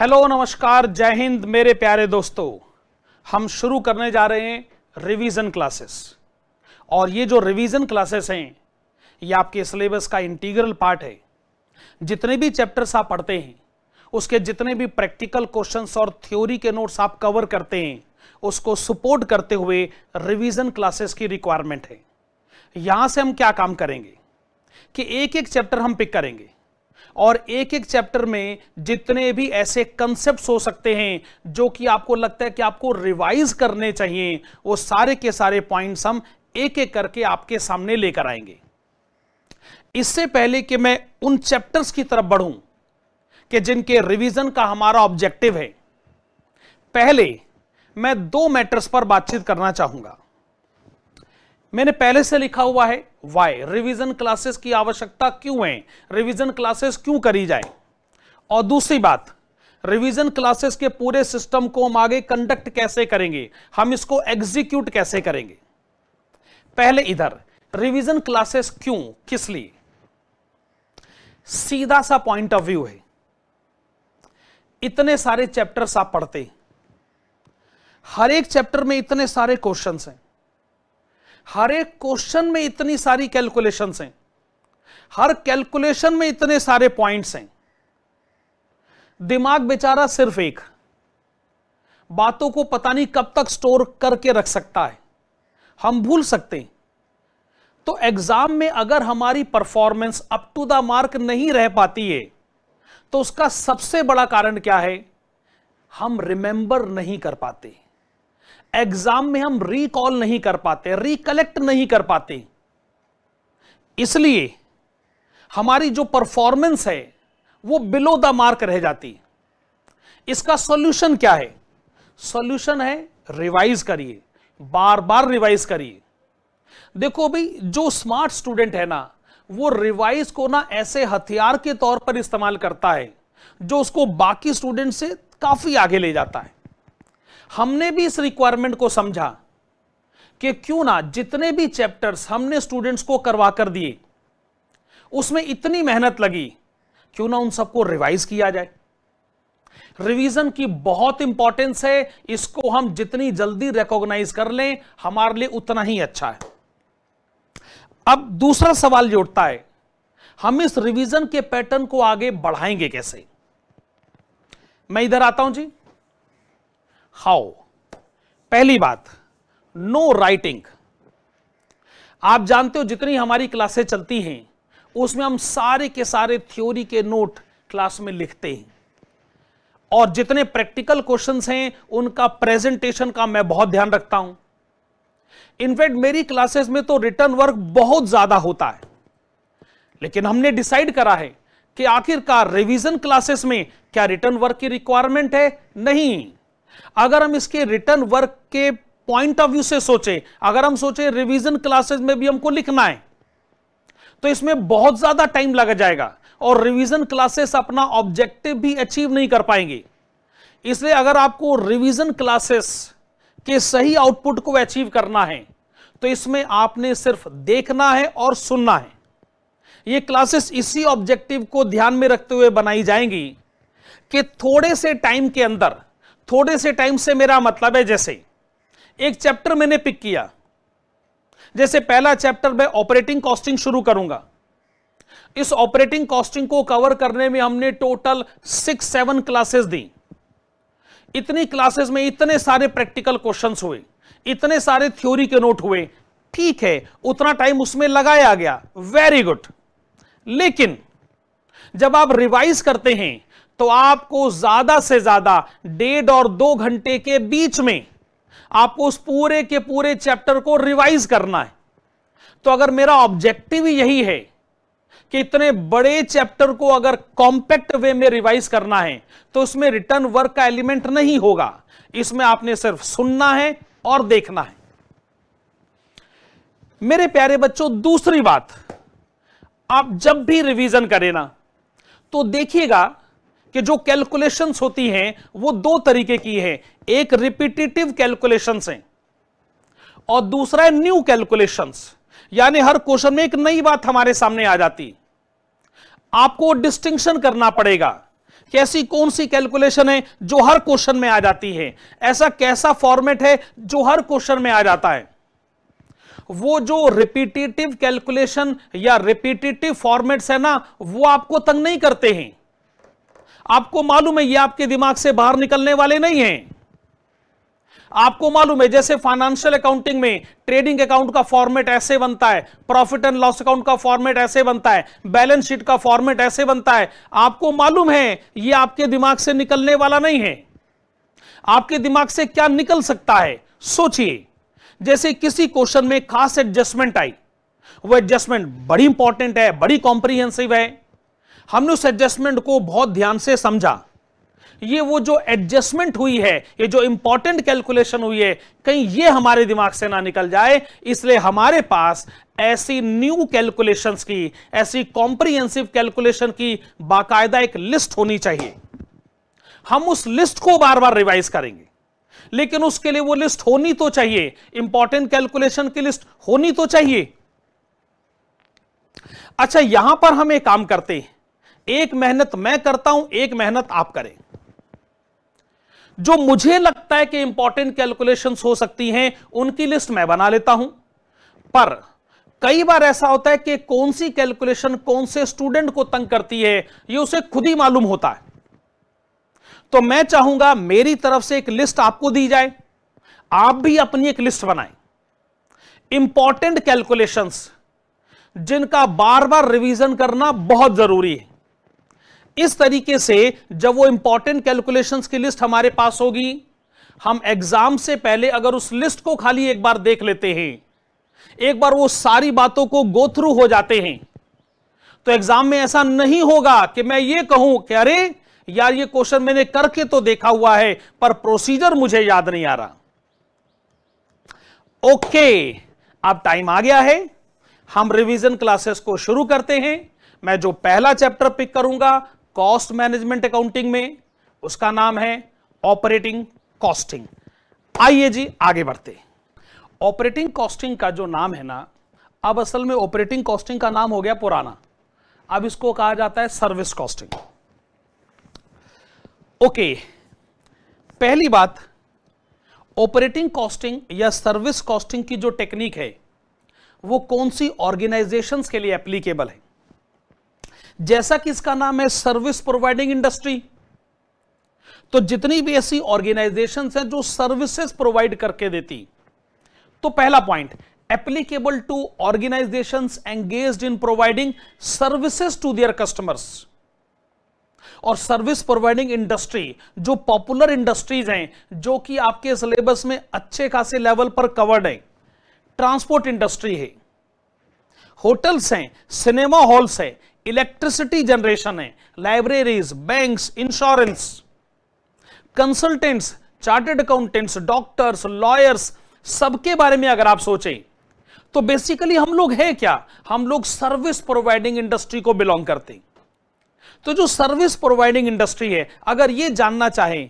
Hello नमस्कार जय हिंद मेरे प्यारे दोस्तों हम शुरू करने जा रहे हैं रिवीजन क्लासेस और ये जो रिवीजन क्लासेस हैं ये आपके सिलेबस का इंटीग्रल पार्ट है जितने भी चैप्टर्स आप पढ़ते हैं उसके जितने भी प्रैक्टिकल क्वेश्चंस और थ्योरी के नोट्स आप कवर करते हैं उसको सपोर्ट करते हुए रिवीजन क्लासेस की रिक्वायरमेंट है यहां से हम क्या काम करेंगे कि एक एक चैप्टर हम पिक करेंगे और एक एक चैप्टर में जितने भी ऐसे कंसेप्ट हो सकते हैं जो कि आपको लगता है कि आपको रिवाइज करने चाहिए वो सारे के सारे पॉइंट्स हम एक एक करके आपके सामने लेकर आएंगे इससे पहले कि मैं उन चैप्टर्स की तरफ बढ़ूं कि जिनके रिवीजन का हमारा ऑब्जेक्टिव है पहले मैं दो मैटर्स पर बातचीत करना चाहूंगा मैंने पहले से लिखा हुआ है वाई रिवीजन क्लासेस की आवश्यकता क्यों है रिवीजन क्लासेस क्यों करी जाए और दूसरी बात रिवीजन क्लासेस के पूरे सिस्टम को हम आगे कंडक्ट कैसे करेंगे हम इसको एग्जीक्यूट कैसे करेंगे पहले इधर रिवीजन क्लासेस क्यों किस लिए सीधा सा पॉइंट ऑफ व्यू है इतने सारे चैप्टर्स आप पढ़ते हर एक चैप्टर में इतने सारे क्वेश्चन हैं हर एक क्वेश्चन में इतनी सारी कैलकुलेशन हैं हर कैलकुलेशन में इतने सारे पॉइंट्स हैं दिमाग बेचारा सिर्फ एक बातों को पता नहीं कब तक स्टोर करके रख सकता है हम भूल सकते हैं तो एग्जाम में अगर हमारी performance up to the mark नहीं रह पाती है तो उसका सबसे बड़ा कारण क्या है हम रिमेंबर नहीं कर पाते एग्जाम में हम रिकॉल नहीं कर पाते रिकलेक्ट नहीं कर पाते इसलिए हमारी जो परफॉर्मेंस है वो बिलो द मार्क रह जाती इसका सॉल्यूशन क्या है सॉल्यूशन है रिवाइज करिए बार बार रिवाइज करिए देखो भाई जो स्मार्ट स्टूडेंट है ना वो रिवाइज को ना ऐसे हथियार के तौर पर इस्तेमाल करता है जो उसको बाकी स्टूडेंट से काफी आगे ले जाता है हमने भी इस रिक्वायरमेंट को समझा कि क्यों ना जितने भी चैप्टर्स हमने स्टूडेंट्स को करवा कर दिए उसमें इतनी मेहनत लगी क्यों ना उन सबको रिवाइज किया जाए रिवीजन की बहुत इंपॉर्टेंस है इसको हम जितनी जल्दी रिकॉग्नाइज कर लें हमारे लिए उतना ही अच्छा है अब दूसरा सवाल जो उठता है हम इस रिवीजन के पैटर्न को आगे बढ़ाएंगे कैसे मैं इधर आता हूं जी हाउ पहली बात नो राइटिंग आप जानते हो जितनी हमारी क्लासें चलती हैं उसमें हम सारे के सारे थ्योरी के नोट क्लास में लिखते हैं और जितने प्रैक्टिकल क्वेश्चंस हैं उनका प्रेजेंटेशन का मैं बहुत ध्यान रखता हूं इनफैक्ट मेरी क्लासेस में तो रिटर्न वर्क बहुत ज्यादा होता है लेकिन हमने डिसाइड करा है कि आखिरकार रिवीजन क्लासेस में क्या रिटर्न वर्क की रिक्वायरमेंट है नहीं अगर हम इसके रिटर्न वर्क के पॉइंट ऑफ व्यू से सोचें अगर हम सोचें रिवीजन क्लासेस में भी हमको लिखना है तो इसमें बहुत ज्यादा टाइम लग जाएगा और रिवीजन क्लासेस अपना ऑब्जेक्टिव भी अचीव नहीं कर पाएंगे इसलिए अगर आपको रिवीजन क्लासेस के सही आउटपुट को अचीव करना है तो इसमें आपने सिर्फ देखना है और सुनना है ये क्लासेस इसी ऑब्जेक्टिव को ध्यान में रखते हुए बनाई जाएंगी कि थोड़े से टाइम के अंदर थोड़े से टाइम से मेरा मतलब है जैसे एक चैप्टर मैंने पिक किया जैसे पहला चैप्टर मैं ऑपरेटिंग कॉस्टिंग शुरू करूंगा इस ऑपरेटिंग कॉस्टिंग को कवर करने में हमने टोटल सिक्स सेवन क्लासेस दी इतनी क्लासेस में इतने सारे प्रैक्टिकल क्वेश्चंस हुए इतने सारे थ्योरी के नोट हुए ठीक है उतना टाइम उसमें लगाया गया वेरी गुड लेकिन जब आप रिवाइज करते हैं तो आपको ज्यादा से ज्यादा डेढ़ और दो घंटे के बीच में आपको उस पूरे के पूरे चैप्टर को रिवाइज करना है तो अगर मेरा ऑब्जेक्टिव यही है कि इतने बड़े चैप्टर को अगर कॉम्पैक्ट वे में रिवाइज करना है तो उसमें रिटर्न वर्क का एलिमेंट नहीं होगा इसमें आपने सिर्फ सुनना है और देखना है मेरे प्यारे बच्चों दूसरी बात आप जब भी रिवीजन करें ना तो देखिएगा कि जो कैलकुलेशंस होती हैं वो दो तरीके की है एक रिपीटेटिव कैलकुलेशंस हैं और दूसरा है न्यू कैलकुलेशंस यानी हर क्वेश्चन में एक नई बात हमारे सामने आ जाती आपको डिस्टिंक्शन करना पड़ेगा कैसी कौन सी कैलकुलेशन है जो हर क्वेश्चन में आ जाती है ऐसा कैसा फॉर्मेट है जो हर क्वेश्चन में आ जाता है वो जो रिपीटेटिव कैलकुलेशन या रिपीटेटिव फॉर्मेट्स है ना वो आपको तंग नहीं करते हैं आपको मालूम है ये आपके दिमाग से बाहर निकलने वाले नहीं हैं आपको मालूम है जैसे फाइनेंशियल अकाउंटिंग में ट्रेडिंग अकाउंट का फॉर्मेट ऐसे बनता है प्रॉफिट एंड लॉस अकाउंट का फॉर्मेट ऐसे बनता है बैलेंस शीट का फॉर्मेट ऐसे बनता है आपको मालूम है ये आपके दिमाग से निकलने वाला नहीं है आपके दिमाग से क्या निकल सकता है सोचिए जैसे किसी क्वेश्चन में खास एडजस्टमेंट आई वो एडजस्टमेंट बड़ी इंपॉर्टेंट है बड़ी कॉम्प्रीहेंसिव है हमने उस एडजस्टमेंट को बहुत ध्यान से समझा ये वो जो एडजस्टमेंट हुई है ये जो इंपॉर्टेंट कैलकुलेशन हुई है कहीं ये हमारे दिमाग से ना निकल जाए इसलिए हमारे पास ऐसी न्यू कैलकुलेशंस की ऐसी कॉम्प्रिहेंसिव कैलकुलेशन की बाकायदा एक लिस्ट होनी चाहिए हम उस लिस्ट को बार बार रिवाइज करेंगे लेकिन उसके लिए वो लिस्ट होनी तो चाहिए इंपॉर्टेंट कैलकुलेशन की लिस्ट होनी तो चाहिए अच्छा यहां पर हम एक काम करते हैं एक मेहनत मैं करता हूं एक मेहनत आप करें जो मुझे लगता है कि इंपॉर्टेंट कैलकुलेशंस हो सकती हैं उनकी लिस्ट मैं बना लेता हूं पर कई बार ऐसा होता है कि कौन सी कैलकुलेशन कौन से स्टूडेंट को तंग करती है यह उसे खुद ही मालूम होता है तो मैं चाहूंगा मेरी तरफ से एक लिस्ट आपको दी जाए आप भी अपनी एक लिस्ट बनाएं इंपॉर्टेंट कैलकुलेशंस जिनका बार बार रिवीजन करना बहुत जरूरी है इस तरीके से जब वो इंपॉर्टेंट कैलकुलेशन की लिस्ट हमारे पास होगी हम एग्जाम से पहले अगर उस लिस्ट को खाली एक बार देख लेते हैं एक बार वो सारी बातों को गो थ्रू हो जाते हैं तो एग्जाम में ऐसा नहीं होगा कि मैं ये कहूं कि अरे यार ये क्वेश्चन मैंने करके तो देखा हुआ है पर प्रोसीजर मुझे याद नहीं आ रहा ओके अब टाइम आ गया है हम रिवीजन क्लासेस को शुरू करते हैं मैं जो पहला चैप्टर पिक करूंगा कॉस्ट मैनेजमेंट अकाउंटिंग में उसका नाम है ऑपरेटिंग कॉस्टिंग आइए जी आगे बढ़ते ऑपरेटिंग कॉस्टिंग का जो नाम है ना अब असल में ऑपरेटिंग कॉस्टिंग का नाम हो गया पुराना अब इसको कहा जाता है सर्विस कॉस्टिंग ओके पहली बात ऑपरेटिंग कॉस्टिंग या सर्विस कॉस्टिंग की जो टेक्निक है वो कौन सी ऑर्गेनाइजेशंस के लिए एप्लीकेबल है जैसा कि इसका नाम है सर्विस प्रोवाइडिंग इंडस्ट्री तो जितनी भी ऐसी ऑर्गेनाइजेशन हैं जो सर्विसेज प्रोवाइड करके देती तो पहला point applicable to organisation engage in providing services to their customers और सर्विस प्रोवाइडिंग इंडस्ट्री जो पॉपुलर इंडस्ट्रीज हैं जो कि आपके सिलेबस में अच्छे खासे लेवल पर कवर्ड है ट्रांसपोर्ट इंडस्ट्री है होटल्स हैं सिनेमा हॉल्स है इलेक्ट्रिसिटी जनरेशन है libraries banks insurance consultants chartered accountants doctors lawyers सबके बारे में अगर आप सोचें तो बेसिकली हम लोग हैं क्या हम लोग सर्विस प्रोवाइडिंग इंडस्ट्री को बिलोंग करते तो जो सर्विस प्रोवाइडिंग इंडस्ट्री है अगर ये जानना चाहे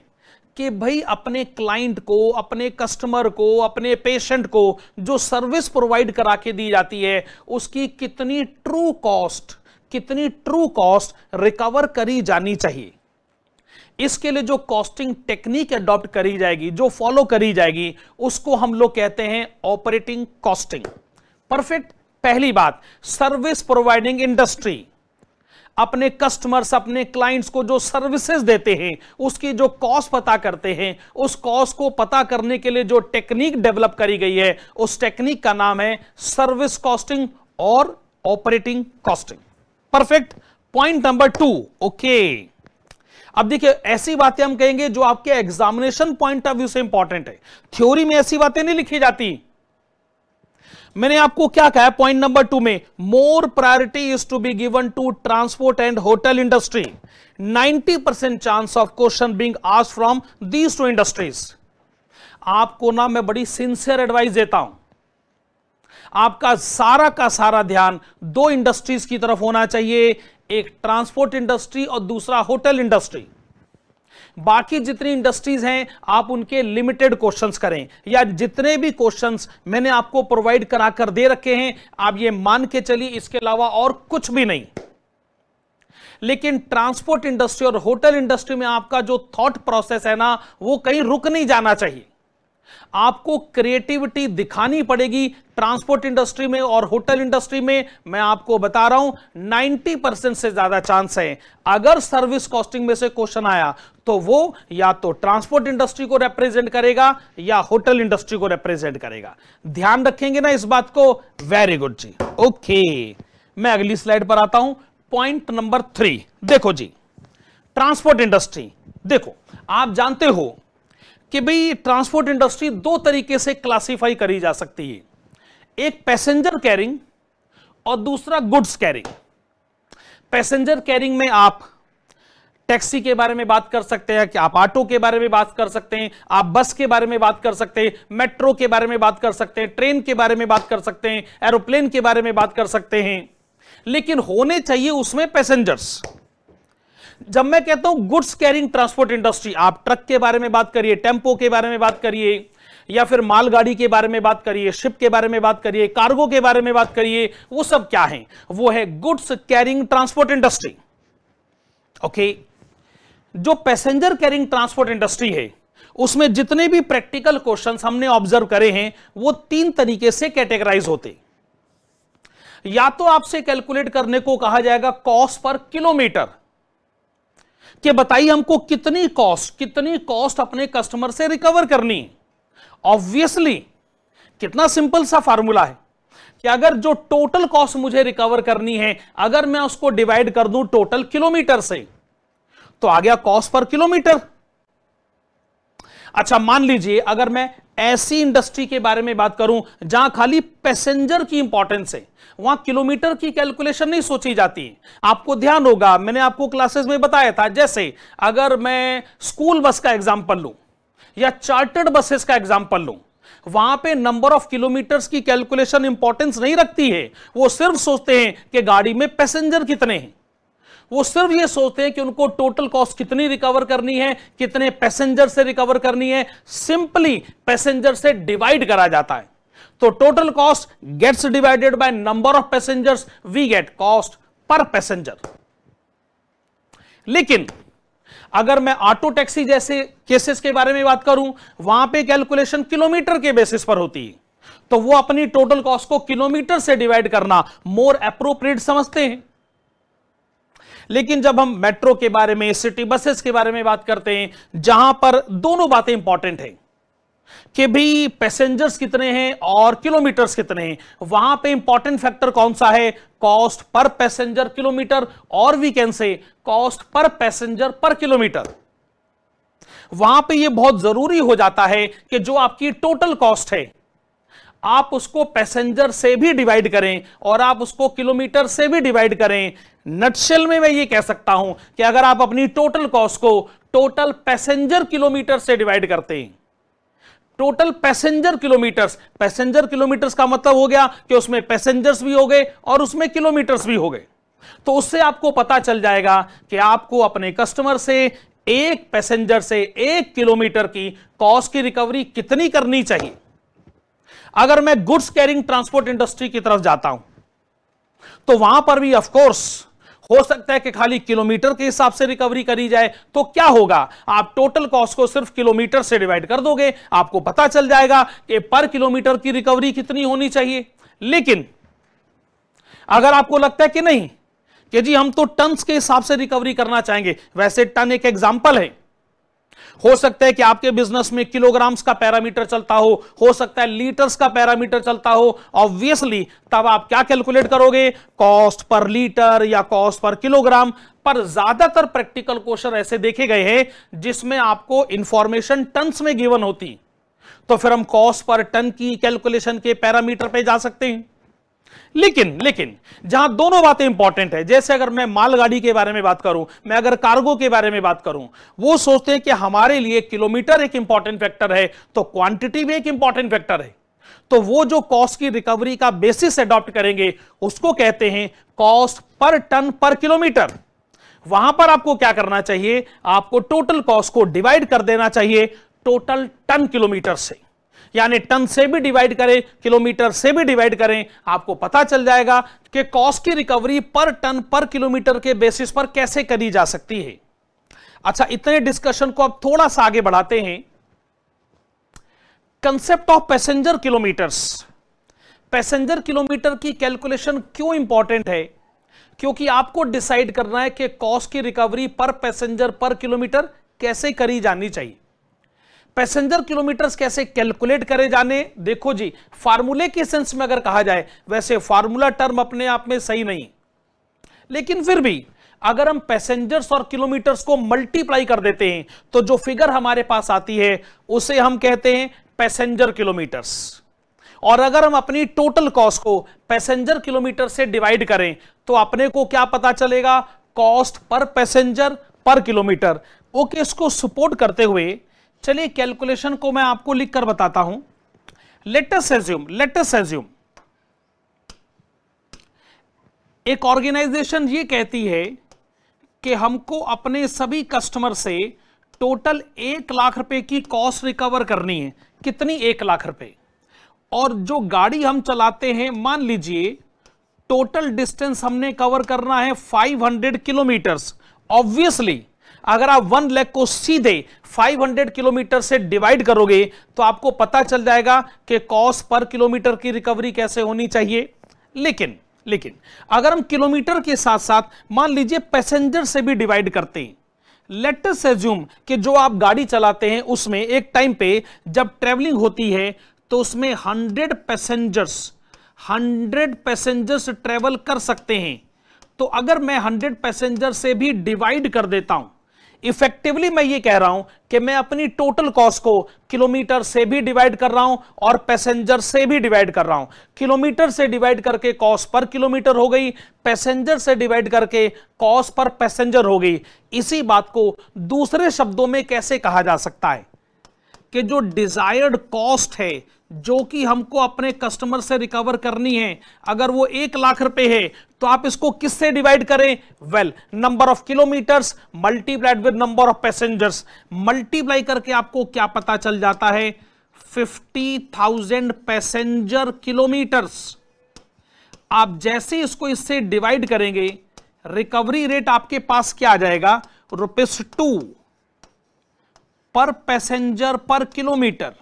कि भाई अपने क्लाइंट को अपने कस्टमर को अपने पेशेंट को जो सर्विस प्रोवाइड करा के दी जाती है उसकी कितनी ट्रू कॉस्ट कितनी ट्रू कॉस्ट रिकवर करी जानी चाहिए इसके लिए जो कॉस्टिंग टेक्निक अडॉप्ट करी जाएगी जो फॉलो करी जाएगी उसको हम लोग कहते हैं ऑपरेटिंग कॉस्टिंग परफेक्ट पहली बात सर्विस प्रोवाइडिंग इंडस्ट्री अपने कस्टमर्स अपने क्लाइंट्स को जो सर्विसेज देते हैं उसकी जो कॉस्ट पता करते हैं उस कॉस्ट को पता करने के लिए जो टेक्निक डेवलप करी गई है उस टेक्निक का नाम है सर्विस कॉस्टिंग और operating costing perfect point number two okay अब देखिए ऐसी बातें हम कहेंगे जो आपके एग्जामिनेशन पॉइंट ऑफ व्यू से इंपॉर्टेंट है थ्योरी में ऐसी बातें नहीं लिखी जाती मैंने आपको क्या कहा पॉइंट नंबर टू में more priority is to be given to transport and hotel industry 90 percent chance of question being आज फ्रॉम दीज टू इंडस्ट्रीज आपको ना मैं बड़ी सिंसियर एडवाइस देता हूं आपका सारा का सारा ध्यान दो इंडस्ट्रीज की तरफ होना चाहिए एक ट्रांसपोर्ट इंडस्ट्री और दूसरा होटल इंडस्ट्री बाकी जितनी इंडस्ट्रीज हैं आप उनके लिमिटेड क्वेश्चंस करें या जितने भी क्वेश्चंस मैंने आपको प्रोवाइड करा कर दे रखे हैं आप ये मान के चलिए इसके अलावा और कुछ भी नहीं लेकिन ट्रांसपोर्ट इंडस्ट्री और होटल इंडस्ट्री में आपका जो थॉट प्रोसेस है ना वो कहीं रुक नहीं जाना चाहिए आपको क्रिएटिविटी दिखानी पड़ेगी ट्रांसपोर्ट इंडस्ट्री में और होटल इंडस्ट्री में मैं आपको बता रहा हूं 90 परसेंट से ज्यादा चांस है अगर सर्विस कॉस्टिंग में से क्वेश्चन आया तो वो या तो ट्रांसपोर्ट इंडस्ट्री को रिप्रेजेंट करेगा या होटल इंडस्ट्री को रिप्रेजेंट करेगा ध्यान रखेंगे ना इस बात को वेरी गुड जी ओके मैं अगली स्लाइड पर आता हूं पॉइंट नंबर थ्री देखो जी ट्रांसपोर्ट इंडस्ट्री देखो आप जानते हो कि भाई ट्रांसपोर्ट इंडस्ट्री दो तरीके से क्लासिफाई करी जा सकती है एक पैसेंजर कैरिंग और दूसरा गुड्स कैरिंग पैसेंजर कैरिंग में आप टैक्सी के बारे में बात कर सकते हैं कि आप ऑटो के बारे में बात कर सकते हैं आप बस के बारे में बात कर सकते हैं मेट्रो के बारे में बात कर सकते हैं ट्रेन के बारे में बात कर सकते हैं एरोप्लेन के बारे में बात कर सकते हैं लेकिन होने चाहिए उसमें पैसेंजर्स जब मैं कहता हूं गुड्स कैरिंग ट्रांसपोर्ट इंडस्ट्री आप ट्रक के बारे में बात करिए टेम्पो के बारे में बात करिए या फिर मालगाड़ी के बारे में बात करिए शिप के बारे में बात करिए कार्गो के बारे में बात करिए वो सब क्या है वो है goods carrying transport industry okay जो पैसेंजर कैरिंग ट्रांसपोर्ट इंडस्ट्री है उसमें जितने भी प्रैक्टिकल क्वेश्चंस हमने ऑब्जर्व करे हैं वो तीन तरीके से कैटेगराइज होते या तो आपसे कैलकुलेट करने को कहा जाएगा कॉस्ट पर किलोमीटर कि बताइए हमको कितनी कॉस्ट कितनी कॉस्ट अपने कस्टमर से रिकवर करनी ऑब्वियसली कितना सिंपल सा फार्मूला है कि अगर जो टोटल कॉस्ट मुझे रिकवर करनी है अगर मैं उसको डिवाइड कर दूं टोटल किलोमीटर से तो आ गया कॉस्ट पर किलोमीटर अच्छा मान लीजिए अगर मैं ऐसी इंडस्ट्री के बारे में बात करूं जहां खाली पैसेंजर की इंपॉर्टेंस है वहां किलोमीटर की कैलकुलेशन नहीं सोची जाती आपको ध्यान होगा मैंने आपको क्लासेस में बताया था जैसे अगर मैं स्कूल बस का एग्जाम्पल लूं या चार्टर्ड बसेस का एग्जाम्पल लूं वहां पे नंबर ऑफ किलोमीटर्स की कैलकुलेशन इंपॉर्टेंस नहीं रखती है वो सिर्फ सोचते हैं कि गाड़ी में पैसेंजर कितने हैं वो सिर्फ ये सोचते हैं कि उनको टोटल कॉस्ट कितनी रिकवर करनी है कितने पैसेंजर से रिकवर करनी है सिंपली पैसेंजर से डिवाइड करा जाता है तो total cost gets divided by number of passengers we get cost per passenger लेकिन अगर मैं ऑटो टैक्सी जैसे केसेस के बारे में बात करूं वहां पे कैलकुलेशन किलोमीटर के बेसिस पर होती है तो वो अपनी टोटल कॉस्ट को किलोमीटर से डिवाइड करना मोर अप्रोप्रिएट समझते हैं लेकिन जब हम मेट्रो के बारे में सिटी बसेस के बारे में बात करते हैं जहां पर दोनों बातें इंपॉर्टेंट हैं कि भी पैसेंजर्स कितने हैं और किलोमीटर्स कितने हैं वहां पे इंपॉर्टेंट फैक्टर कौन सा है कॉस्ट पर पैसेंजर किलोमीटर और we can say cost per passenger per kilometre वहां पे ये बहुत जरूरी हो जाता है कि जो आपकी टोटल कॉस्ट है आप उसको पैसेंजर से भी डिवाइड करें और आप उसको किलोमीटर से भी डिवाइड करें नटशेल में मैं ये कह सकता हूं कि अगर आप अपनी टोटल कॉस्ट को टोटल पैसेंजर किलोमीटर से डिवाइड करते हैं total passenger kilometres passenger kilometres का मतलब हो गया कि उसमें पैसेंजर्स भी हो गए और उसमें किलोमीटर्स भी हो गए तो उससे आपको पता चल जाएगा कि आपको अपने कस्टमर से एक पैसेंजर से एक किलोमीटर की कॉस्ट की रिकवरी कितनी करनी चाहिए अगर मैं गुड्स कैरिंग ट्रांसपोर्ट इंडस्ट्री की तरफ जाता हूं तो वहां पर भी ऑफकोर्स हो सकता है कि खाली किलोमीटर के हिसाब से रिकवरी करी जाए तो क्या होगा आप टोटल कॉस्ट को सिर्फ किलोमीटर से डिवाइड कर दोगे आपको पता चल जाएगा कि पर किलोमीटर की रिकवरी कितनी होनी चाहिए लेकिन अगर आपको लगता है कि नहीं कि जी हम तो टन के हिसाब से रिकवरी करना चाहेंगे वैसे टन एक एग्जाम्पल है हो सकता है कि आपके बिजनेस में किलोग्राम्स का पैरामीटर चलता हो हो सकता है लीटर्स का पैरामीटर चलता हो ऑब्वियसली तब आप क्या कैलकुलेट करोगे कॉस्ट पर लीटर या कॉस्ट पर किलोग्राम पर ज्यादातर प्रैक्टिकल क्वेश्चन ऐसे देखे गए हैं जिसमें आपको इंफॉर्मेशन टंस में गिवन होती तो फिर हम कॉस्ट पर टन की कैलकुलेशन के पैरामीटर पे जा सकते हैं लेकिन लेकिन जहां दोनों बातें इंपॉर्टेंट है जैसे अगर मैं मालगाड़ी के बारे में बात करूं मैं अगर कार्गो के बारे में बात करूं वो सोचते हैं कि हमारे लिए किलोमीटर एक इंपॉर्टेंट फैक्टर है तो क्वांटिटी भी एक इंपॉर्टेंट फैक्टर है तो वो जो कॉस्ट की रिकवरी का बेसिस अडॉप्ट करेंगे उसको कहते हैं cost per ton per kilometre वहां पर आपको क्या करना चाहिए आपको टोटल कॉस्ट को डिवाइड कर देना चाहिए टोटल टन किलोमीटर से यानी टन से भी डिवाइड करें किलोमीटर से भी डिवाइड करें आपको पता चल जाएगा कि कॉस्ट की रिकवरी पर टन पर किलोमीटर के बेसिस पर कैसे करी जा सकती है अच्छा इतने डिस्कशन को अब थोड़ा सा आगे बढ़ाते हैं concept of passenger kilometres passenger kilometre की कैलकुलेशन क्यों इंपॉर्टेंट है क्योंकि आपको डिसाइड करना है कि कॉस्ट की रिकवरी पर पैसेंजर पर किलोमीटर कैसे करी जानी चाहिए पैसेंजर किलोमीटर्स कैसे कैलकुलेट करे जाने देखो जी फार्मूले के सेंस में अगर कहा जाए वैसे फार्मूला टर्म अपने आप में सही नहीं लेकिन फिर भी अगर हम पैसेंजर्स और किलोमीटर्स को मल्टीप्लाई कर देते हैं तो जो फिगर हमारे पास आती है उसे हम कहते हैं पैसेंजर किलोमीटर्स और अगर हम अपनी टोटल कॉस्ट को पैसेंजर किलोमीटर से डिवाइड करें तो अपने को क्या पता चलेगा cost per passenger per kilometre okay इसको सपोर्ट करते हुए चलिए कैलकुलेशन को मैं आपको लिखकर बताता हूं लेटेस्ट एज्यूम लेटेस्ट एज्यूम एक ऑर्गेनाइजेशन ये कहती है कि हमको अपने सभी कस्टमर से टोटल एक लाख रुपए की कॉस्ट रिकवर करनी है कितनी एक लाख रुपए और जो गाड़ी हम चलाते हैं मान लीजिए टोटल डिस्टेंस हमने कवर करना है 500 किलोमीटर्स ऑब्वियसली अगर आप वन लेख को सीधे 500 किलोमीटर से डिवाइड करोगे तो आपको पता चल जाएगा कि कॉस्ट पर किलोमीटर की रिकवरी कैसे होनी चाहिए लेकिन लेकिन अगर हम किलोमीटर के साथ साथ मान लीजिए पैसेंजर से भी डिवाइड करते हैं लेटस एज्यूम कि जो आप गाड़ी चलाते हैं उसमें एक टाइम पे जब ट्रेवलिंग होती है तो उसमें hundred passengers hundred passengers travel कर सकते हैं तो अगर मैं हंड्रेड पैसेंजर से भी डिवाइड कर देता हूं इफेक्टिवली मैं ये कह रहा हूं कि मैं अपनी टोटल कॉस्ट को किलोमीटर से भी डिवाइड कर रहा हूं और पैसेंजर से भी डिवाइड कर रहा हूं किलोमीटर से डिवाइड करके कॉस्ट पर किलोमीटर हो गई पैसेंजर से डिवाइड करके कॉस्ट पर पैसेंजर हो गई इसी बात को दूसरे शब्दों में कैसे कहा जा सकता है कि जो डिज़ायर्ड कॉस्ट है जो कि हमको अपने कस्टमर से रिकवर करनी है अगर वो एक लाख रुपए है तो आप इसको किससे डिवाइड करें well number of kilometres multiplied with number of passengers multiply करके आपको क्या पता चल जाता है फिफ्टी थाउजेंड पैसेंजर किलोमीटर्स आप जैसे इसको इससे डिवाइड करेंगे रिकवरी रेट आपके पास क्या आ जाएगा rupees two per passenger per kilometre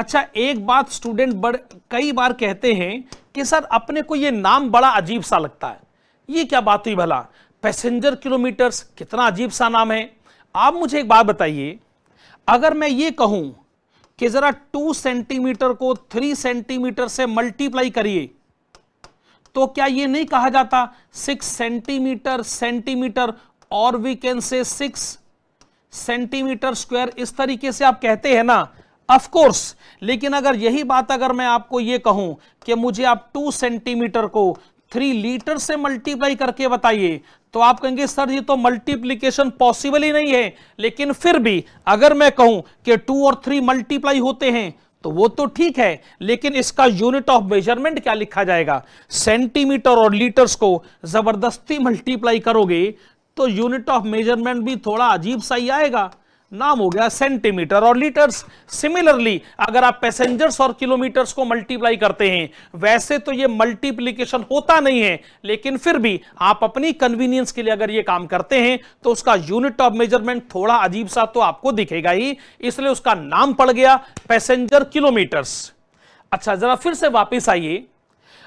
अच्छा एक बात स्टूडेंट बड़े कई बार कहते हैं कि सर अपने को ये नाम बड़ा अजीब सा लगता है ये क्या बात हुई भला पैसेंजर किलोमीटर्स कितना अजीब सा नाम है आप मुझे एक बात बताइए अगर मैं ये कहूं कि जरा टू सेंटीमीटर को थ्री सेंटीमीटर से मल्टीप्लाई करिए तो क्या ये नहीं कहा जाता सिक्स सेंटीमीटर सेंटीमीटर और we can say six centimetre square इस तरीके से आप कहते हैं ना ऑफ कोर्स लेकिन अगर यही बात अगर मैं आपको ये कहूं कि मुझे आप टू सेंटीमीटर को थ्री लीटर से मल्टीप्लाई करके बताइए तो आप कहेंगे सर ये तो मल्टीप्लीकेशन पॉसिबल ही नहीं है लेकिन फिर भी अगर मैं कहूं कि टू और थ्री मल्टीप्लाई होते हैं तो वो तो ठीक है लेकिन इसका यूनिट ऑफ मेजरमेंट क्या लिखा जाएगा सेंटीमीटर और लीटर्स को जबरदस्ती मल्टीप्लाई करोगे तो यूनिट ऑफ मेजरमेंट भी थोड़ा अजीब सा ही आएगा नाम हो गया सेंटीमीटर और लीटर्स सिमिलरली अगर आप पैसेंजर्स और किलोमीटर्स को मल्टीप्लाई करते हैं वैसे तो ये मल्टीप्लीकेशन होता नहीं है लेकिन फिर भी आप अपनी कन्वीनियंस के लिए अगर ये काम करते हैं तो उसका यूनिट ऑफ मेजरमेंट थोड़ा अजीब सा तो आपको दिखेगा ही इसलिए उसका नाम पड़ गया पैसेंजर किलोमीटर्स अच्छा जरा फिर से वापिस आइए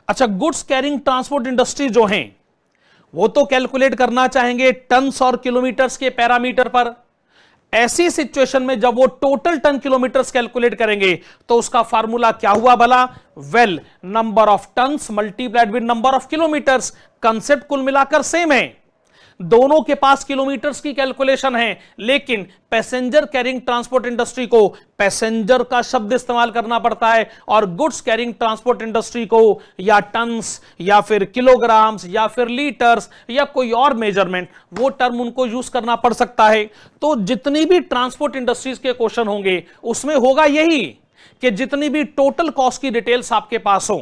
अच्छा गुड्स कैरिंग ट्रांसपोर्ट इंडस्ट्री जो है वो तो कैलकुलेट करना चाहेंगे टन्स और किलोमीटर्स के पैरामीटर पर ऐसी सिचुएशन में जब वो टोटल टन किलोमीटर्स कैलकुलेट करेंगे तो उसका फार्मूला क्या हुआ भला well number of ton multiplied with number of kilometres concept कुल मिलाकर सेम है दोनों के पास किलोमीटर्स की कैलकुलेशन है लेकिन पैसेंजर कैरिंग ट्रांसपोर्ट इंडस्ट्री को पैसेंजर का शब्द इस्तेमाल करना पड़ता है और गुड्स कैरिंग ट्रांसपोर्ट इंडस्ट्री को या टन्स या फिर किलोग्राम्स या फिर लीटर्स या कोई और मेजरमेंट वो टर्म उनको यूज करना पड़ सकता है तो जितनी भी ट्रांसपोर्ट इंडस्ट्रीज के क्वेश्चन होंगे उसमें होगा यही कि जितनी भी टोटल कॉस्ट की डिटेल्स आपके पास हों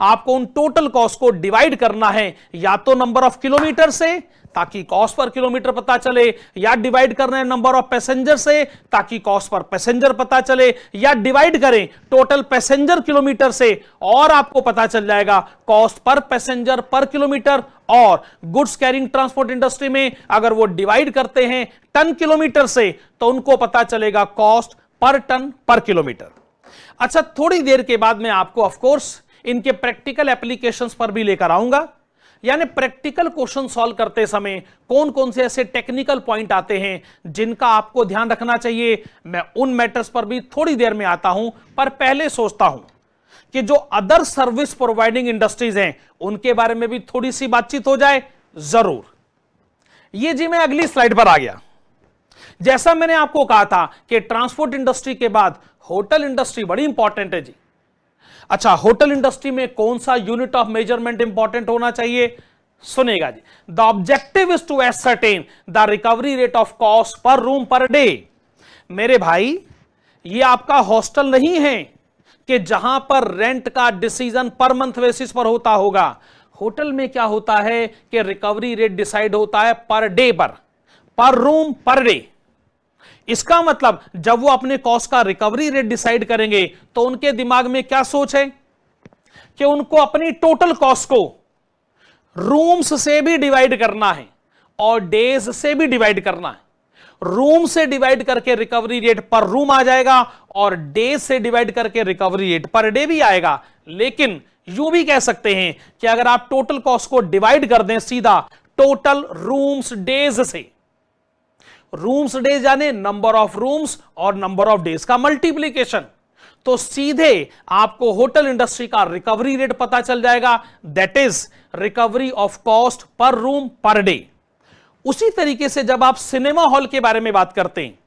आपको उन टोटल कॉस्ट को डिवाइड करना है या तो नंबर ऑफ किलोमीटर से ताकि कॉस्ट पर किलोमीटर पता चले या डिवाइड कर रहे नंबर ऑफ पैसेंजर से ताकि कॉस्ट पर पैसेंजर पता चले या डिवाइड करें टोटल पैसेंजर किलोमीटर से और आपको पता चल जाएगा cost per passenger per kilometre और गुड्स कैरिंग ट्रांसपोर्ट इंडस्ट्री में अगर वो डिवाइड करते हैं टन किलोमीटर से तो उनको पता चलेगा cost per ton per kilometre अच्छा थोड़ी देर के बाद में आपको ऑफकोर्स इनके प्रैक्टिकल एप्लीकेशंस पर भी लेकर आऊंगा यानी प्रैक्टिकल क्वेश्चन सॉल्व करते समय कौन कौन से ऐसे टेक्निकल पॉइंट आते हैं जिनका आपको ध्यान रखना चाहिए मैं उन मैटर्स पर भी थोड़ी देर में आता हूं पर पहले सोचता हूं कि जो अदर सर्विस प्रोवाइडिंग इंडस्ट्रीज हैं उनके बारे में भी थोड़ी सी बातचीत हो जाए जरूर ये जी मैं अगली स्लाइड पर आ गया जैसा मैंने आपको कहा था कि ट्रांसपोर्ट इंडस्ट्री के बाद होटल इंडस्ट्री बड़ी इंपॉर्टेंट है जी अच्छा होटल इंडस्ट्री में कौन सा यूनिट ऑफ मेजरमेंट इंपॉर्टेंट होना चाहिए सुनेगा जी the objective is to ascertain the recovery rate of cost per room per day मेरे भाई ये आपका हॉस्टल नहीं है कि जहां पर रेंट का डिसीजन पर मंथ बेसिस पर होता होगा होटल में क्या होता है कि रिकवरी रेट डिसाइड होता है पर डे पर पर रूम पर डे इसका मतलब जब वो अपने कॉस्ट का रिकवरी रेट डिसाइड करेंगे तो उनके दिमाग में क्या सोच है कि उनको अपनी टोटल कॉस्ट को रूम्स से भी डिवाइड करना है और डेज से भी डिवाइड करना है रूम से डिवाइड करके रिकवरी रेट पर रूम आ जाएगा और डे से डिवाइड करके रिकवरी रेट पर डे भी आएगा लेकिन यू भी कह सकते हैं कि अगर आप टोटल कॉस्ट को डिवाइड कर दें सीधा टोटल रूम्स डेज से रूम्स डे जाने नंबर ऑफ रूम्स और नंबर ऑफ डेज का मल्टीप्लीकेशन तो सीधे आपको होटल इंडस्ट्री का रिकवरी रेट पता चल जाएगा that is recovery of cost per room per day उसी तरीके से जब आप सिनेमा हॉल के बारे में बात करते हैं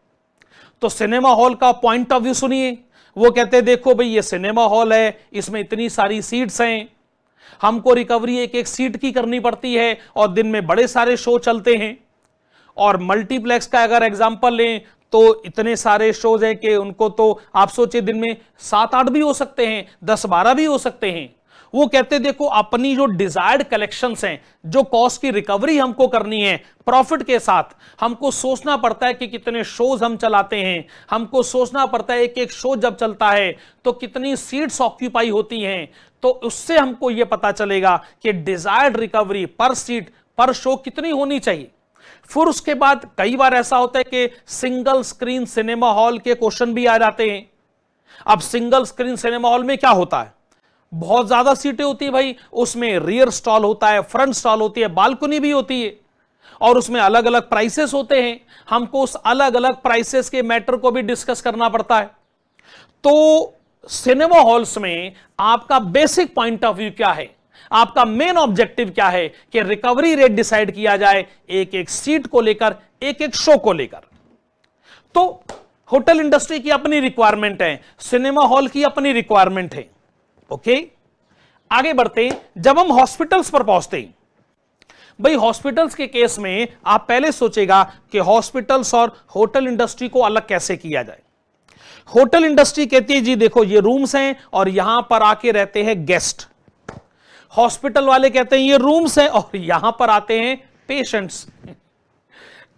तो सिनेमा हॉल का पॉइंट ऑफ व्यू सुनिए वो कहते हैं देखो भाई ये सिनेमा हॉल है इसमें इतनी सारी सीट्स हैं हमको रिकवरी एक एक सीट की करनी पड़ती है और दिन में बड़े सारे शो चलते हैं और मल्टीप्लेक्स का अगर एग्जाम्पल लें तो इतने सारे शोज हैं कि उनको तो आप सोचे दिन में सात आठ भी हो सकते हैं दस बारह भी हो सकते हैं वो कहते देखो अपनी जो डिजायर्ड कलेक्शंस हैं जो कॉस्ट की रिकवरी हमको करनी है प्रॉफिट के साथ हमको सोचना पड़ता है कि कितने शोज हम चलाते हैं हमको सोचना पड़ता है एक एक शो जब चलता है तो कितनी सीट्स ऑक्यूपाई होती हैं तो उससे हमको ये पता चलेगा कि desired recovery per seat per show कितनी होनी चाहिए फिर उसके बाद कई बार ऐसा होता है कि सिंगल स्क्रीन सिनेमा हॉल के क्वेश्चन भी आ जाते हैं अब सिंगल स्क्रीन सिनेमा हॉल में क्या होता है बहुत ज्यादा सीटें होती है भाई उसमें रियर स्टॉल होता है फ्रंट स्टॉल होती है बालकनी भी होती है और उसमें अलग अलग प्राइसेस होते हैं हमको उस अलग अलग प्राइसेस के मैटर को भी डिस्कस करना पड़ता है तो सिनेमा हॉल्स में आपका बेसिक पॉइंट ऑफ व्यू क्या है आपका मेन ऑब्जेक्टिव क्या है कि रिकवरी रेट डिसाइड किया जाए एक एक सीट को लेकर एक एक शो को लेकर तो होटल इंडस्ट्री की अपनी रिक्वायरमेंट है सिनेमा हॉल की अपनी रिक्वायरमेंट है ओके आगे बढ़ते जब हम हॉस्पिटल्स पर पहुंचते हैं भाई हॉस्पिटल्स के केस में आप पहले सोचेगा कि हॉस्पिटल्स और होटल इंडस्ट्री को अलग कैसे किया जाए होटल इंडस्ट्री कहती है जी देखो ये रूम्स हैं और यहां पर आके रहते हैं गेस्ट हॉस्पिटल वाले कहते हैं ये रूम्स हैं और यहां पर आते हैं पेशेंट्स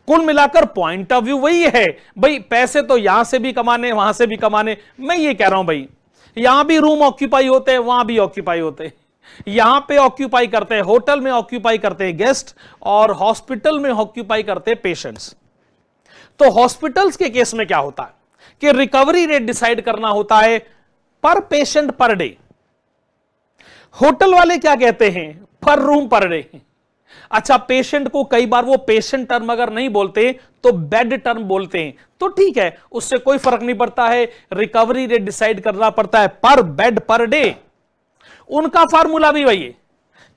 कुल मिलाकर पॉइंट ऑफ व्यू वही है भाई पैसे तो यहां से भी कमाने वहां से भी कमाने मैं ये कह रहा हूं भाई यहां भी रूम ऑक्यूपाई होते हैं वहां भी ऑक्यूपाई होते हैं यहां पे ऑक्यूपाई करते हैं होटल में ऑक्यूपाई करते हैं गेस्ट और हॉस्पिटल में ऑक्यूपाई करते हैं पेशेंट्स तो हॉस्पिटल्स के केस में क्या होता है कि रिकवरी रेट डिसाइड करना होता है पर पेशेंट पर डे होटल वाले क्या कहते हैं पर रूम पर डे अच्छा पेशेंट को कई बार वो पेशेंट टर्म अगर नहीं बोलते तो बेड टर्म बोलते हैं तो ठीक है उससे कोई फर्क नहीं पड़ता है रिकवरी रेट डिसाइड करना पड़ता है पर बेड पर डे उनका फॉर्मूला भी वही है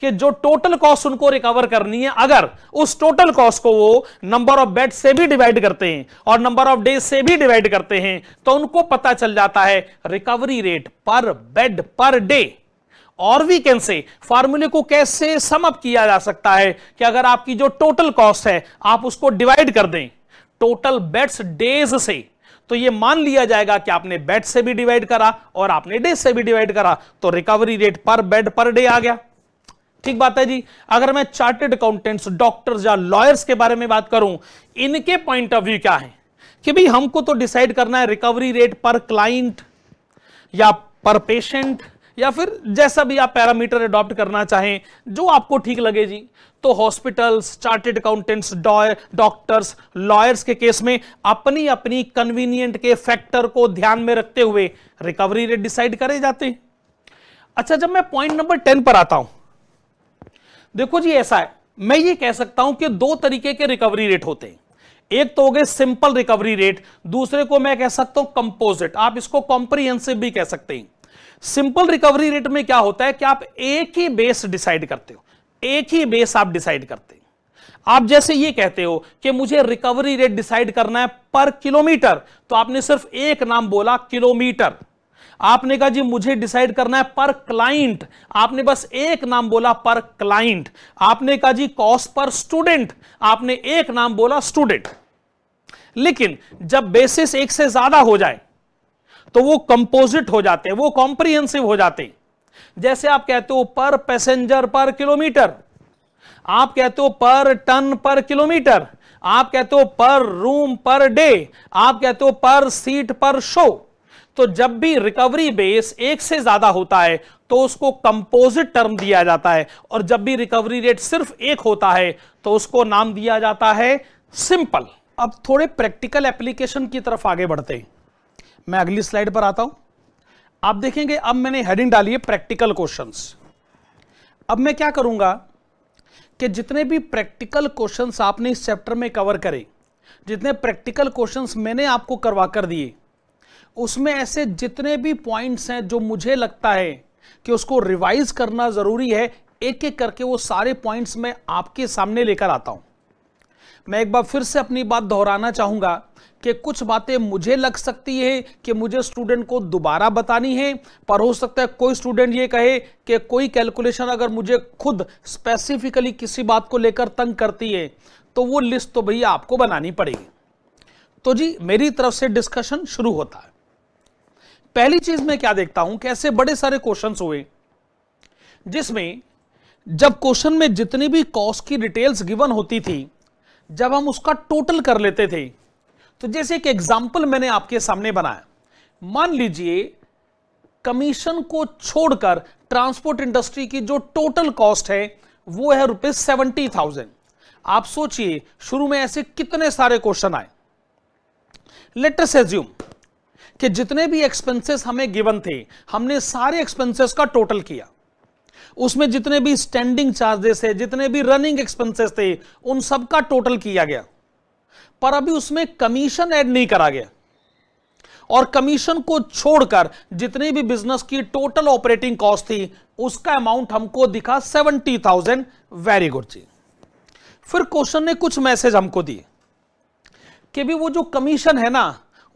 कि जो टोटल कॉस्ट उनको रिकवर करनी है अगर उस टोटल कॉस्ट को वो नंबर ऑफ बेड से भी डिवाइड करते हैं और नंबर ऑफ डेज से भी डिवाइड करते हैं तो उनको पता चल जाता है recovery rate per bed per day और वी कैन से फार्मूले को कैसे सम अप किया जा सकता है कि अगर आपकी जो टोटल कॉस्ट है आप उसको डिवाइड कर दें टोटल बेट्स डेज से तो ये मान लिया जाएगा कि आपने बेड से भी डिवाइड करा और आपने डे से भी डिवाइड करा तो recovery rate per bed per day आ गया ठीक बात है जी अगर मैं चार्टेड अकाउंटेंट्स डॉक्टर्स या लॉयर्स के बारे में बात करूं इनके पॉइंट ऑफ व्यू क्या है कि भाई हमको तो डिसाइड करना है रिकवरी रेट पर क्लाइंट या पर पेशेंट या फिर जैसा भी आप पैरामीटर अडॉप्ट करना चाहें जो आपको ठीक लगे जी तो hospitals chartered accountants doctors lawyers के केस में अपनी अपनी कन्वीनियंट के फैक्टर को ध्यान में रखते हुए रिकवरी रेट डिसाइड करे जाते हैं अच्छा जब मैं पॉइंट नंबर टेन पर आता हूं देखो जी ऐसा है मैं ये कह सकता हूं कि दो तरीके के रिकवरी रेट होते हैं एक तो हो गए सिंपल रिकवरी रेट दूसरे को मैं कह सकता हूं कंपोजिट आप इसको कॉम्प्रीहेंसिव भी कह सकते हैं सिंपल रिकवरी रेट में क्या होता है कि आप एक ही बेस डिसाइड करते हो एक ही बेस आप डिसाइड करते हो आप जैसे ये कहते हो कि मुझे रिकवरी रेट डिसाइड करना है पर किलोमीटर तो आपने सिर्फ एक नाम बोला किलोमीटर आपने कहा जी मुझे डिसाइड करना है पर क्लाइंट आपने बस एक नाम बोला पर क्लाइंट आपने कहा जी कॉस्ट पर स्टूडेंट आपने एक नाम बोला स्टूडेंट लेकिन जब बेसिस एक से ज्यादा हो जाए तो वो कंपोजिट हो जाते हैं वो कॉम्प्रीहेंसिव हो जाते हैं जैसे आप कहते हो पर पैसेंजर पर किलोमीटर आप कहते हो पर टन पर किलोमीटर आप कहते हो पर रूम पर डे आप कहते हो पर सीट पर शो तो जब भी रिकवरी बेस एक से ज्यादा होता है तो उसको कंपोजिट टर्म दिया जाता है और जब भी रिकवरी रेट सिर्फ एक होता है तो उसको नाम दिया जाता है सिंपल अब थोड़े प्रैक्टिकल एप्लीकेशन की तरफ आगे बढ़ते हैं मैं अगली स्लाइड पर आता हूं आप देखेंगे अब मैंने हेडिंग डाली है प्रैक्टिकल क्वेश्चंस अब मैं क्या करूंगा कि जितने भी प्रैक्टिकल क्वेश्चंस आपने इस चैप्टर में कवर करे जितने प्रैक्टिकल क्वेश्चंस मैंने आपको करवा कर दिए उसमें ऐसे जितने भी पॉइंट्स हैं जो मुझे लगता है कि उसको रिवाइज करना ज़रूरी है एक एक करके वो सारे पॉइंट्स मैं आपके सामने लेकर आता हूं मैं एक बार फिर से अपनी बात दोहराना चाहूंगा कि कुछ बातें मुझे लग सकती है कि मुझे स्टूडेंट को दोबारा बतानी है पर हो सकता है कोई स्टूडेंट ये कहे कि कोई कैलकुलेशन अगर मुझे खुद स्पेसिफिकली किसी बात को लेकर तंग करती है तो वो लिस्ट तो भैया आपको बनानी पड़ेगी तो जी मेरी तरफ से डिस्कशन शुरू होता है पहली चीज में क्या देखता हूं कि ऐसे बड़े सारे क्वेश्चन हुए जिसमें जब क्वेश्चन में जितनी भी कॉस्ट की डिटेल्स गिवन होती थी जब हम उसका टोटल कर लेते थे तो जैसे एक एग्जाम्पल मैंने आपके सामने बनाया मान लीजिए कमीशन को छोड़कर ट्रांसपोर्ट इंडस्ट्री की जो टोटल कॉस्ट है वो है रुपीज सेवेंटी थाउजेंड आप सोचिए शुरू में ऐसे कितने सारे क्वेश्चन आए लेटस एज्यूम कि जितने भी एक्सपेंसेस हमें गिवन थे हमने सारे एक्सपेंसेस का टोटल किया उसमें जितने भी स्टैंडिंग चार्जेस है जितने भी रनिंग एक्सपेंसेस थे उन सब का टोटल किया गया पर अभी उसमें कमीशन ऐड नहीं करा गया और कमीशन को छोड़कर जितनी भी बिजनेस की टोटल ऑपरेटिंग कॉस्ट थी उसका अमाउंट हमको दिखा सेवेंटी थाउजेंड वेरी गुड जी फिर क्वेश्चन ने कुछ मैसेज हमको दिए कि भी वो जो कमीशन है ना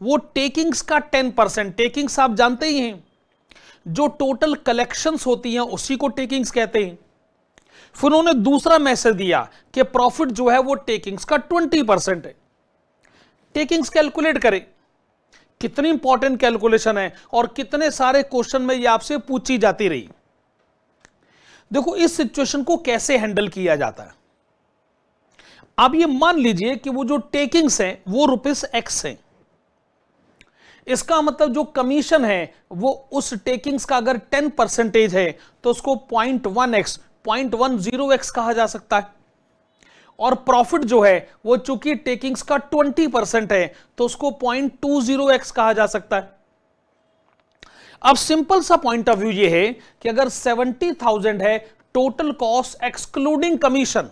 वो टेकिंग्स का टेन परसेंट टेकिंग्स आप जानते ही हैं जो टोटल कलेक्शंस होती हैं उसी को टेकिंग्स कहते हैं फिर उन्होंने दूसरा मैसेज दिया कि प्रॉफिट जो है वो टेकिंग्स का ट्वेंटी परसेंट है टेकिंग्स कैलकुलेट करें कितनी इंपॉर्टेंट कैलकुलेशन है और कितने सारे क्वेश्चन में ये आपसे पूछी जाती रही देखो इस सिचुएशन को कैसे हैंडल किया जाता है आप ये मान लीजिए कि वो जो टेकिंग्स हैं वो रुपीस एक्स हैं इसका मतलब जो कमीशन है वो उस टेकिंग्स का अगर टेन परसेंटेज है तो उसको point one x point one zero x कहा जा सकता है और प्रॉफिट जो है वो चूंकि टेकिंग्स का 20 परसेंट है तो उसको पॉइंट टू जीरो एक्स कहा जा सकता है अब सिंपल सा पॉइंट ऑफ व्यू ये है कि अगर 70,000 है टोटल कॉस्ट एक्सक्लूडिंग कमीशन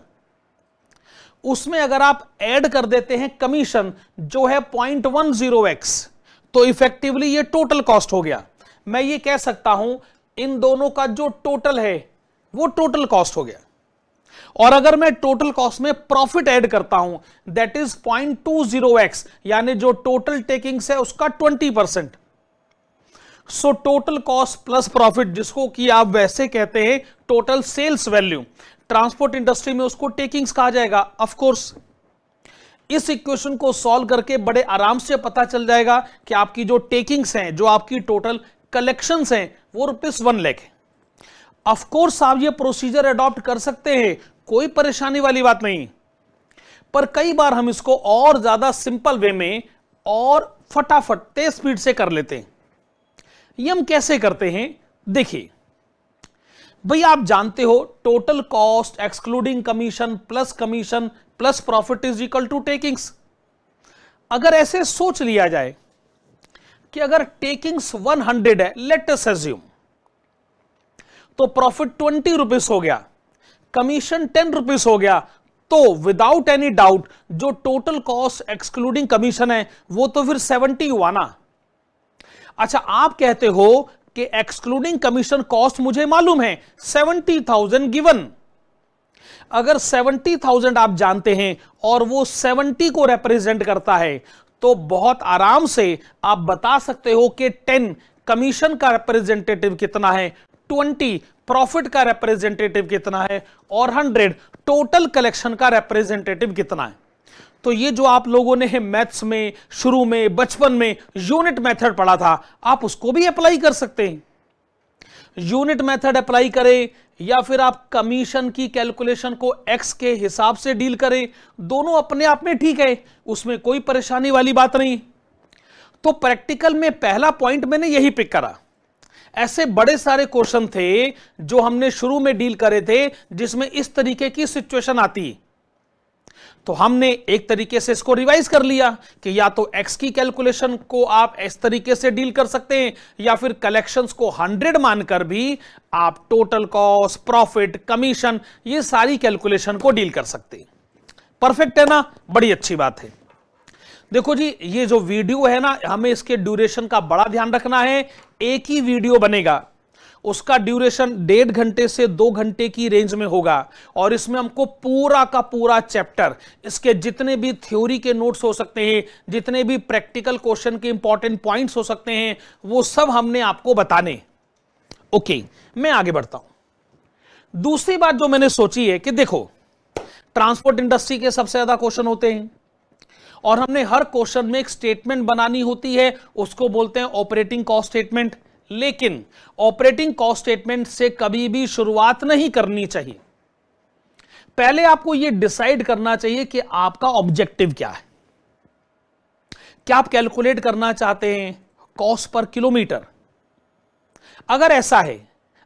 उसमें अगर आप ऐड कर देते हैं कमीशन जो है पॉइंट वन जीरो एक्स तो इफेक्टिवली ये टोटल कॉस्ट हो गया मैं ये कह सकता हूं इन दोनों का जो टोटल है वो टोटल कॉस्ट हो गया और अगर मैं टोटल कॉस्ट में प्रॉफिट ऐड करता हूं that is point two zero x यानी जो टोटल टेकिंग्स है उसका twenty percent so total cost plus profit जिसको कि आप वैसे कहते हैं total sales value transport industry में उसको टेकिंग्स कहा जाएगा ऑफकोर्स इस इक्वेशन को सॉल्व करके बड़े आराम से पता चल जाएगा कि आपकी जो टेकिंग्स हैं जो आपकी टोटल कलेक्शंस हैं वो रुपीस वन लेख है ऑफकोर्स आप ये प्रोसीजर अडॉप्ट कर सकते हैं कोई परेशानी वाली बात नहीं पर कई बार हम इसको और ज्यादा सिंपल वे में और फटाफट तेज स्पीड से कर लेते हैं ये हम कैसे करते हैं देखिए भाई आप जानते हो total cost excluding commission plus commission plus profit is equal to takings अगर ऐसे सोच लिया जाए कि अगर टेकिंग्स 100 है लेट अस एज्यूम तो प्रॉफिट ट्वेंटी रुपीज हो गया कमीशन टेन रुपीज हो गया तो विदाउट एनी डाउट जो टोटल कॉस्ट एक्सक्लूडिंग कमीशन है वो तो फिर सेवेंटी हुआ ना अच्छा आप कहते हो कि एक्सक्लूडिंग कमीशन कॉस्ट मुझे मालूम है सेवेंटी थाउजेंड गिवन अगर सेवेंटी थाउजेंड आप जानते हैं और वो सेवेंटी को रिप्रेजेंट करता है तो बहुत आराम से आप बता सकते हो कि टेन कमीशन का रिप्रेजेंटेटिव कितना है ट्वेंटी प्रॉफिट का रिप्रेजेंटेटिव कितना है और हंड्रेड टोटल कलेक्शन का रिप्रेजेंटेटिव कितना है तो ये जो आप लोगों ने मैथ्स में शुरू में बचपन में यूनिट मेथड पढ़ा था आप उसको भी अप्लाई कर सकते हैं यूनिट मेथड अप्लाई करें या फिर आप कमीशन की कैलकुलेशन को एक्स के हिसाब से डील करें दोनों अपने आप में ठीक है उसमें कोई परेशानी वाली बात नहीं तो प्रैक्टिकल में पहला पॉइंट मैंने यही पिक करा ऐसे बड़े सारे क्वेश्चन थे जो हमने शुरू में डील करे थे जिसमें इस तरीके की सिचुएशन आती तो हमने एक तरीके से इसको रिवाइज कर लिया कि या तो एक्स की कैलकुलेशन को आप इस तरीके से डील कर सकते हैं या फिर कलेक्शंस को हंड्रेड मानकर भी आप टोटल कॉस्ट प्रॉफिट कमीशन ये सारी कैलकुलेशन को डील कर सकते हैं परफेक्ट है ना बड़ी अच्छी बात है देखो जी ये जो वीडियो है ना हमें इसके ड्यूरेशन का बड़ा ध्यान रखना है एक ही वीडियो बनेगा उसका ड्यूरेशन डेढ़ घंटे से दो घंटे की रेंज में होगा और इसमें हमको पूरा का पूरा चैप्टर इसके जितने भी थ्योरी के नोट्स हो सकते हैं जितने भी प्रैक्टिकल क्वेश्चन के इंपॉर्टेंट पॉइंट्स हो सकते हैं वो सब हमने आपको बताने ओके मैं आगे बढ़ता हूं दूसरी बात जो मैंने सोची है कि देखो ट्रांसपोर्ट इंडस्ट्री के सबसे ज्यादा क्वेश्चन होते हैं और हमने हर क्वेश्चन में एक स्टेटमेंट बनानी होती है उसको बोलते हैं ऑपरेटिंग कॉस्ट स्टेटमेंट लेकिन ऑपरेटिंग कॉस्ट स्टेटमेंट से कभी भी शुरुआत नहीं करनी चाहिए पहले आपको यह डिसाइड करना चाहिए कि आपका ऑब्जेक्टिव क्या है क्या आप कैलकुलेट करना चाहते हैं कॉस्ट पर किलोमीटर अगर ऐसा है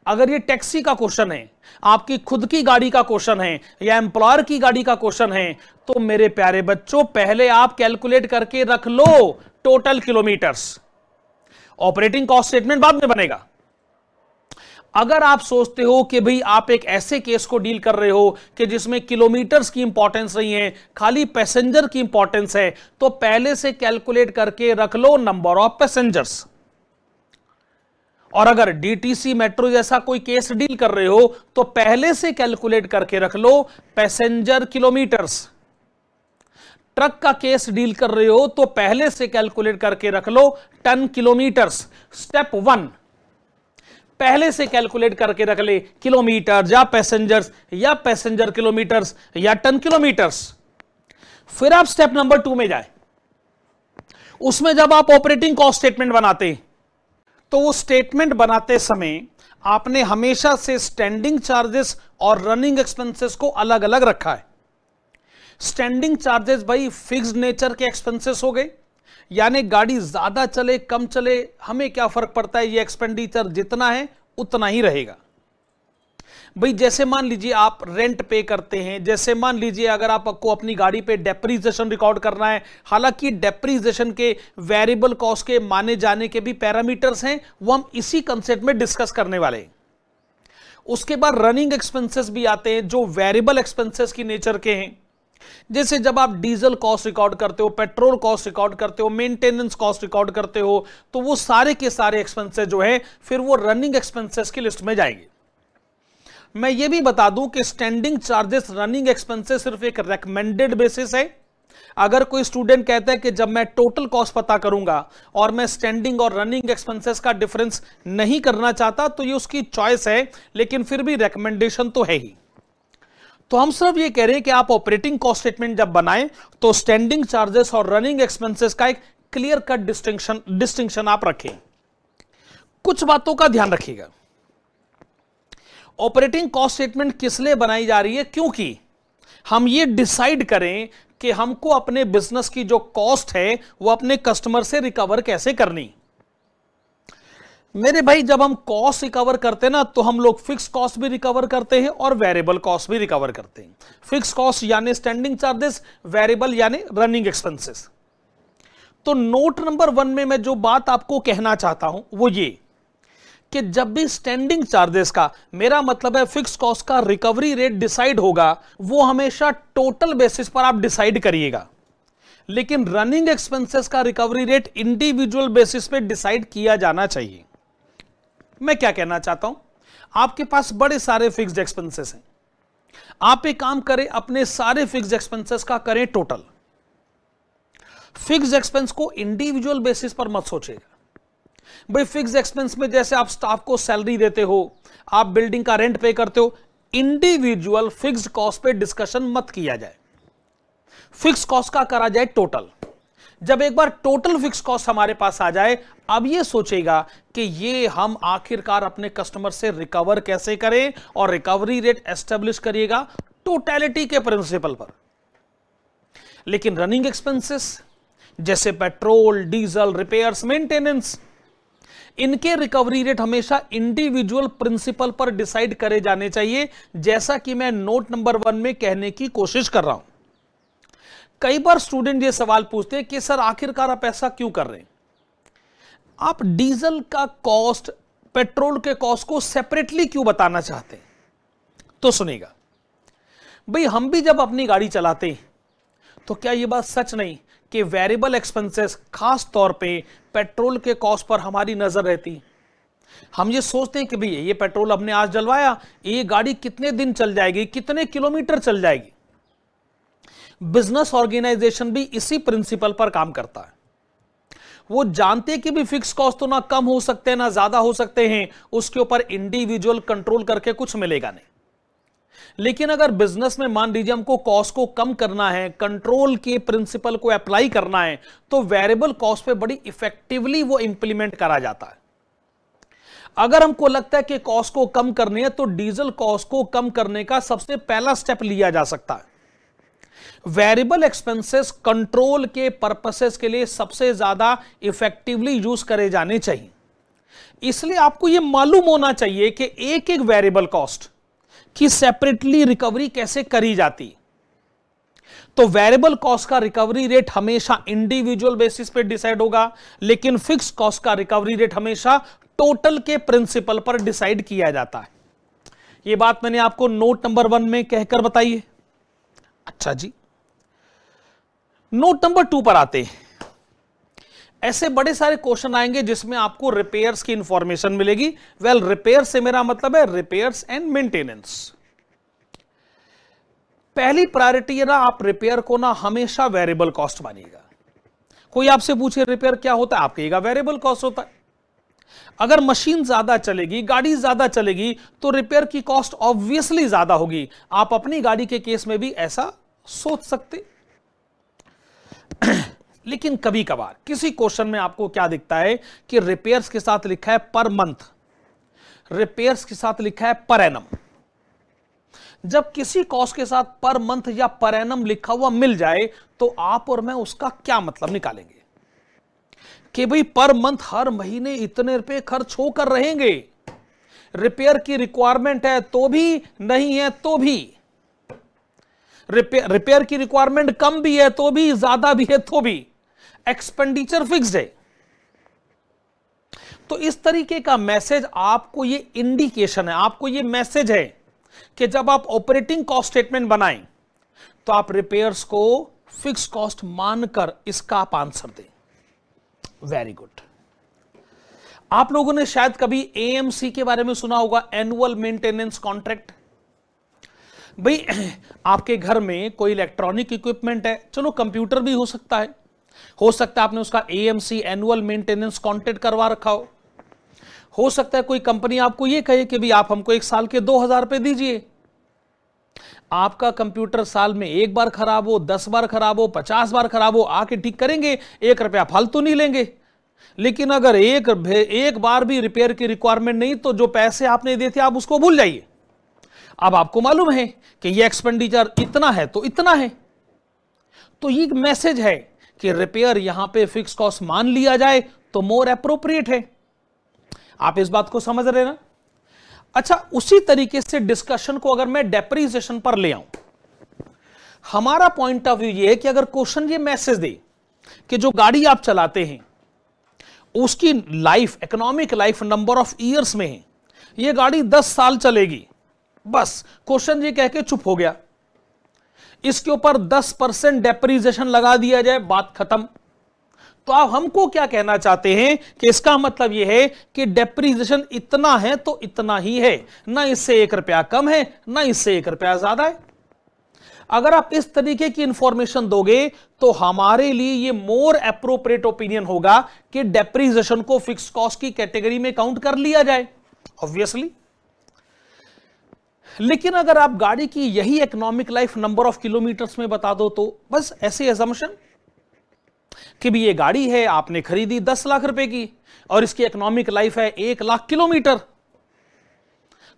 अगर ये टैक्सी का क्वेश्चन है आपकी खुद की गाड़ी का क्वेश्चन है या एम्प्लॉयर की गाड़ी का क्वेश्चन है तो मेरे प्यारे बच्चों पहले आप कैलकुलेट करके रख लो total kilometres operating cost statement बाद में बनेगा अगर आप सोचते हो कि भाई आप एक ऐसे केस को डील कर रहे हो कि जिसमें किलोमीटर्स की इंपॉर्टेंस नहीं है खाली पैसेंजर की इंपॉर्टेंस है तो पहले से कैलकुलेट करके रख लो नंबर ऑफ पैसेंजर्स और अगर डीटीसी मेट्रो जैसा कोई केस डील कर रहे हो तो पहले से कैलकुलेट करके रख लो पैसेंजर किलोमीटर्स ट्रक का केस डील कर रहे हो तो पहले से कैलकुलेट करके रख लो टन किलोमीटर्स स्टेप वन पहले से कैलकुलेट करके रख ले किलोमीटर या पैसेंजर्स या पैसेंजर किलोमीटर्स या टन किलोमीटर्स फिर आप स्टेप नंबर टू में जाए उसमें जब आप ऑपरेटिंग कॉस्ट स्टेटमेंट बनाते हैं तो वो स्टेटमेंट बनाते समय आपने हमेशा से स्टैंडिंग चार्जेस और रनिंग एक्सपेंसेस को अलग अलग रखा है स्टैंडिंग चार्जेस भाई फिक्स नेचर के एक्सपेंसेस हो गए यानी गाड़ी ज्यादा चले कम चले हमें क्या फर्क पड़ता है ये एक्सपेंडिचर जितना है उतना ही रहेगा भाई जैसे मान लीजिए आप रेंट पे करते हैं जैसे मान लीजिए अगर आपको अपनी गाड़ी पे डेप्रीजेशन रिकॉर्ड करना है हालांकि डेप्रीजेशन के वेरिएबल कॉस्ट के माने जाने के भी पैरामीटर्स हैं वो हम इसी कंसेप्ट में डिस्कस करने वाले हैं उसके बाद रनिंग एक्सपेंसेस भी आते हैं जो वेरिएबल एक्सपेंसेस की नेचर के हैं जैसे जब आप डीजल कॉस्ट रिकॉर्ड करते हो पेट्रोल कॉस्ट रिकॉर्ड करते हो मेंटेनेंस कॉस्ट रिकॉर्ड करते हो तो वो सारे के सारे एक्सपेंसेस जो है फिर वो रनिंग एक्सपेंसेस की लिस्ट में जाएंगे मैं ये भी बता दूं कि स्टैंडिंग चार्जेस रनिंग एक्सपेंसेस सिर्फ एक रेकमेंडेड बेसिस है अगर कोई स्टूडेंट कहता है कि जब मैं टोटल कॉस्ट पता करूंगा और मैं स्टैंडिंग और रनिंग एक्सपेंसेस का डिफरेंस नहीं करना चाहता तो ये उसकी चॉइस है लेकिन फिर भी रेकमेंडेशन तो है ही तो हम सिर्फ ये कह रहे हैं कि आप ऑपरेटिंग कॉस्ट स्टेटमेंट जब बनाएं तो स्टैंडिंग चार्जेस और रनिंग एक्सपेंसेस का एक क्लियर कट डिस्टिंक्शन डिस्टिंक्शन आप रखें कुछ बातों का ध्यान रखिएगा ऑपरेटिंग कॉस्ट स्टेटमेंट किस लिए बनाई जा रही है क्योंकि हम ये डिसाइड करें कि हमको अपने बिजनेस की जो कॉस्ट है वो अपने कस्टमर से रिकवर कैसे करनी मेरे भाई जब हम कॉस्ट रिकवर करते हैं ना तो हम लोग फिक्स कॉस्ट भी रिकवर करते हैं और वेरिएबल कॉस्ट भी रिकवर करते हैं फिक्स कॉस्ट यानी स्टैंडिंग चार्जेस वेरिएबल यानी रनिंग एक्सपेंसेस तो नोट नंबर वन में मैं जो बात आपको कहना चाहता हूं वो ये कि जब भी स्टैंडिंग चार्जेस का मेरा मतलब है फिक्स कॉस्ट का रिकवरी रेट डिसाइड होगा वो हमेशा टोटल बेसिस पर आप डिसाइड करिएगा लेकिन रनिंग एक्सपेंसेस का रिकवरी रेट इंडिविजुअल बेसिस पे डिसाइड किया जाना चाहिए मैं क्या कहना चाहता हूं आपके पास बड़े सारे फिक्स्ड एक्सपेंसेस हैं आप एक काम करें अपने सारे फिक्स्ड एक्सपेंसेस का करें टोटल फिक्स्ड एक्सपेंस को इंडिविजुअल बेसिस पर मत सोचेगा भाई फिक्स एक्सपेंस में जैसे आप स्टाफ को सैलरी देते हो आप बिल्डिंग का रेंट पे करते हो इंडिविजुअल फिक्स कॉस्ट पे डिस्कशन मत किया जाए फिक्स कॉस्ट का करा जाए टोटल जब एक बार टोटल फिक्स कॉस्ट हमारे पास आ जाए अब ये सोचेगा कि ये हम आखिरकार अपने कस्टमर से रिकवर कैसे करें और रिकवरी रेट एस्टेब्लिश करिएगा टोटैलिटी के प्रिंसिपल पर लेकिन रनिंग एक्सपेंसेस जैसे पेट्रोल डीजल रिपेयर्स मेंटेनेंस इनके रिकवरी रेट हमेशा इंडिविजुअल प्रिंसिपल पर डिसाइड करे जाने चाहिए जैसा कि मैं नोट नंबर वन में कहने की कोशिश कर रहा हूं कई बार स्टूडेंट ये सवाल पूछते हैं कि सर आखिरकार आप ऐसा क्यों कर रहे हैं आप डीजल का कॉस्ट पेट्रोल के कॉस्ट को सेपरेटली क्यों बताना चाहते हैं तो सुनेगा भाई हम भी जब अपनी गाड़ी चलाते हैं तो क्या यह बात सच नहीं कि वेरिएबल एक्सपेंसेस खास तौर पे पेट्रोल के कॉस्ट पर हमारी नज़र रहती हम ये सोचते हैं कि भैया ये पेट्रोल हमने आज जलवाया ये गाड़ी कितने दिन चल जाएगी कितने किलोमीटर चल जाएगी बिजनेस ऑर्गेनाइजेशन भी इसी प्रिंसिपल पर काम करता है वो जानते हैं कि भी फिक्स कॉस्ट तो ना कम हो सकते हैं ना ज्यादा हो सकते हैं उसके ऊपर इंडिविजुअल कंट्रोल करके कुछ मिलेगा नहीं लेकिन अगर बिजनेस में मान लीजिए हमको कॉस्ट को कम करना है कंट्रोल के प्रिंसिपल को अप्लाई करना है तो वेरिएबल कॉस्ट पे बड़ी इफेक्टिवली वो इंप्लीमेंट करा जाता है अगर हमको लगता है कि कॉस्ट को कम करने है तो डीजल कॉस्ट को कम करने का सबसे पहला स्टेप लिया जा सकता है वेरिएबल एक्सपेंसेस कंट्रोल के पर्पसेस के लिए सबसे ज्यादा इफेक्टिवली यूज करे जाने चाहिए इसलिए आपको यह मालूम होना चाहिए कि एक एक वेरिएबल कॉस्ट कि सेपरेटली रिकवरी कैसे करी जाती तो वेरिएबल कॉस्ट का रिकवरी रेट हमेशा इंडिविजुअल बेसिस पे डिसाइड होगा लेकिन फिक्स कॉस्ट का रिकवरी रेट हमेशा टोटल के प्रिंसिपल पर डिसाइड किया जाता है ये बात मैंने आपको नोट नंबर वन में कहकर बताइए अच्छा जी नोट नंबर टू पर आते हैं ऐसे बड़े सारे क्वेश्चन आएंगे जिसमें आपको रिपेयर्स की इंफॉर्मेशन मिलेगी वेल well, रिपेयर से मेरा मतलब है रिपेयर्स एंड मेंटेनेंस पहली प्रायोरिटी है ना आप रिपेयर को ना हमेशा वेरिएबल कॉस्ट मानिएगा कोई आपसे पूछे रिपेयर क्या होता है आप कहिएगा वेरिएबल कॉस्ट होता है अगर मशीन ज्यादा चलेगी गाड़ी ज्यादा चलेगी तो रिपेयर की कॉस्ट ऑब्वियसली ज्यादा होगी आप अपनी गाड़ी के केस में भी ऐसा सोच सकते लेकिन कभी कभार किसी क्वेश्चन में आपको क्या दिखता है कि रिपेयर्स के साथ लिखा है पर मंथ रिपेयर्स के साथ लिखा है पर एनम जब किसी कॉस्ट के साथ पर मंथ या पर एनम लिखा हुआ मिल जाए तो आप और मैं उसका क्या मतलब निकालेंगे कि भाई पर मंथ हर महीने इतने रुपए खर्च होकर रहेंगे रिपेयर की रिक्वायरमेंट है तो भी नहीं है तो भी रिपेयर रिपेयर की रिक्वायरमेंट कम भी है तो भी ज्यादा भी है तो भी एक्सपेंडिचर फिक्स्ड है तो इस तरीके का मैसेज आपको ये इंडिकेशन है आपको ये मैसेज है कि जब आप ऑपरेटिंग कॉस्ट स्टेटमेंट बनाएं तो आप रिपेयर्स को फिक्स कॉस्ट मानकर इसका आप आंसर दें वेरी गुड आप लोगों ने शायद कभी एएमसी के बारे में सुना होगा एनुअल मेंटेनेंस कॉन्ट्रैक्ट भाई आपके घर में कोई इलेक्ट्रॉनिक इक्विपमेंट है चलो कंप्यूटर भी हो सकता है हो सकता है आपने उसका एएमसी एनुअल मेंटेनेंस कॉन्ट्रेक्ट करवा रखा हो हो सकता है कोई कंपनी आपको यह कहे कि भी आप हमको एक साल के दो हजार रुपए दीजिए आपका कंप्यूटर साल में एक बार खराब हो दस बार खराब हो पचास बार खराब हो आके ठीक करेंगे एक रुपया फालतू तो नहीं लेंगे लेकिन अगर एक एक बार भी रिपेयर की रिक्वायरमेंट नहीं तो जो पैसे आपने दिए थे आप उसको भूल जाइए अब आपको मालूम है कि ये एक्सपेंडिचर इतना है तो इतना है तो ये मैसेज है कि रिपेयर यहां पे फिक्स कॉस्ट मान लिया जाए तो मोर अप्रोप्रिएट है आप इस बात को समझ रहे ना अच्छा उसी तरीके से डिस्कशन को अगर मैं डेप्रीसिएशन पर ले आऊं हमारा पॉइंट ऑफ व्यू ये है कि अगर क्वेश्चन ये मैसेज दे कि जो गाड़ी आप चलाते हैं उसकी life economic life number of years में है ये गाड़ी 10 साल चलेगी बस क्वेश्चन ये कह के चुप हो गया इसके ऊपर 10 परसेंट डेप्रीजेशन लगा दिया जाए बात खत्म तो आप हमको क्या कहना चाहते हैं कि इसका मतलब यह है कि डेप्रीजेशन इतना है तो इतना ही है ना इससे एक रुपया कम है ना इससे एक रुपया ज्यादा है अगर आप इस तरीके की इंफॉर्मेशन दोगे तो हमारे लिए ये मोर अप्रोप्रिएट ओपिनियन होगा कि डेप्रीजेशन को फिक्स कॉस्ट की कैटेगरी में काउंट कर लिया जाए ऑब्वियसली लेकिन अगर आप गाड़ी की यही economic life number of kilometres में बता दो तो बस ऐसे एजम्पन कि भी ये गाड़ी है आपने खरीदी दस लाख रुपए की और इसकी इकोनॉमिक लाइफ है एक लाख किलोमीटर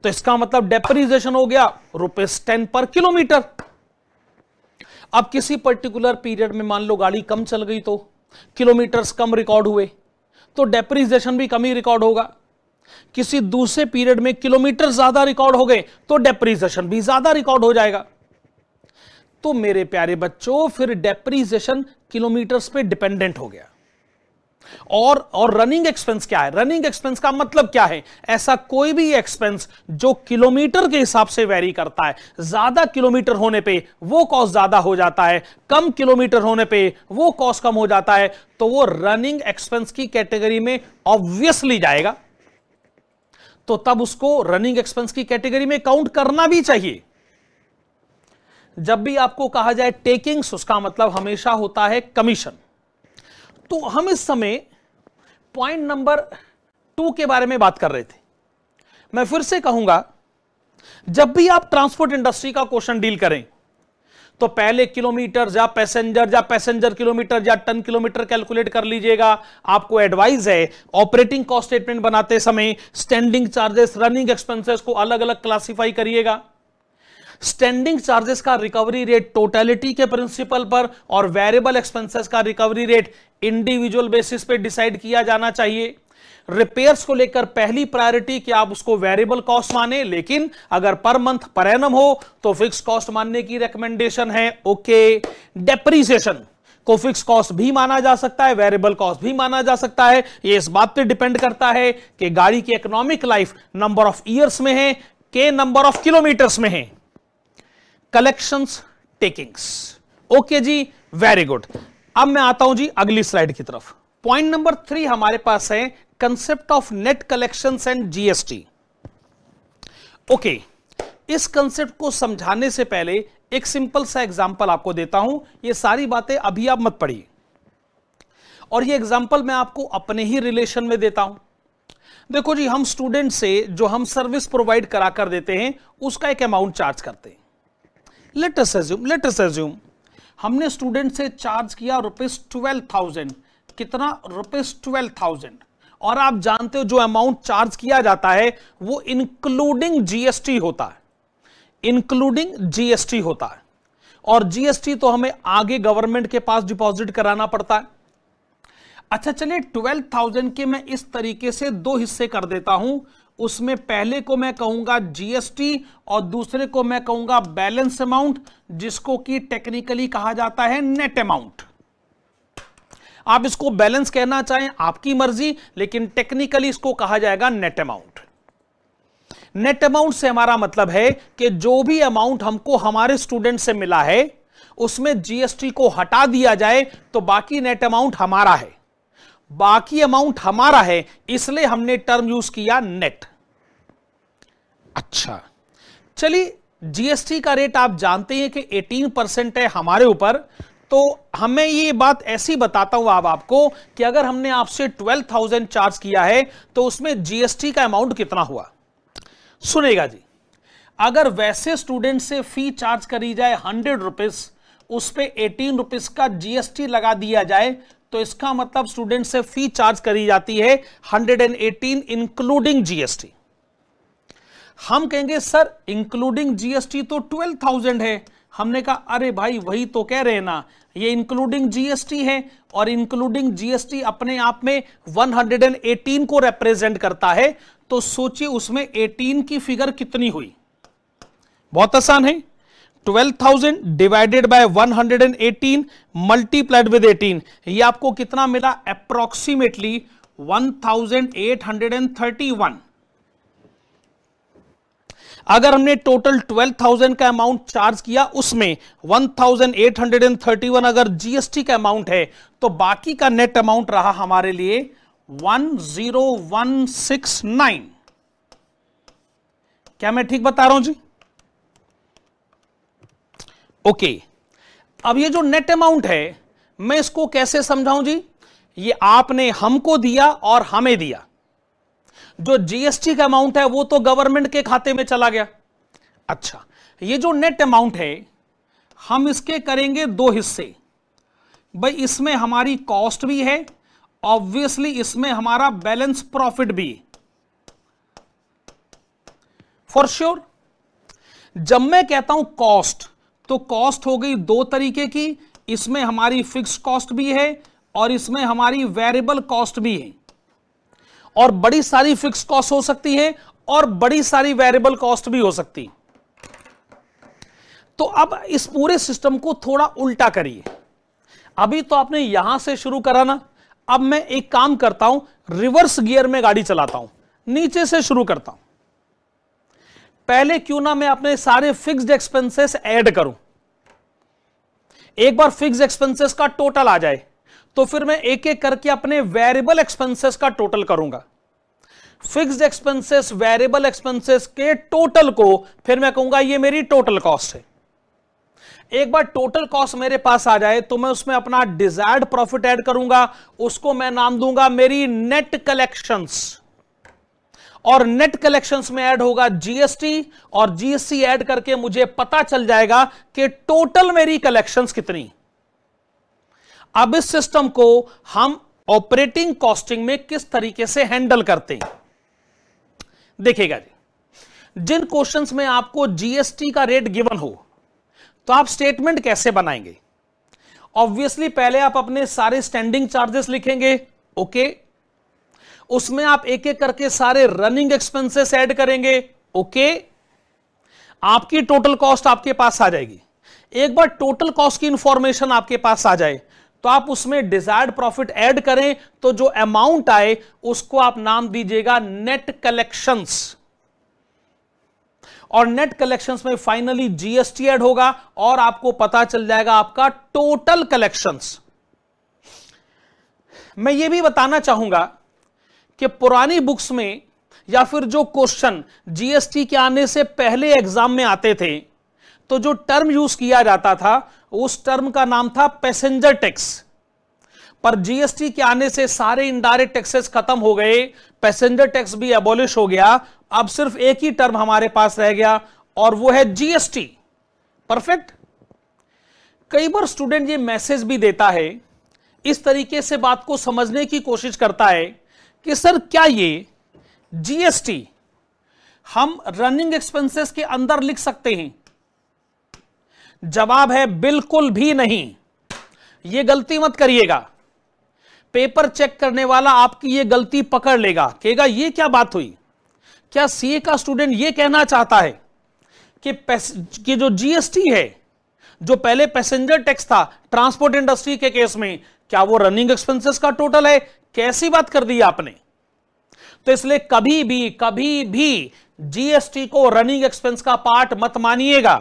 तो इसका मतलब डेपरीजेशन हो गया रुपीज टेन पर किलोमीटर अब किसी पर्टिकुलर पीरियड में मान लो गाड़ी कम चल गई तो किलोमीटर्स कम रिकॉर्ड हुए तो डेप्रीजेशन भी कम ही रिकॉर्ड होगा किसी दूसरे पीरियड में किलोमीटर ज्यादा रिकॉर्ड हो गए तो डेप्रीजेशन भी ज्यादा रिकॉर्ड हो जाएगा तो मेरे प्यारे बच्चों फिर डेप्रीजेशन किलोमीटर पर डिपेंडेंट हो गया और और रनिंग एक्सपेंस क्या है रनिंग एक्सपेंस का मतलब क्या है ऐसा कोई भी एक्सपेंस जो किलोमीटर के हिसाब से वेरी करता है ज्यादा किलोमीटर होने पे वो कॉस्ट ज्यादा हो जाता है कम किलोमीटर होने पे वो कॉस्ट कम हो जाता है तो वो रनिंग एक्सपेंस की कैटेगरी में ऑब्वियसली जाएगा तो तब उसको रनिंग एक्सपेंस की कैटेगरी में काउंट करना भी चाहिए जब भी आपको कहा जाए टेकिंग्स उसका मतलब हमेशा होता है कमीशन तो हम इस समय पॉइंट नंबर टू के बारे में बात कर रहे थे मैं फिर से कहूंगा जब भी आप ट्रांसपोर्ट इंडस्ट्री का क्वेश्चन डील करें तो पहले किलोमीटर या पैसेंजर या पैसेंजर किलोमीटर या टन किलोमीटर कैलकुलेट कर लीजिएगा आपको एडवाइस है ऑपरेटिंग कॉस्ट स्टेटमेंट बनाते समय स्टैंडिंग चार्जेस रनिंग एक्सपेंसेस को अलग अलग क्लासिफाई करिएगा स्टैंडिंग चार्जेस का रिकवरी रेट टोटलिटी के प्रिंसिपल पर और वेरिएबल एक्सपेंसेस का रिकवरी रेट इंडिविजुअल बेसिस पे डिसाइड किया जाना चाहिए रिपेयर्स को लेकर पहली प्रायोरिटी कि आप उसको वेरिएबल कॉस्ट माने लेकिन अगर पर मंथ पर एनम हो तो फिक्स कॉस्ट मानने की रिकमेंडेशन है ओके डेप्रीसिएशन को फिक्स कॉस्ट भी माना जा सकता है वेरिएबल कॉस्ट भी माना जा सकता है ये इस बात पे डिपेंड करता है कि गाड़ी की economic life number of years में है के नंबर ऑफ किलोमीटर्स में है कलेक्शंस टेकिंग्स ओके जी वेरी गुड अब मैं आता हूं जी अगली स्लाइड की तरफ पॉइंट नंबर थ्री हमारे पास है concept of net collection and GST okay इस कंसेप्ट को समझाने से पहले एक सिंपल सा एग्जांपल आपको देता हूं ये सारी बातें अभी आप मत पढ़िए और ये एग्जांपल मैं आपको अपने ही रिलेशन में देता हूं देखो जी हम स्टूडेंट से जो हम सर्विस प्रोवाइड करा कर देते हैं उसका एक अमाउंट चार्ज करते हैं लेटस एज्यूम लेटस एज्यूम हमने स्टूडेंट से चार्ज किया रुपीज ट्वेल्व थाउजेंड कितना रुपीज ट्वेल्व थाउजेंड और आप जानते हो जो अमाउंट चार्ज किया जाता है वो इंक्लूडिंग जीएसटी होता है इंक्लूडिंग जीएसटी होता है और जीएसटी तो हमें आगे गवर्नमेंट के पास डिपॉजिट कराना पड़ता है अच्छा चलिए ट्वेल्व थाउजेंड के मैं इस तरीके से दो हिस्से कर देता हूं उसमें पहले को मैं कहूंगा जीएसटी और दूसरे को मैं कहूंगा बैलेंस अमाउंट जिसको कि टेक्निकली कहा जाता है नेट अमाउंट आप इसको बैलेंस कहना चाहें आपकी मर्जी लेकिन टेक्निकली इसको कहा जाएगा नेट अमाउंट नेट अमाउंट से हमारा मतलब है कि जो भी अमाउंट हमको हमारे स्टूडेंट से मिला है उसमें जीएसटी को हटा दिया जाए तो बाकी नेट अमाउंट हमारा है बाकी अमाउंट हमारा है इसलिए हमने टर्म यूज किया नेट अच्छा चलिए जीएसटी का रेट आप जानते हैं कि 18 परसेंट है हमारे ऊपर तो हमें ये बात ऐसी बताता हूं आप आपको कि अगर हमने आपसे 12,000 चार्ज किया है तो उसमें जीएसटी का अमाउंट कितना हुआ सुनेगा जी अगर वैसे स्टूडेंट से फी चार्ज करी जाए हंड्रेड रुपीज उस पर एटीन रुपीज का जीएसटी लगा दिया जाए तो इसका मतलब स्टूडेंट से फी चार्ज करी जाती है hundred and eighteen including GST हम कहेंगे सर इंक्लूडिंग जीएसटी तो ट्वेल्व थाउजेंड है हमने कहा अरे भाई वही तो कह रहे ना ये इंक्लूडिंग जीएसटी है और इंक्लूडिंग जीएसटी अपने आप में 118 को रिप्रेजेंट करता है तो सोचिए उसमें 18 की फिगर कितनी हुई बहुत आसान है 12,000 डिवाइडेड बाय 118 मल्टीप्लाइड विद 18 ये आपको कितना मिला अप्रोक्सीमेटली 1831 अगर हमने टोटल 12,000 का अमाउंट चार्ज किया उसमें 1,831 अगर जीएसटी का अमाउंट है तो बाकी का नेट अमाउंट रहा हमारे लिए 10169 क्या मैं ठीक बता रहा हूं जी ओके अब ये जो नेट अमाउंट है मैं इसको कैसे समझाऊं जी ये आपने हमको दिया और हमें दिया जो जीएसटी का अमाउंट है वो तो गवर्नमेंट के खाते में चला गया अच्छा ये जो नेट अमाउंट है हम इसके करेंगे दो हिस्से भाई इसमें हमारी कॉस्ट भी है ऑब्वियसली इसमें हमारा बैलेंस प्रॉफिट भी फॉर श्योर sure. जब मैं कहता हूं कॉस्ट तो कॉस्ट हो गई दो तरीके की इसमें हमारी फिक्स कॉस्ट भी है और इसमें हमारी वेरिएबल कॉस्ट भी है और बड़ी सारी फिक्स कॉस्ट हो सकती है और बड़ी सारी वेरिएबल कॉस्ट भी हो सकती तो अब इस पूरे सिस्टम को थोड़ा उल्टा करिए अभी तो आपने यहां से शुरू करा ना अब मैं एक काम करता हूं रिवर्स गियर में गाड़ी चलाता हूं नीचे से शुरू करता हूं पहले क्यों ना मैं अपने सारे फिक्स्ड एक्सपेंसेस ऐड करूं एक बार फिक्स्ड एक्सपेंसेस का टोटल आ जाए तो फिर मैं एक एक करके अपने वेरिएबल एक्सपेंसेस का टोटल करूंगा फिक्स्ड एक्सपेंसेस वेरिएबल एक्सपेंसेस के टोटल को फिर मैं कहूंगा ये मेरी टोटल कॉस्ट है एक बार टोटल कॉस्ट मेरे पास आ जाए तो मैं उसमें अपना डिजायर्ड प्रॉफिट ऐड करूंगा उसको मैं नाम दूंगा मेरी नेट कलेक्शंस और नेट कलेक्शंस में ऐड होगा जीएसटी और जीएसटी ऐड करके मुझे पता चल जाएगा कि टोटल मेरी कलेक्शंस कितनी अब इस सिस्टम को हम ऑपरेटिंग कॉस्टिंग में किस तरीके से हैंडल करते हैं देखिएगा जी जिन क्वेश्चंस में आपको जीएसटी का रेट गिवन हो तो आप स्टेटमेंट कैसे बनाएंगे ऑब्वियसली पहले आप अपने सारे स्टैंडिंग चार्जेस लिखेंगे ओके okay. उसमें आप एक एक करके सारे रनिंग एक्सपेंसेस ऐड करेंगे ओके okay. आपकी टोटल कॉस्ट आपके पास आ जाएगी एक बार टोटल कॉस्ट की इंफॉर्मेशन आपके पास आ जाए तो आप उसमें डिजायर्ड प्रॉफिट ऐड करें तो जो अमाउंट आए उसको आप नाम दीजिएगा नेट कलेक्शंस और नेट कलेक्शंस में फाइनली जीएसटी ऐड होगा और आपको पता चल जाएगा आपका टोटल कलेक्शंस मैं यह भी बताना चाहूंगा कि पुरानी बुक्स में या फिर जो क्वेश्चन जीएसटी के आने से पहले एग्जाम में आते थे तो जो टर्म यूज किया जाता था उस टर्म का नाम था पैसेंजर टैक्स पर जीएसटी के आने से सारे इनडायरेक्ट टैक्सेस खत्म हो गए पैसेंजर टैक्स भी एबोलिश हो गया अब सिर्फ एक ही टर्म हमारे पास रह गया और वो है जीएसटी परफेक्ट कई बार स्टूडेंट ये मैसेज भी देता है इस तरीके से बात को समझने की कोशिश करता है कि सर क्या ये जीएसटी हम रनिंग एक्सपेंसेस के अंदर लिख सकते हैं जवाब है बिल्कुल भी नहीं यह गलती मत करिएगा पेपर चेक करने वाला आपकी यह गलती पकड़ लेगा कहेगा यह क्या बात हुई क्या सीए का स्टूडेंट यह कहना चाहता है कि, कि जो जीएसटी है जो पहले पैसेंजर टैक्स था ट्रांसपोर्ट इंडस्ट्री के केस में क्या वो रनिंग एक्सपेंसेस का टोटल है कैसी बात कर दी आपने तो इसलिए कभी भी कभी भी जीएसटी को रनिंग एक्सपेंस का पार्ट मत मानिएगा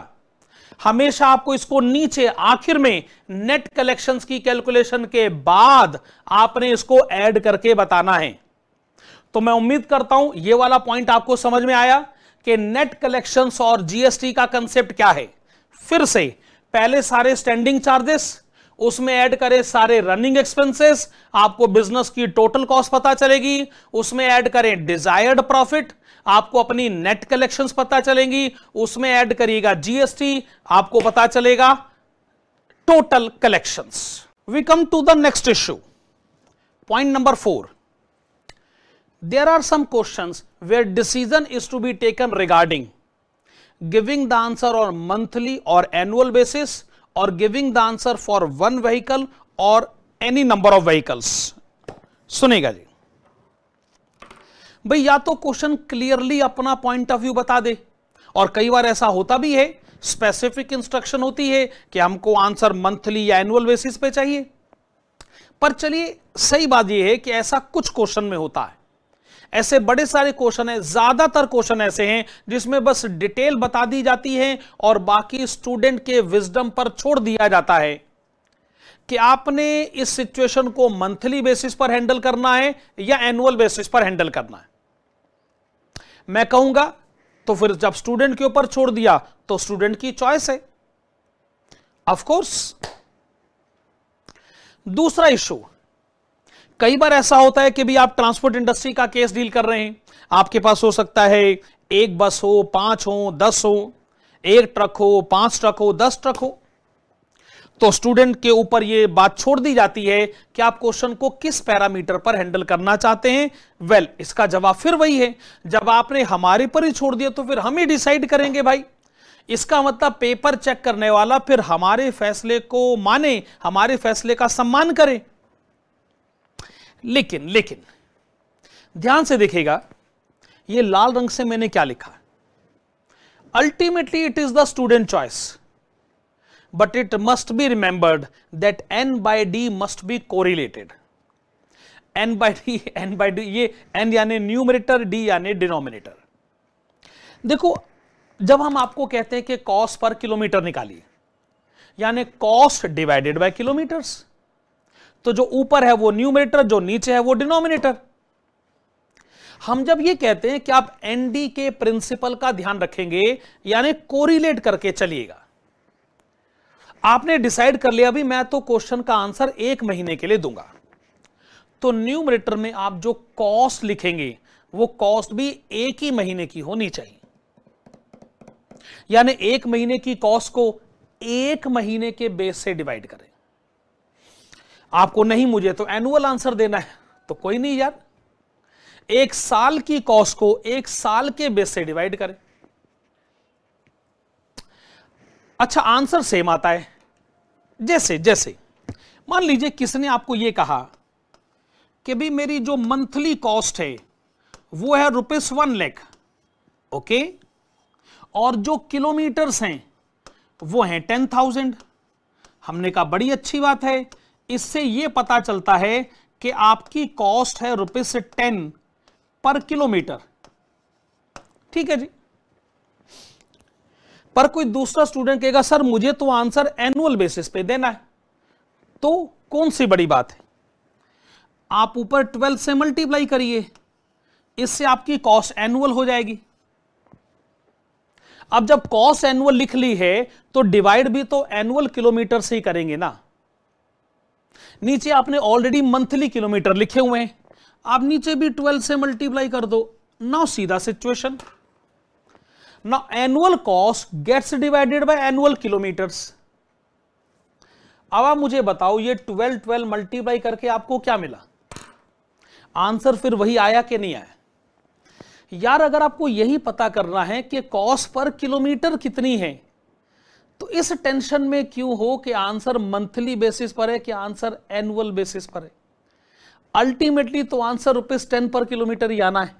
हमेशा आपको इसको नीचे आखिर में नेट कलेक्शंस की कैलकुलेशन के बाद आपने इसको ऐड करके बताना है तो मैं उम्मीद करता हूं यह वाला पॉइंट आपको समझ में आया कि नेट कलेक्शंस और जीएसटी का कंसेप्ट क्या है फिर से पहले सारे स्टैंडिंग चार्जेस उसमें ऐड करें सारे रनिंग एक्सपेंसेस आपको बिजनेस की टोटल कॉस्ट पता चलेगी उसमें ऐड करें डिजायर्ड प्रॉफिट आपको अपनी नेट कलेक्शंस पता चलेंगी उसमें ऐड करिएगा जीएसटी आपको पता चलेगा total collections we come to the next issue point number four there are some question where decision is to be taken regarding giving the answer on monthly और annual basis और giving the answer for one vehicle और any number of vehicles सुनेगा जी भाई या तो question clearly अपना point of view बता दे और कई बार ऐसा होता भी है स्पेसिफिक इंस्ट्रक्शन होती है कि हमको आंसर मंथली या एनुअल बेसिस पे चाहिए पर चलिए सही बात यह है कि ऐसा कुछ क्वेश्चन में होता है ऐसे बड़े सारे क्वेश्चन है ज्यादातर क्वेश्चन ऐसे हैं जिसमें बस डिटेल बता दी जाती है और बाकी स्टूडेंट के विजडम पर छोड़ दिया जाता है कि आपने इस सिचुएशन को मंथली बेसिस पर हैंडल करना है या एनुअल बेसिस पर हैंडल करना है मैं कहूंगा तो फिर जब स्टूडेंट के ऊपर छोड़ दिया तो स्टूडेंट की चॉइस है ऑफकोर्स दूसरा इशू कई बार ऐसा होता है कि भी आप ट्रांसपोर्ट इंडस्ट्री का केस डील कर रहे हैं आपके पास हो सकता है एक बस हो पांच हो दस हो एक ट्रक हो पांच ट्रक हो दस ट्रक हो तो स्टूडेंट के ऊपर ये बात छोड़ दी जाती है कि आप क्वेश्चन को किस पैरामीटर पर हैंडल करना चाहते हैं वेल well, इसका जवाब फिर वही है जब आपने हमारे पर ही छोड़ दिया तो फिर हम ही डिसाइड करेंगे भाई इसका मतलब पेपर चेक करने वाला फिर हमारे फैसले को माने हमारे फैसले का सम्मान करे लेकिन लेकिन ध्यान से देखेगा ये लाल रंग से मैंने क्या लिखा ultimately it is the student choice but it must be remembered that n by d must be correlated n by d n by d ये n यानी न्यूमरेटर d यानी डिनोमिनेटर देखो जब हम आपको कहते हैं कि कॉस पर किलोमीटर निकालिए यानी कॉस्ट डिवाइडेड बाय किलोमीटर्स तो जो ऊपर है वो न्यूमरेटर जो नीचे है वो डिनोमिनेटर हम जब ये कहते हैं कि आप एनडी के प्रिंसिपल का ध्यान रखेंगे यानी कोरिलेट करके चलिएगा आपने डिसाइड कर लिया भी मैं तो क्वेश्चन का आंसर एक महीने के लिए दूंगा तो न्यू में आप जो कॉस्ट लिखेंगे वो कॉस्ट भी एक ही महीने की होनी चाहिए यानी एक महीने की कॉस्ट को एक महीने के बेस से डिवाइड करें आपको नहीं मुझे तो एनुअल आंसर देना है तो कोई नहीं यार एक साल की कॉस्ट को एक साल के बेस से डिवाइड करें अच्छा आंसर सेम आता है जैसे जैसे मान लीजिए किसने आपको यह कहा कि भी मेरी जो मंथली कॉस्ट है वो है रुपीस वन लेख ओके और जो किलोमीटर्स हैं वो हैं टेन थाउजेंड हमने कहा बड़ी अच्छी बात है इससे यह पता चलता है कि आपकी कॉस्ट है रुपीस टेन पर किलोमीटर ठीक है जी पर कोई दूसरा स्टूडेंट कहेगा सर मुझे तो आंसर एनुअल बेसिस पे देना है तो कौन सी बड़ी बात है आप ऊपर ट्वेल्थ से मल्टीप्लाई करिए इससे आपकी कॉस्ट एनुअल हो जाएगी अब जब कॉस्ट एनुअल लिख ली है तो डिवाइड भी तो एनुअल किलोमीटर से ही करेंगे ना नीचे आपने ऑलरेडी मंथली किलोमीटर लिखे हुए हैं आप नीचे भी ट्वेल्थ से मल्टीप्लाई कर दो ना सीधा situation Now annual cost gets divided by annual kilometers. अब आप मुझे बताओ ये 12 12 मल्टीप्लाई करके आपको क्या मिला आंसर फिर वही आया कि नहीं आया यार अगर आपको यही पता करना है कि कॉस्ट पर किलोमीटर कितनी है तो इस टेंशन में क्यों हो कि आंसर मंथली बेसिस पर है कि आंसर एनुअल बेसिस पर है अल्टीमेटली तो answer rupees ten per kilometre ही आना है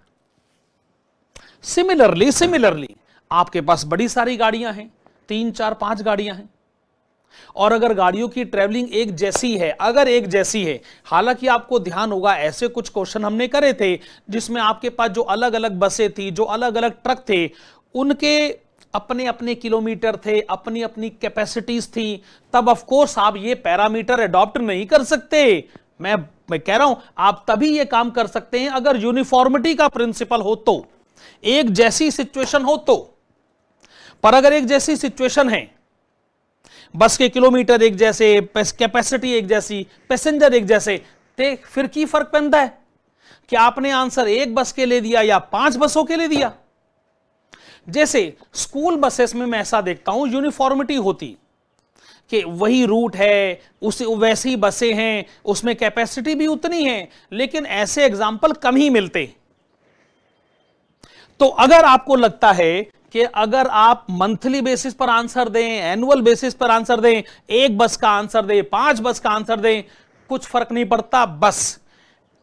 सिमिलरली सिमिलरली आपके पास बड़ी सारी गाड़ियां हैं तीन चार पांच गाड़ियां हैं और अगर गाड़ियों की ट्रेवलिंग एक जैसी है अगर एक जैसी है हालांकि आपको ध्यान होगा ऐसे कुछ क्वेश्चन हमने करे थे जिसमें आपके पास जो अलग अलग बसें थी जो अलग अलग ट्रक थे उनके अपने अपने किलोमीटर थे अपनी अपनी कैपेसिटीज थी तब ऑफकोर्स आप ये पैरामीटर अडॉप्ट नहीं कर सकते मैं मैं कह रहा हूं आप तभी ये काम कर सकते हैं अगर यूनिफॉर्मिटी का प्रिंसिपल हो तो एक जैसी सिचुएशन हो तो पर अगर एक जैसी सिचुएशन है बस के किलोमीटर एक जैसे कैपेसिटी एक जैसी पैसेंजर एक जैसे ते फिर की फर्क पड़ता है कि आपने आंसर एक बस के लिए दिया या पांच बसों के लिए दिया जैसे स्कूल बसेस में मैं ऐसा देखता हूं यूनिफॉर्मिटी होती कि वही रूट है उसे वैसी बसें हैं उसमें कैपेसिटी भी उतनी है लेकिन ऐसे एग्जाम्पल कम ही मिलते तो अगर आपको लगता है कि अगर आप मंथली बेसिस पर आंसर दें एनुअल बेसिस पर आंसर दें एक बस का आंसर दें पांच बस का आंसर दें कुछ फर्क नहीं पड़ता बस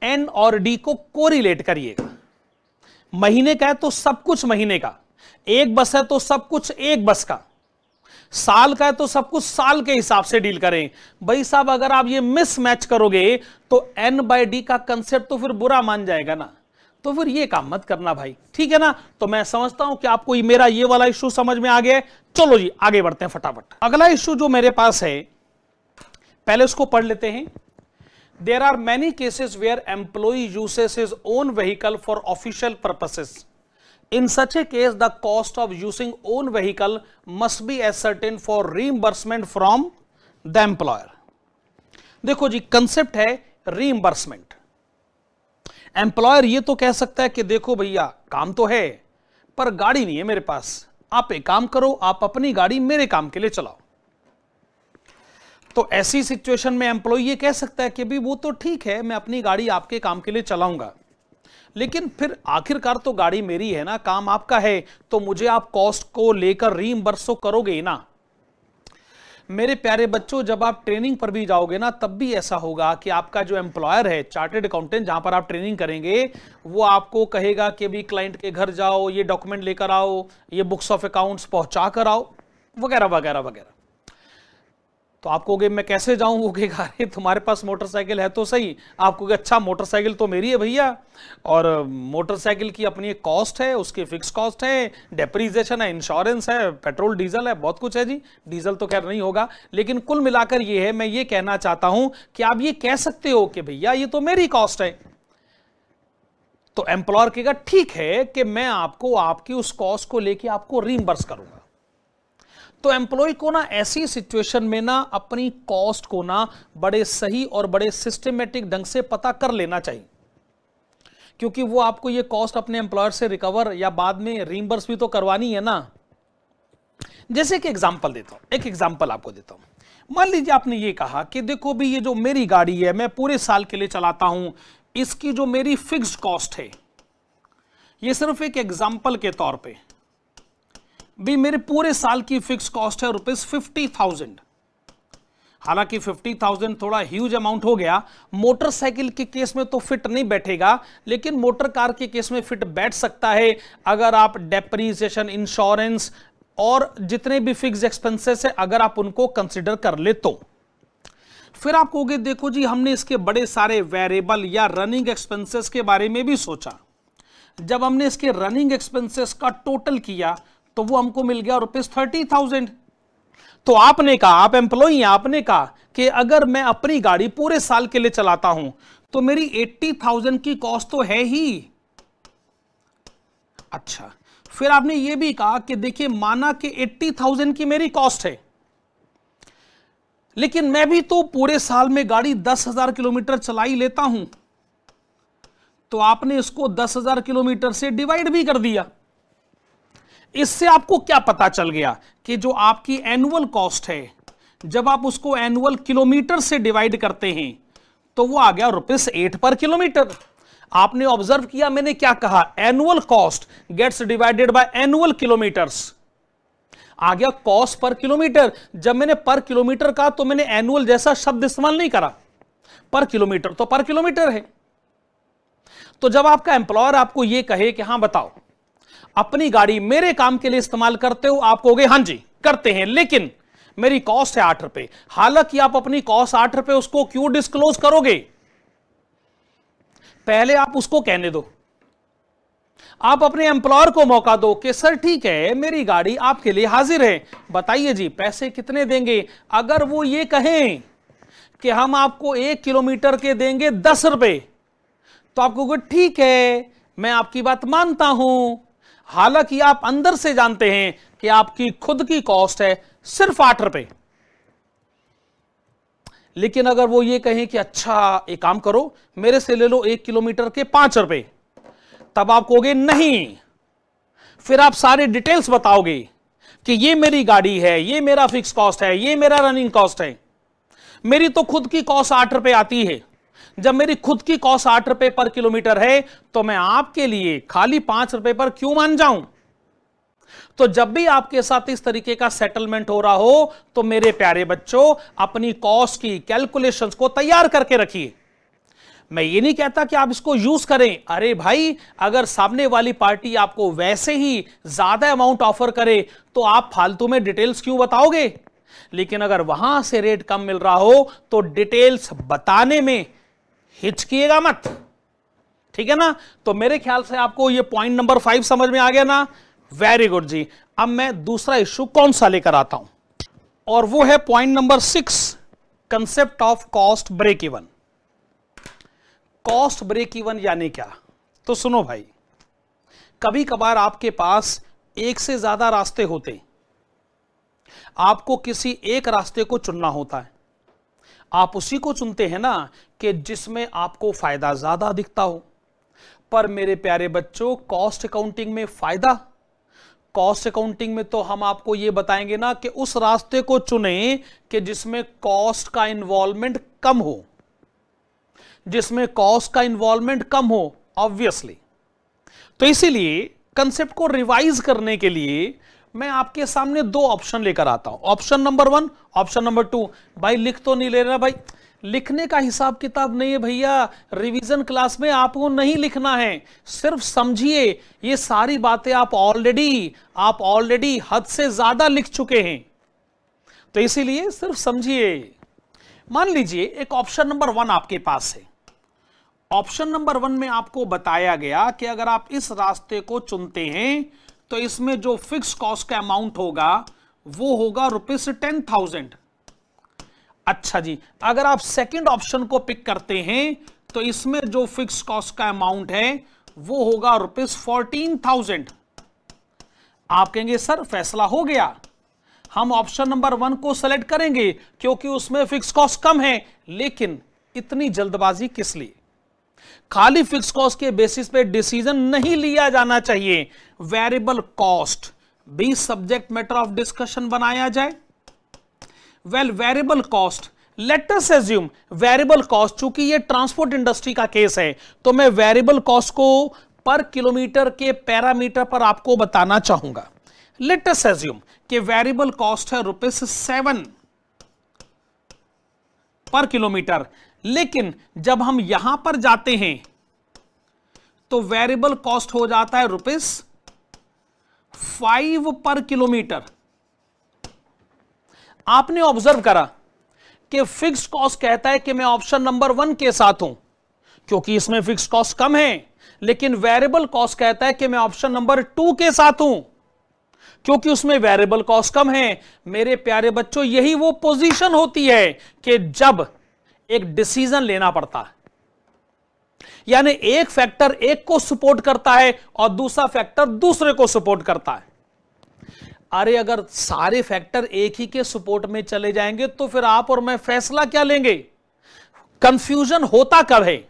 एन और डी को कोरिलेट करिएगा महीने का है तो सब कुछ महीने का एक बस है तो सब कुछ एक बस का साल का है तो सब कुछ साल के हिसाब से डील करें भाई साहब अगर आप ये मिसमैच करोगे तो एन बाय डी का कंसेप्ट तो फिर बुरा मान जाएगा ना तो फिर ये काम मत करना भाई ठीक है ना तो मैं समझता हूं कि आपको ये मेरा ये वाला इशू समझ में आ गया चलो जी आगे बढ़ते हैं फटाफट अगला इशू जो मेरे पास है पहले उसको पढ़ लेते हैं there are many cases where employee uses his own vehicle for official purposes in such a case the cost of using own vehicle must be ascertain for reimbursement from the employer देखो जी concept है reimbursement employer ये तो कह सकता है कि देखो भैया काम तो है पर गाड़ी नहीं है मेरे पास आप एक काम करो आप अपनी गाड़ी मेरे काम के लिए चलाओ तो ऐसी सिचुएशन में एम्प्लॉय ये कह सकता है कि भी वो तो ठीक है मैं अपनी गाड़ी आपके काम के लिए चलाऊंगा लेकिन फिर आखिरकार तो गाड़ी मेरी है ना काम आपका है तो मुझे आप कॉस्ट को लेकर रीम बरसो तो करोगे ना मेरे प्यारे बच्चों जब आप ट्रेनिंग पर भी जाओगे ना तब भी ऐसा होगा कि आपका जो एम्प्लॉयर है चार्टेड अकाउंटेंट जहां पर आप ट्रेनिंग करेंगे वो आपको कहेगा कि भी क्लाइंट के घर जाओ ये डॉक्यूमेंट लेकर आओ ये बुक्स ऑफ अकाउंट्स पहुंचा कर आओ वगैरह वगैरह वगैरह तो आप कहोगे मैं कैसे जाऊं वो कहेगा अरे तुम्हारे पास मोटरसाइकिल है तो सही आपको कहोगे अच्छा मोटरसाइकिल तो मेरी है भैया और मोटरसाइकिल की अपनी एक कॉस्ट है उसकी फिक्स कॉस्ट है डेप्रीजेशन है इंश्योरेंस है पेट्रोल डीजल है बहुत कुछ है जी डीजल तो खैर नहीं होगा लेकिन कुल मिलाकर ये है मैं ये कहना चाहता हूं कि आप ये कह सकते हो कि भैया ये तो मेरी कॉस्ट है तो एम्प्लॉयर कहेगा ठीक है कि मैं आपको आपकी उस कॉस्ट को लेके आपको रीम्बर्स करूंगा तो एम्प्लॉय को ना ऐसी सिचुएशन में ना अपनी कॉस्ट को ना बड़े सही और बड़े सिस्टमेटिक ढंग से पता कर लेना चाहिए क्योंकि वो आपको ये कॉस्ट अपने एम्प्लॉयर से रिकवर या बाद में रिमबर्स भी तो करवानी है ना जैसे कि एग्जाम्पल देता हूं एक एग्जाम्पल आपको देता हूं मान लीजिए आपने ये कहा कि देखो भी ये जो मेरी गाड़ी है मैं पूरे साल के लिए चलाता हूं इसकी जो मेरी फिक्स्ड कॉस्ट है ये सिर्फ एक एग्जाम्पल के तौर पे भी मेरे पूरे साल की फिक्स कॉस्ट है रुपीज फिफ्टी थाउजेंड हालांकि फिफ्टी थाउजेंड थोड़ा ह्यूज अमाउंट हो गया मोटरसाइकिल के केस में तो फिट नहीं बैठेगा लेकिन मोटर कार के केस में फिट बैठ सकता है अगर आप डेप्रीसिएशन इंश्योरेंस और जितने भी फिक्स एक्सपेंसेस है अगर आप उनको कंसिडर कर ले तो फिर आप कहोगे देखो जी हमने इसके बड़े सारे वेरिएबल या रनिंग एक्सपेंसेस के बारे में भी सोचा जब हमने इसके रनिंग एक्सपेंसेस का टोटल किया तो वो हमको मिल गया रुपीज थर्टी थाउजेंड तो आपने कहा आप एम्प्लॉई हैं आपने कहा कि अगर मैं अपनी गाड़ी पूरे साल के लिए चलाता हूं तो मेरी एट्टी थाउजेंड की कॉस्ट तो है ही अच्छा फिर आपने ये भी कहा कि देखिए माना कि एट्टी थाउजेंड की मेरी कॉस्ट है लेकिन मैं भी तो पूरे साल में गाड़ी दस हजार किलोमीटर चला ही लेता हूं तो आपने इसको दस हजार किलोमीटर से डिवाइड भी कर दिया इससे आपको क्या पता चल गया कि जो आपकी एनुअल कॉस्ट है जब आप उसको एनुअल किलोमीटर से डिवाइड करते हैं तो वो आ गया रुपीस एट पर किलोमीटर आपने ऑब्जर्व किया मैंने क्या कहा annual cost gets divided by annual kilometres आ गया कॉस्ट पर किलोमीटर जब मैंने पर किलोमीटर कहा तो मैंने एनुअल जैसा शब्द इस्तेमाल नहीं करा पर किलोमीटर तो पर किलोमीटर है तो जब आपका एम्प्लॉयर आपको यह कहे कि हां बताओ अपनी गाड़ी मेरे काम के लिए इस्तेमाल करते हो आप कहोगे हाँ जी करते हैं लेकिन मेरी कॉस्ट है आठ रुपए हालांकि आप अपनी कॉस्ट आठ रुपए उसको क्यों डिस्क्लोज करोगे पहले आप उसको कहने दो आप अपने एम्प्लॉयर को मौका दो कि सर ठीक है मेरी गाड़ी आपके लिए हाजिर है बताइए जी पैसे कितने देंगे अगर वो ये कहें कि हम आपको एक किलोमीटर के देंगे दस रुपए तो आपको ठीक है मैं आपकी बात मानता हूं हालांकि आप अंदर से जानते हैं कि आपकी खुद की कॉस्ट है सिर्फ आठ रुपए लेकिन अगर वो ये कहें कि अच्छा एक काम करो मेरे से ले लो एक किलोमीटर के पांच रुपए तब आप कहोगे नहीं फिर आप सारे डिटेल्स बताओगे कि ये मेरी गाड़ी है ये मेरा फिक्स कॉस्ट है ये मेरा रनिंग कॉस्ट है मेरी तो खुद की कॉस्ट आठ रुपए आती है जब मेरी खुद की कॉस्ट आठ रुपए पर किलोमीटर है तो मैं आपके लिए खाली पांच रुपए पर क्यों मान जाऊं तो जब भी आपके साथ इस तरीके का सेटलमेंट हो रहा हो तो मेरे प्यारे बच्चों अपनी कॉस्ट की कैलकुलेशंस को तैयार करके रखिए मैं ये नहीं कहता कि आप इसको यूज करें अरे भाई अगर सामने वाली पार्टी आपको वैसे ही ज्यादा अमाउंट ऑफर करे तो आप फालतू में डिटेल्स क्यों बताओगे लेकिन अगर वहां से रेट कम मिल रहा हो तो डिटेल्स बताने में हिचकिएगा मत ठीक है ना तो मेरे ख्याल से आपको ये पॉइंट नंबर फाइव समझ में आ गया ना वेरी गुड जी अब मैं दूसरा इश्यू कौन सा लेकर आता हूं और वो है point number six concept of cost break even cost break even यानी क्या तो सुनो भाई कभी कभार आपके पास एक से ज्यादा रास्ते होते आपको किसी एक रास्ते को चुनना होता है आप उसी को चुनते हैं ना कि जिसमें आपको फायदा ज्यादा दिखता हो पर मेरे प्यारे बच्चों कॉस्ट अकाउंटिंग में फायदा कॉस्ट अकाउंटिंग में तो हम आपको यह बताएंगे ना कि उस रास्ते को चुने कि जिसमें कॉस्ट का इन्वॉल्वमेंट कम हो जिसमें कॉस्ट का इन्वॉल्वमेंट कम हो ऑब्वियसली तो इसीलिए कंसेप्ट को रिवाइज करने के लिए मैं आपके सामने दो ऑप्शन लेकर आता हूं option number one option number two भाई लिख तो नहीं ले रहा भाई लिखने का हिसाब किताब नहीं है भैया रिवीजन क्लास में आपको नहीं लिखना है सिर्फ समझिए ये सारी बातें आप ऑलरेडी आप ऑलरेडी हद से ज्यादा लिख चुके हैं तो इसीलिए सिर्फ समझिए मान लीजिए एक ऑप्शन नंबर वन आपके पास है ऑप्शन नंबर वन में आपको बताया गया कि अगर आप इस रास्ते को चुनते हैं तो इसमें जो फिक्स कॉस्ट का अमाउंट होगा वो होगा रुपीज टेन थाउजेंड अच्छा जी अगर आप सेकंड ऑप्शन को पिक करते हैं तो इसमें जो फिक्स कॉस्ट का अमाउंट है वो होगा रुपीज फोर्टीन थाउजेंड आप कहेंगे सर फैसला हो गया हम ऑप्शन नंबर वन को सेलेक्ट करेंगे क्योंकि उसमें फिक्स कॉस्ट कम है लेकिन इतनी जल्दबाजी किस लिए खाली फिक्स कॉस्ट के बेसिस पे डिसीजन नहीं लिया जाना चाहिए वेरिएबल कॉस्ट भी सब्जेक्ट मैटर ऑफ डिस्कशन बनाया जाए well variable cost let's assume variable cost चूंकि ये ट्रांसपोर्ट इंडस्ट्री का केस है तो मैं वेरिएबल कॉस्ट को पर किलोमीटर के पैरामीटर पर आपको बताना चाहूंगा लेटस एज्यूम कि वेरिएबल कॉस्ट है रुपीस सेवन पर किलोमीटर लेकिन जब हम यहां पर जाते हैं तो वेरिएबल कॉस्ट हो जाता है रुपीस फाइव पर किलोमीटर आपने ऑब्जर्व करा कि फिक्स कॉस्ट कहता है कि मैं ऑप्शन नंबर वन के साथ हूं क्योंकि इसमें फिक्स कॉस्ट कम है लेकिन वेरिएबल कॉस्ट कहता है कि मैं ऑप्शन नंबर टू के साथ हूं क्योंकि उसमें वेरिएबल कॉस्ट कम है मेरे प्यारे बच्चों यही वो पोजीशन होती है कि जब एक डिसीजन लेना पड़ता है यानी एक फैक्टर एक को सपोर्ट करता है और दूसरा फैक्टर दूसरे को सपोर्ट करता है अरे अगर सारे फैक्टर एक ही के सपोर्ट में चले जाएंगे तो फिर आप और मैं फैसला क्या लेंगे कंफ्यूजन होता कब है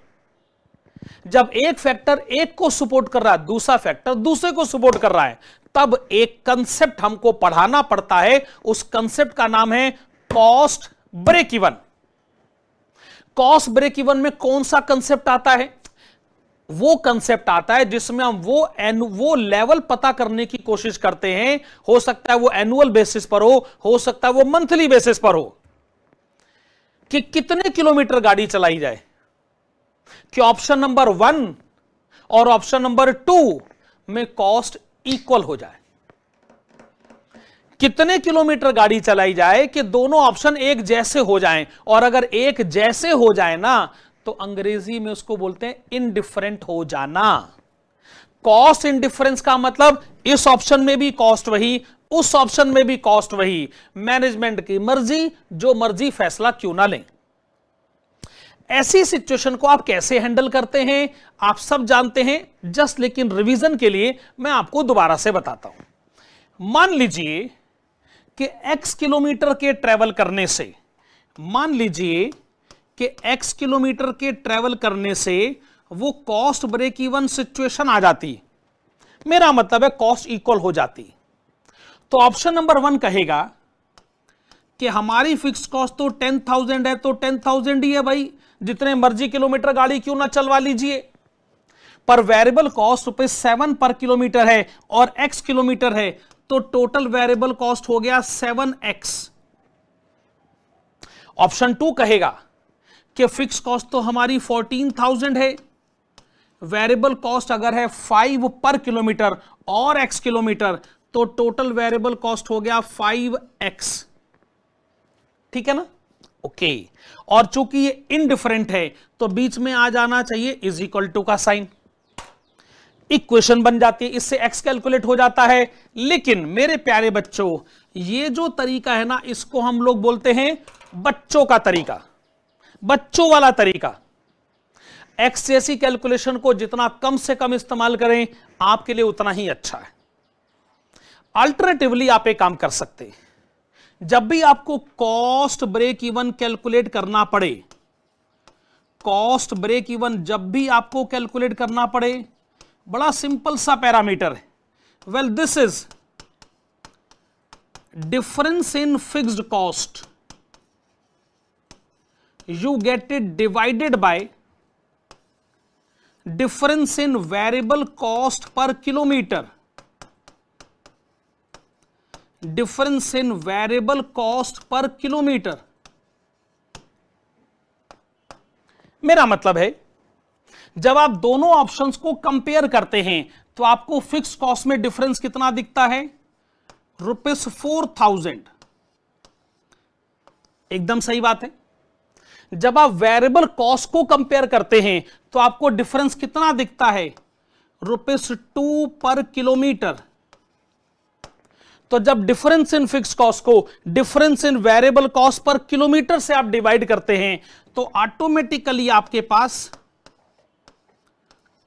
जब एक फैक्टर एक को सपोर्ट कर रहा है दूसरा फैक्टर दूसरे को सपोर्ट कर रहा है तब एक कंसेप्ट हमको पढ़ाना पड़ता है उस कंसेप्ट का नाम है cost break even cost break even में कौन सा कंसेप्ट आता है वो कंसेप्ट आता है जिसमें हम वो एन वो लेवल पता करने की कोशिश करते हैं हो सकता है वो एनुअल बेसिस पर हो हो सकता है वो मंथली बेसिस पर हो कि कितने किलोमीटर गाड़ी चलाई जाए कि ऑप्शन नंबर वन और ऑप्शन नंबर टू में कॉस्ट इक्वल हो जाए कितने किलोमीटर गाड़ी चलाई जाए कि दोनों ऑप्शन एक जैसे हो जाएं और अगर एक जैसे हो जाए ना तो अंग्रेजी में उसको बोलते हैं इनडिफरेंट हो जाना कॉस्ट इनडिफरेंस का मतलब इस ऑप्शन में भी कॉस्ट वही उस ऑप्शन में भी कॉस्ट वही मैनेजमेंट की मर्जी जो मर्जी फैसला क्यों ना लें ऐसी सिचुएशन को आप कैसे हैंडल करते हैं आप सब जानते हैं जस्ट लेकिन रिवीजन के लिए मैं आपको दोबारा से बताता हूं मान लीजिए कि x किलोमीटर के ट्रेवल करने से मान लीजिए कि x किलोमीटर के ट्रेवल करने से वो कॉस्ट ब्रेक इवन सिचुएशन आ जाती मेरा मतलब है कॉस्ट इक्वल हो जाती तो ऑप्शन नंबर वन कहेगा कि हमारी फिक्स कॉस्ट तो टेन थाउजेंड है तो टेन थाउजेंड ही है भाई जितने मर्जी किलोमीटर गाड़ी क्यों ना चलवा लीजिए पर वेरिएबल कॉस्ट रुपए सेवन पर किलोमीटर है और एक्स किलोमीटर है तो टोटल वेरिएबल कॉस्ट हो गया सेवन एक्स ऑप्शन टू कहेगा कि फिक्स कॉस्ट तो हमारी फोर्टीन थाउजेंड है वेरिएबल कॉस्ट अगर है फाइव पर किलोमीटर और एक्स किलोमीटर तो टोटल वेरिएबल कॉस्ट हो गया फाइव एक्स ठीक है ना ओके okay. और चूंकि ये इनडिफरेंट है तो बीच में आ जाना चाहिए इज इक्वल टू का साइन इक्वेशन बन जाती है इससे एक्स कैलकुलेट हो जाता है लेकिन मेरे प्यारे बच्चों ये जो तरीका है ना इसको हम लोग बोलते हैं बच्चों का तरीका बच्चों वाला तरीका एक्स जैसी कैलकुलेशन को जितना कम से कम इस्तेमाल करें आपके लिए उतना ही अच्छा है अल्टरनेटिवली आप एक काम कर सकते हैं जब भी आपको कॉस्ट ब्रेक इवन कैलकुलेट करना पड़े कॉस्ट ब्रेक इवन जब भी आपको कैलकुलेट करना पड़े बड़ा सिंपल सा पैरामीटर है well this is difference in fixed cost you get it divided by difference in variable cost per kilometre difference in variable cost per kilometre मेरा मतलब है जब आप दोनों ऑप्शन को कंपेयर करते हैं तो आपको फिक्स कॉस्ट में डिफरेंस कितना दिखता है रुपीस फोर थाउजेंड एकदम सही बात है जब आप वेरिएबल कॉस्ट को कंपेयर करते हैं तो आपको डिफरेंस कितना दिखता है रुपीस टू पर किलोमीटर तो जब डिफरेंस इन फिक्स कॉस्ट को difference in variable cost per kilometre से आप डिवाइड करते हैं तो ऑटोमेटिकली आपके पास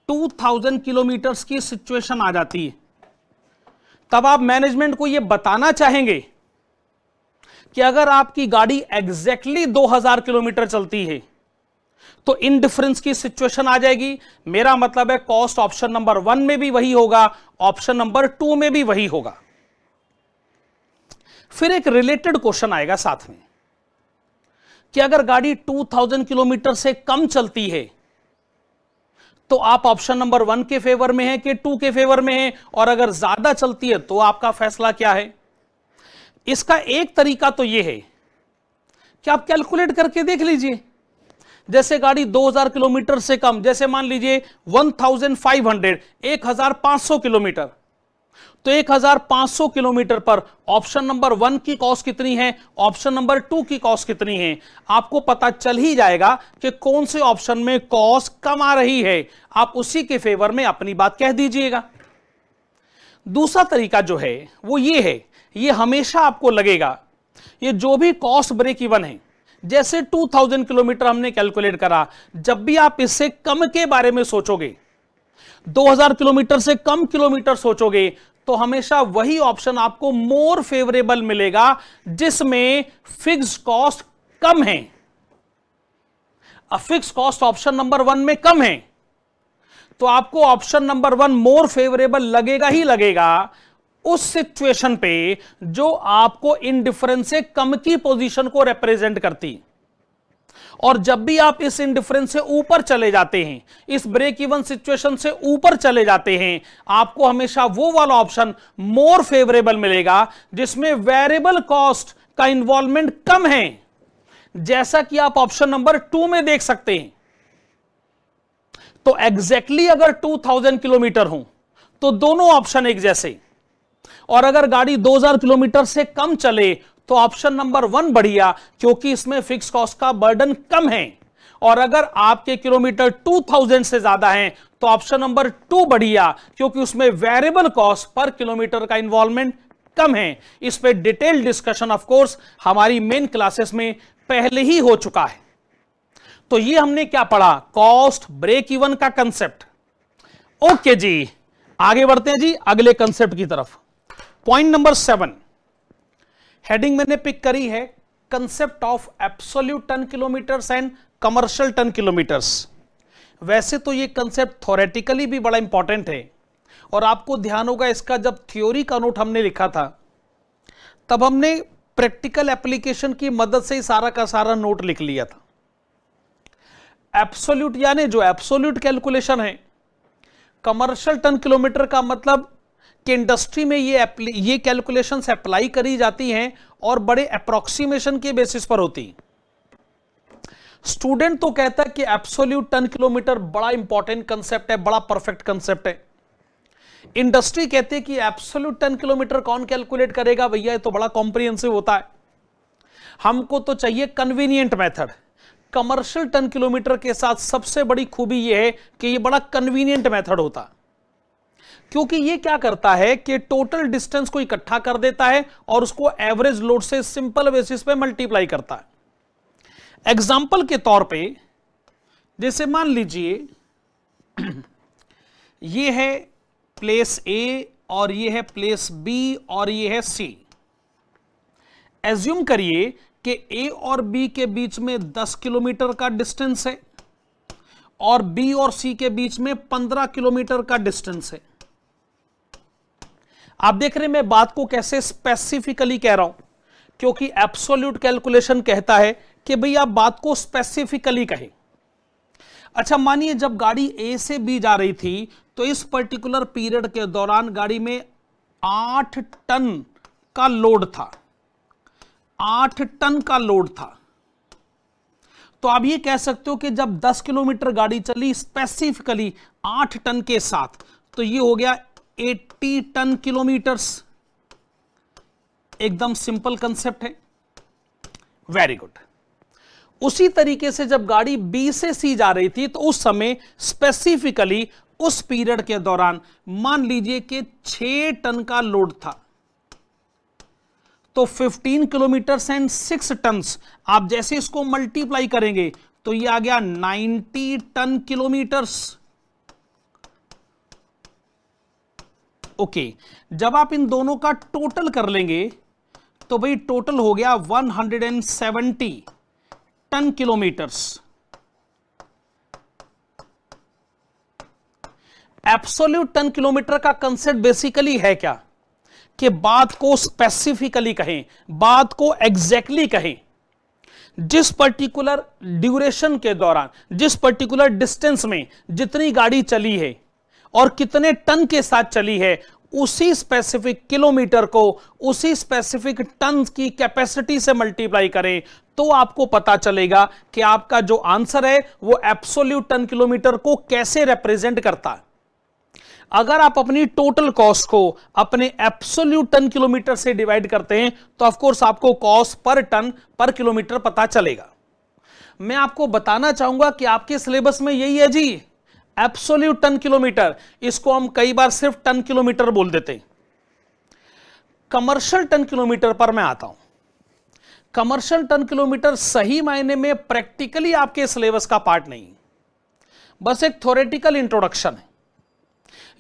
टू थाउजेंड किलोमीटर्स की सिचुएशन आ जाती है तब आप मैनेजमेंट को यह बताना चाहेंगे कि अगर आपकी गाड़ी एग्जैक्टली दो हजार किलोमीटर चलती है तो इन डिफरेंस की सिचुएशन आ जाएगी मेरा मतलब है कॉस्ट ऑप्शन नंबर वन में भी वही होगा ऑप्शन नंबर टू में भी वही होगा फिर एक रिलेटेड क्वेश्चन आएगा साथ में कि अगर गाड़ी 2000 किलोमीटर से कम चलती है तो आप ऑप्शन नंबर वन के फेवर में हैं कि टू के फेवर में हैं और अगर ज्यादा चलती है तो आपका फैसला क्या है इसका एक तरीका तो यह है कि आप कैलकुलेट करके देख लीजिए जैसे गाड़ी 2000 किलोमीटर से कम जैसे मान लीजिए 1500 1500 किलोमीटर तो 1500 किलोमीटर पर ऑप्शन नंबर वन की कॉस्ट कितनी है ऑप्शन नंबर टू की कॉस्ट कितनी है आपको पता चल ही जाएगा कि कौन से ऑप्शन में कॉस्ट कम आ रही है आप उसी के फेवर में अपनी बात कह दीजिएगा दूसरा तरीका जो है वो ये है ये हमेशा आपको लगेगा ये जो भी कॉस्ट ब्रेक इवन है जैसे 2000 किलोमीटर हमने कैलकुलेट करा जब भी आप इससे कम के बारे में सोचोगे 2000 किलोमीटर से कम किलोमीटर सोचोगे तो हमेशा वही ऑप्शन आपको मोर फेवरेबल मिलेगा जिसमें फिक्स कॉस्ट कम है fix cost option number one में कम है तो आपको option number one more favourable लगेगा ही लगेगा उस सिचुएशन पे जो आपको इन डिफरेंस से कम की पोजीशन को रिप्रेजेंट करती और जब भी आप इस इंडिफरेंस से ऊपर चले जाते हैं इस ब्रेक इवन सिचुएशन से ऊपर चले जाते हैं आपको हमेशा वो वाला ऑप्शन मोर फेवरेबल मिलेगा जिसमें वेरिएबल कॉस्ट का इन्वॉल्वमेंट कम है जैसा कि आप ऑप्शन नंबर टू में देख सकते हैं तो एग्जैक्टली exactly अगर 2000 किलोमीटर हो तो दोनों ऑप्शन एक जैसे और अगर गाड़ी 2000 किलोमीटर से कम चले तो ऑप्शन नंबर वन बढ़िया क्योंकि इसमें फिक्स कॉस्ट का बर्डन कम है और अगर आपके किलोमीटर 2000 से ज्यादा हैं तो ऑप्शन नंबर टू बढ़िया क्योंकि उसमें वेरिएबल कॉस्ट पर किलोमीटर का इन्वॉल्वमेंट कम है इस पर डिटेल डिस्कशन ऑफ कोर्स हमारी मेन क्लासेस में पहले ही हो चुका है तो ये हमने क्या पढ़ा कॉस्ट ब्रेक इवन का कंसेप्ट ओके जी आगे बढ़ते हैं जी अगले कंसेप्ट की तरफ पॉइंट नंबर सेवन हेडिंग मैंने पिक करी है concept of absolute ton kilometres and commercial ton kilometres वैसे तो ये कंसेप्ट थोरेटिकली भी बड़ा इंपॉर्टेंट है और आपको ध्यान होगा इसका जब थ्योरी का नोट हमने लिखा था तब हमने प्रैक्टिकल एप्लीकेशन की मदद से ही सारा का सारा नोट लिख लिया था एप्सोल्यूट यानी जो एप्सोल्यूट कैलकुलेशन है कमर्शियल टन किलोमीटर का मतलब कि इंडस्ट्री में ये ये कैलकुलेशंस अप्लाई करी जाती हैं और बड़े अप्रोक्सीमेशन के बेसिस पर होती स्टूडेंट तो कहता है कि एप्सोल्यूट टन किलोमीटर बड़ा इंपॉर्टेंट कंसेप्ट है बड़ा परफेक्ट कंसेप्ट है इंडस्ट्री कहते हैं कि एप्सोल्यूट टन किलोमीटर कौन कैलकुलेट करेगा भैया ये तो बड़ा कॉम्प्रिहेंसिव होता है हमको तो चाहिए convenient method commercial ton kilometre के साथ सबसे बड़ी खूबी यह है कि यह बड़ा कन्वीनियंट मेथड होता है क्योंकि ये क्या करता है कि टोटल डिस्टेंस को इकट्ठा कर देता है और उसको एवरेज लोड से सिंपल बेसिस पे मल्टीप्लाई करता है एग्जाम्पल के तौर पे जैसे मान लीजिए ये है प्लेस ए और ये है प्लेस बी और ये है सी एज्यूम करिए कि ए और बी के बीच में 10 किलोमीटर का डिस्टेंस है और बी और सी के बीच में 15 किलोमीटर का डिस्टेंस है आप देख रहे हैं मैं बात को कैसे स्पेसिफिकली कह रहा हूं क्योंकि एब्सोल्यूट कैलकुलेशन कहता है कि भाई आप बात को स्पेसिफिकली कहें अच्छा मानिए जब गाड़ी ए से बी जा रही थी तो इस पर्टिकुलर पीरियड के दौरान गाड़ी में आठ टन का लोड था आठ टन का लोड था तो आप ये कह सकते हो कि जब 10 किलोमीटर गाड़ी चली स्पेसिफिकली 8 टन के साथ तो ये हो गया फोर्टी टन किलोमीटर्स एकदम सिंपल कंसेप्ट है वेरी गुड उसी तरीके से जब गाड़ी बी से सी जा रही थी तो उस समय स्पेसिफिकली उस पीरियड के दौरान मान लीजिए कि छह टन का लोड था तो 15 किलोमीटर एंड 6 टन आप जैसे इसको मल्टीप्लाई करेंगे तो ये आ गया 90 टन किलोमीटर्स ओके जब आप इन दोनों का टोटल कर लेंगे तो भाई टोटल हो गया 170 ton kilometres absolute ton kilometre का कंसेप्ट बेसिकली है क्या कि बात को स्पेसिफिकली कहें बात को एग्जैक्टली exactly कहें जिस पर्टिकुलर ड्यूरेशन के दौरान जिस पर्टिकुलर डिस्टेंस में जितनी गाड़ी चली है और कितने टन के साथ चली है उसी स्पेसिफिक किलोमीटर को उसी स्पेसिफिक टन की कैपेसिटी से मल्टीप्लाई करें तो आपको पता चलेगा कि आपका जो आंसर है वो एप्सोल्यूट टन किलोमीटर को कैसे रिप्रेजेंट करता है अगर आप अपनी टोटल कॉस्ट को अपने एप्सोल्यूट टन किलोमीटर से डिवाइड करते हैं तो ऑफ कोर्स आपको cost per ton per kilometre पता चलेगा मैं आपको बताना चाहूंगा कि आपके सिलेबस में यही है जी एप्सोल्यूट टन किलोमीटर इसको हम कई बार सिर्फ टन किलोमीटर बोल देते हैं कमर्शियल टन किलोमीटर पर मैं आता हूं कमर्शियल टन किलोमीटर सही मायने में प्रैक्टिकली आपके सिलेबस का पार्ट नहीं बस एक थोरेटिकल इंट्रोडक्शन है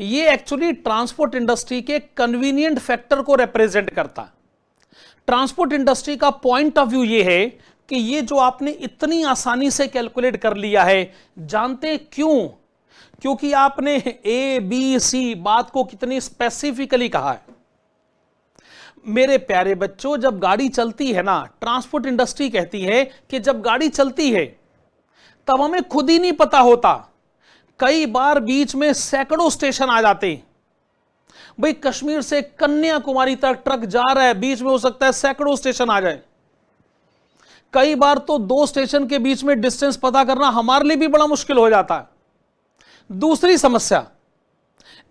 ये एक्चुअली ट्रांसपोर्ट इंडस्ट्री के कन्वीनियंट फैक्टर को रिप्रेजेंट करता ट्रांसपोर्ट इंडस्ट्री का पॉइंट ऑफ व्यू ये है कि ये जो आपने इतनी आसानी से कैलकुलेट कर लिया है जानते क्यों क्योंकि आपने ए बी सी बात को कितनी स्पेसिफिकली कहा है मेरे प्यारे बच्चों जब गाड़ी चलती है ना ट्रांसपोर्ट इंडस्ट्री कहती है कि जब गाड़ी चलती है तब हमें खुद ही नहीं पता होता कई बार बीच में सैकड़ों स्टेशन आ जाते भाई कश्मीर से कन्याकुमारी तक ट्रक जा रहा है बीच में हो सकता है सैकड़ों स्टेशन आ जाए कई बार तो दो स्टेशन के बीच में डिस्टेंस पता करना हमारे लिए भी बड़ा मुश्किल हो जाता है दूसरी समस्या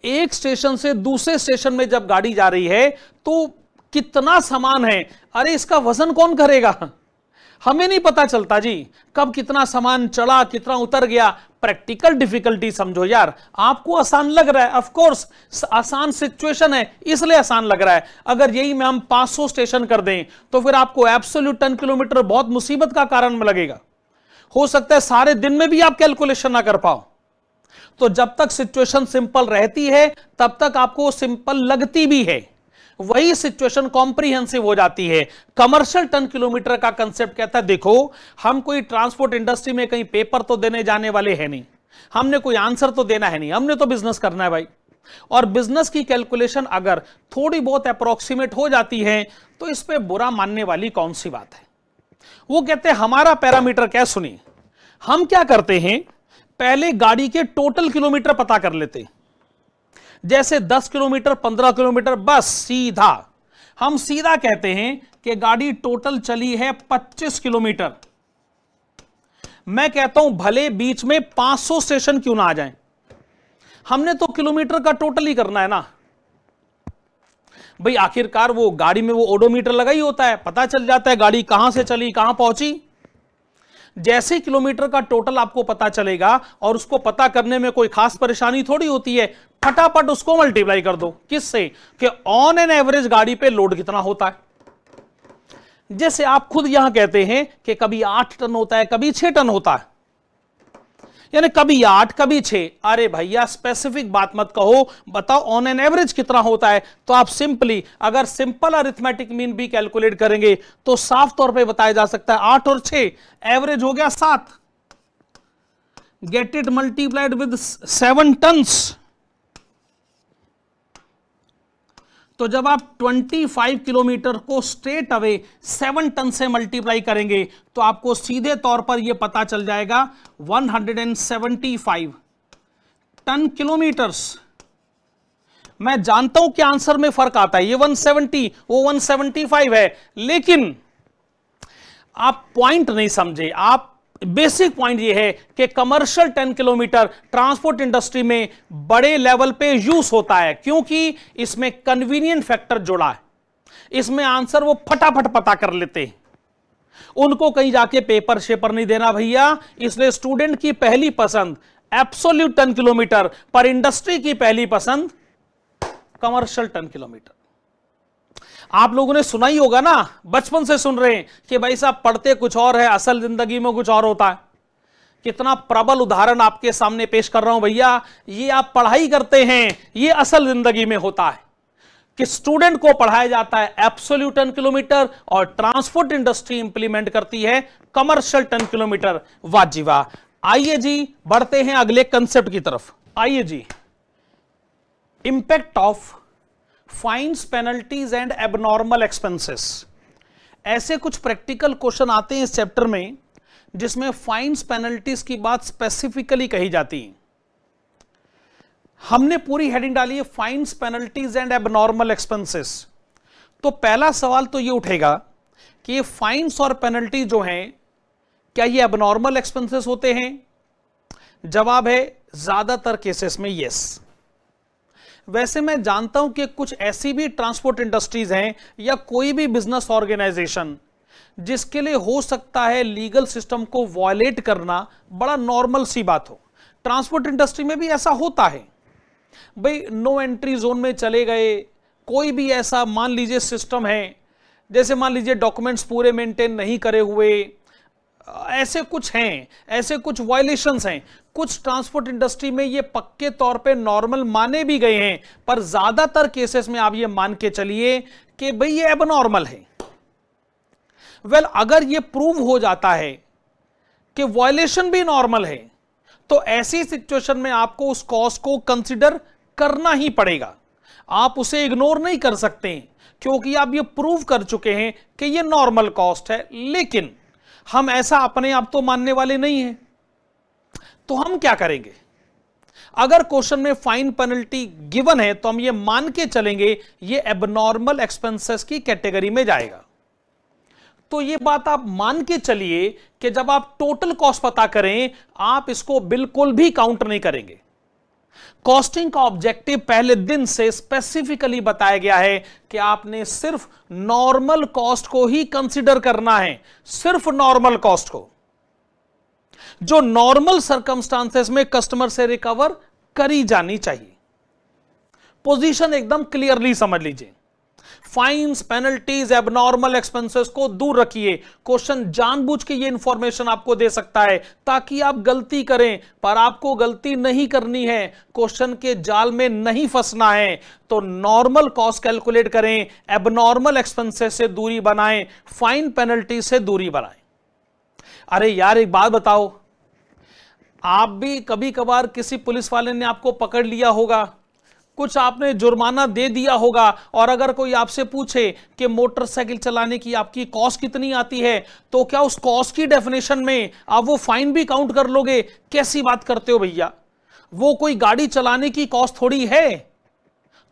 एक स्टेशन से दूसरे स्टेशन में जब गाड़ी जा रही है तो कितना सामान है अरे इसका वजन कौन करेगा हमें नहीं पता चलता जी कब कितना सामान चला कितना उतर गया प्रैक्टिकल डिफिकल्टी समझो यार आपको आसान लग रहा है ऑफ कोर्स आसान सिचुएशन है इसलिए आसान लग रहा है अगर यही में हम 500 स्टेशन कर दें तो फिर आपको एब्सोल्यूट 10 किलोमीटर बहुत मुसीबत का कारण में लगेगा हो सकता है सारे दिन में भी आप कैलकुलेशन ना कर पाओ तो जब तक सिचुएशन सिंपल रहती है तब तक आपको सिंपल लगती भी है वही सिचुएशन कॉम्प्रिहेंसिव हो जाती है कमर्शियल टन किलोमीटर का कंसेप्ट कहता है देखो हम कोई ट्रांसपोर्ट इंडस्ट्री में कहीं पेपर तो देने जाने वाले हैं नहीं हमने कोई आंसर तो देना है नहीं हमने तो बिजनेस करना है भाई और बिजनेस की कैलकुलेशन अगर थोड़ी बहुत अप्रोक्सीमेट हो जाती है तो इस पर बुरा मानने वाली कौन सी बात है वो कहते हैं हमारा पैरामीटर क्या सुनी हम क्या करते हैं पहले गाड़ी के टोटल किलोमीटर पता कर लेते जैसे 10 किलोमीटर 15 किलोमीटर बस सीधा हम सीधा कहते हैं कि गाड़ी टोटल चली है 25 किलोमीटर मैं कहता हूं भले बीच में 500 स्टेशन क्यों ना आ जाएं हमने तो किलोमीटर का टोटल ही करना है ना भाई आखिरकार वो गाड़ी में वो ओडोमीटर लगा ही होता है पता चल जाता है गाड़ी कहां से चली कहां पहुंची जैसे किलोमीटर का टोटल आपको पता चलेगा और उसको पता करने में कोई खास परेशानी थोड़ी होती है फटाफट उसको मल्टीप्लाई कर दो किससे कि ऑन एन एवरेज गाड़ी पे लोड कितना होता है जैसे आप खुद यहां कहते हैं कि कभी आठ टन होता है कभी छह टन होता है यानी कभी आठ कभी छह अरे भैया स्पेसिफिक बात मत कहो बताओ ऑन एन एवरेज कितना होता है तो आप सिंपली अगर सिंपल अरिथमेटिक मीन भी कैलकुलेट करेंगे तो साफ तौर पे बताया जा सकता है आठ और छह एवरेज हो गया सात get it multiplied with seven ton तो जब आप 25 किलोमीटर को स्ट्रेट अवे 7 टन से मल्टीप्लाई करेंगे तो आपको सीधे तौर पर यह पता चल जाएगा 175 टन किलोमीटर्स मैं जानता हूं कि आंसर में फर्क आता है ये 170 वो 175 है लेकिन आप पॉइंट नहीं समझे आप बेसिक पॉइंट ये है कि कमर्शियल 10 किलोमीटर ट्रांसपोर्ट इंडस्ट्री में बड़े लेवल पे यूज होता है क्योंकि इसमें कन्वीनियंट फैक्टर जुड़ा है इसमें आंसर वो फटाफट पता कर लेते हैं उनको कहीं जाके पेपर शेपर नहीं देना भैया इसलिए स्टूडेंट की पहली पसंद एप्सोल्यूट टेन किलोमीटर पर इंडस्ट्री की पहली पसंद कमर्शियल टन किलोमीटर आप लोगों ने सुना ही होगा ना बचपन से सुन रहे हैं कि भाई साहब पढ़ते कुछ और है असल जिंदगी में कुछ और होता है कितना प्रबल उदाहरण आपके सामने पेश कर रहा हूं भैया ये आप पढ़ाई करते हैं ये असल जिंदगी में होता है कि स्टूडेंट को पढ़ाया जाता है एप्सोल्यू टन किलोमीटर और ट्रांसपोर्ट इंडस्ट्री इंप्लीमेंट करती है कमर्शियल टन किलोमीटर वाजिवा आइए जी बढ़ते हैं अगले कंसेप्ट की तरफ आइए जी impact of fines penalties and abnormal expenses ऐसे कुछ प्रैक्टिकल क्वेश्चन आते हैं इस चैप्टर में जिसमें फाइन्स पेनल्टीज की बात स्पेसिफिकली कही जाती है हमने पूरी हेडिंग डाली है fines penalties and abnormal expenses तो पहला सवाल तो ये उठेगा कि ये फाइन्स और पेनल्टी जो हैं क्या ये एबनॉर्मल एक्सपेंसेस होते हैं जवाब है ज्यादातर केसेस में यस वैसे मैं जानता हूं कि कुछ ऐसी भी ट्रांसपोर्ट इंडस्ट्रीज हैं या कोई भी बिजनेस ऑर्गेनाइजेशन जिसके लिए हो सकता है लीगल सिस्टम को वॉयलेट करना बड़ा नॉर्मल सी बात हो ट्रांसपोर्ट इंडस्ट्री में भी ऐसा होता है भाई नो एंट्री जोन में चले गए कोई भी ऐसा मान लीजिए सिस्टम है जैसे मान लीजिए डॉक्यूमेंट्स पूरे मेंटेन नहीं करे हुए ऐसे कुछ हैं ऐसे कुछ वायलेशंस हैं कुछ ट्रांसपोर्ट इंडस्ट्री में ये पक्के तौर पे नॉर्मल माने भी गए हैं पर ज्यादातर केसेस में आप ये मान के चलिए कि भाई ये एबनॉर्मल है वेल well, अगर ये प्रूव हो जाता है कि वॉयलेशन भी नॉर्मल है तो ऐसी सिचुएशन में आपको उस कॉज को कंसिडर करना ही पड़ेगा आप उसे इग्नोर नहीं कर सकते क्योंकि आप ये प्रूव कर चुके हैं कि ये नॉर्मल कॉस्ट है लेकिन हम ऐसा अपने आप तो मानने वाले नहीं हैं तो हम क्या करेंगे अगर क्वेश्चन में फाइन पेनल्टी गिवन है तो हम ये मान के चलेंगे ये एबनॉर्मल एक्सपेंसेस की कैटेगरी में जाएगा तो ये बात आप मान के चलिए कि जब आप टोटल कॉस्ट पता करें आप इसको बिल्कुल भी काउंट नहीं करेंगे कॉस्टिंग का ऑब्जेक्टिव पहले दिन से स्पेसिफिकली बताया गया है कि आपने सिर्फ नॉर्मल कॉस्ट को ही कंसिडर करना है सिर्फ नॉर्मल कॉस्ट को जो नॉर्मल सर्कमस्टांसेस में कस्टमर से रिकवर करी जानी चाहिए पोजीशन एकदम क्लियरली समझ लीजिए फाइंस पेनल्टीज एबनॉर्मल एक्सपेंसेस को दूर रखिए क्वेश्चन जानबूझ के ये इंफॉर्मेशन आपको दे सकता है ताकि आप गलती करें पर आपको गलती नहीं करनी है क्वेश्चन के जाल में नहीं फंसना है तो नॉर्मल कॉस्ट कैलकुलेट करें एबनॉर्मल एक्सपेंसेस से दूरी बनाएं फाइन पेनल्टी से दूरी बनाएं अरे यार एक बात बताओ आप भी कभी कभार किसी पुलिस वाले ने आपको पकड़ लिया होगा कुछ आपने जुर्माना दे दिया होगा और अगर कोई आपसे पूछे कि मोटरसाइकिल चलाने की आपकी कॉस्ट कितनी आती है तो क्या उस कॉस्ट की डेफिनेशन में आप वो फाइन भी काउंट कर लोगे कैसी बात करते हो भैया वो कोई गाड़ी चलाने की कॉस्ट थोड़ी है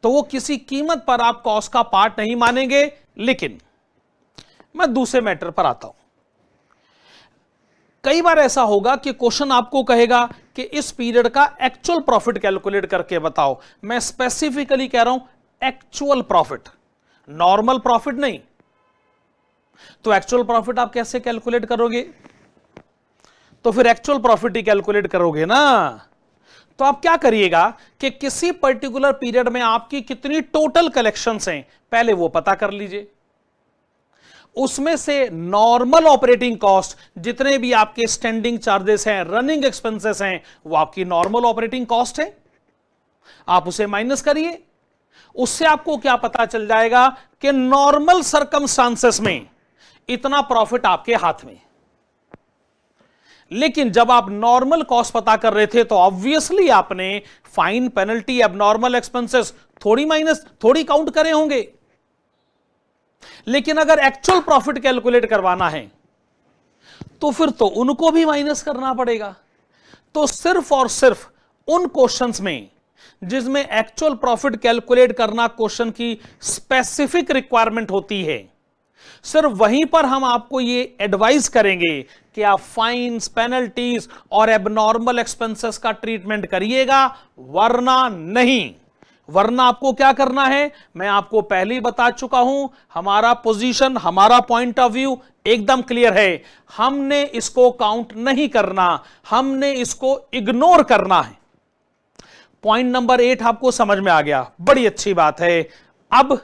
तो वो किसी कीमत पर आप कॉस्ट का पार्ट नहीं मानेंगे लेकिन मैं दूसरे मैटर पर आता हूं कई बार ऐसा होगा कि क्वेश्चन आपको कहेगा कि इस पीरियड का एक्चुअल प्रॉफिट कैलकुलेट करके बताओ मैं स्पेसिफिकली कह रहा हूं एक्चुअल प्रॉफिट नॉर्मल प्रॉफिट नहीं तो एक्चुअल प्रॉफिट आप कैसे कैलकुलेट करोगे तो फिर एक्चुअल प्रॉफिट ही कैलकुलेट करोगे ना तो आप क्या करिएगा कि किसी पर्टिकुलर पीरियड में आपकी कितनी टोटल कलेक्शंस हैं पहले वो पता कर लीजिए उसमें से नॉर्मल ऑपरेटिंग कॉस्ट जितने भी आपके स्टैंडिंग चार्जेस हैं रनिंग एक्सपेंसेस हैं वो आपकी नॉर्मल ऑपरेटिंग कॉस्ट है आप उसे माइनस करिए उससे आपको क्या पता चल जाएगा कि नॉर्मल सर्कमस्टांसेस में इतना प्रॉफिट आपके हाथ में लेकिन जब आप नॉर्मल कॉस्ट पता कर रहे थे तो ऑब्वियसली आपने फाइन पेनल्टी अब नॉर्मल एक्सपेंसेस थोड़ी माइनस थोड़ी काउंट करे होंगे लेकिन अगर एक्चुअल प्रॉफिट कैलकुलेट करवाना है तो फिर तो उनको भी माइनस करना पड़ेगा तो सिर्फ और सिर्फ उन क्वेश्चंस में जिसमें एक्चुअल प्रॉफिट कैलकुलेट करना क्वेश्चन की स्पेसिफिक रिक्वायरमेंट होती है सिर्फ वहीं पर हम आपको यह एडवाइस करेंगे कि आप फाइन्स पेनल्टीज और एबनॉर्मल एक्सपेंसेस का ट्रीटमेंट करिएगा वरना नहीं वरना आपको क्या करना है मैं आपको पहले ही बता चुका हूं हमारा पोजीशन हमारा पॉइंट ऑफ व्यू एकदम क्लियर है हमने इसको काउंट नहीं करना हमने इसको इग्नोर करना है पॉइंट नंबर एट आपको समझ में आ गया बड़ी अच्छी बात है अब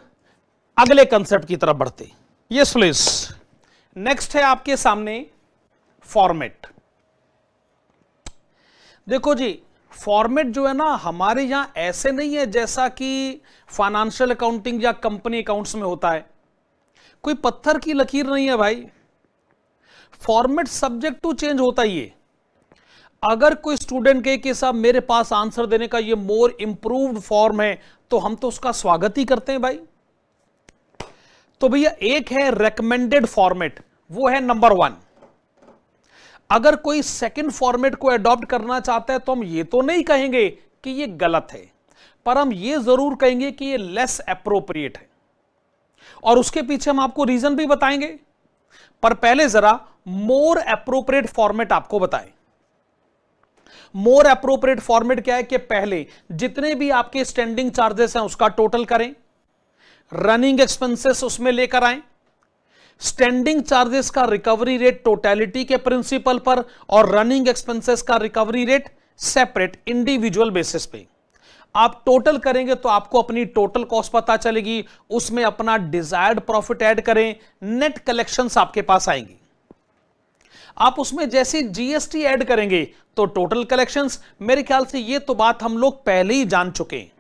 अगले कंसेप्ट की तरफ बढ़ते यस प्लीज नेक्स्ट है आपके सामने फॉर्मेट देखो जी फॉर्मेट जो है ना हमारे यहां ऐसे नहीं है जैसा कि फाइनेंशियल अकाउंटिंग या कंपनी अकाउंट्स में होता है कोई पत्थर की लकीर नहीं है भाई फॉर्मेट सब्जेक्ट टू चेंज होता ही है अगर कोई स्टूडेंट के कि साहब मेरे पास आंसर देने का ये मोर इंप्रूव्ड फॉर्म है तो हम तो उसका स्वागत ही करते हैं भाई तो भैया एक है रेकमेंडेड फॉर्मेट वो है नंबर वन अगर कोई सेकंड फॉर्मेट को अडॉप्ट करना चाहता है तो हम ये तो नहीं कहेंगे कि ये गलत है पर हम ये जरूर कहेंगे कि ये लेस अप्रोप्रिएट है और उसके पीछे हम आपको रीजन भी बताएंगे पर पहले जरा मोर अप्रोप्रिएट फॉर्मेट आपको बताएं मोर अप्रोप्रिएट फॉर्मेट क्या है कि पहले जितने भी आपके स्टैंडिंग चार्जेस हैं उसका टोटल करें रनिंग एक्सपेंसेस उसमें लेकर आए स्टैंडिंग चार्जेस का रिकवरी रेट टोटेलिटी के प्रिंसिपल पर और रनिंग एक्सपेंसेस का recovery rate separate individual basis पे आप टोटल करेंगे तो आपको अपनी टोटल कॉस्ट पता चलेगी उसमें अपना डिजायर्ड प्रॉफिट ऐड करें नेट कलेक्शन आपके पास आएंगी आप उसमें जैसे जीएसटी ऐड करेंगे तो टोटल कलेक्शंस मेरे ख्याल से ये तो बात हम लोग पहले ही जान चुके हैं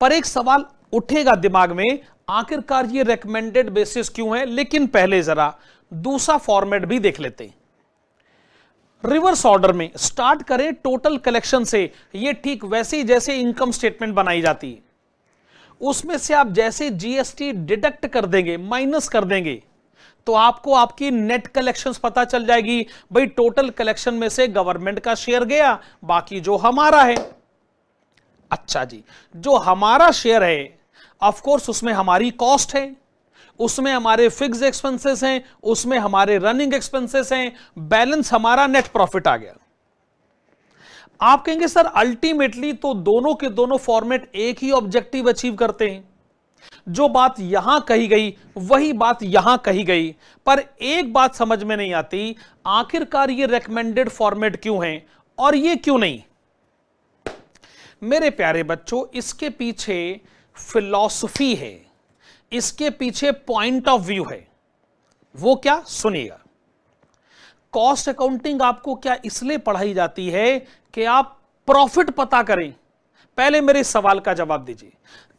पर एक सवाल उठेगा दिमाग में आखिरकार ये रेकमेंडेड बेसिस क्यों है लेकिन पहले जरा दूसरा फॉर्मेट भी देख लेते हैं रिवर्स ऑर्डर में स्टार्ट करें टोटल कलेक्शन से ये ठीक वैसे ही जैसे इनकम स्टेटमेंट बनाई जाती है उसमें से आप जैसे जीएसटी डिडक्ट कर देंगे माइनस कर देंगे तो आपको आपकी नेट कलेक्शन पता चल जाएगी भाई टोटल कलेक्शन में से गवर्नमेंट का शेयर गया बाकी जो हमारा है अच्छा जी जो हमारा शेयर है ऑफ कोर्स उसमें हमारी कॉस्ट है उसमें हमारे फिक्स एक्सपेंसेस हैं उसमें हमारे रनिंग एक्सपेंसेस हैं बैलेंस हमारा नेट प्रॉफिट आ गया आप कहेंगे सर अल्टीमेटली तो दोनों के दोनों फॉर्मेट एक ही ऑब्जेक्टिव अचीव करते हैं जो बात यहां कही गई वही बात यहां कही गई पर एक बात समझ में नहीं आती आखिरकार ये रेकमेंडेड फॉर्मेट क्यों है और ये क्यों नहीं मेरे प्यारे बच्चों इसके पीछे फिलॉसफी है इसके पीछे पॉइंट ऑफ व्यू है वो क्या सुनिएगा कॉस्ट अकाउंटिंग आपको क्या इसलिए पढ़ाई जाती है कि आप प्रॉफिट पता करें पहले मेरे सवाल का जवाब दीजिए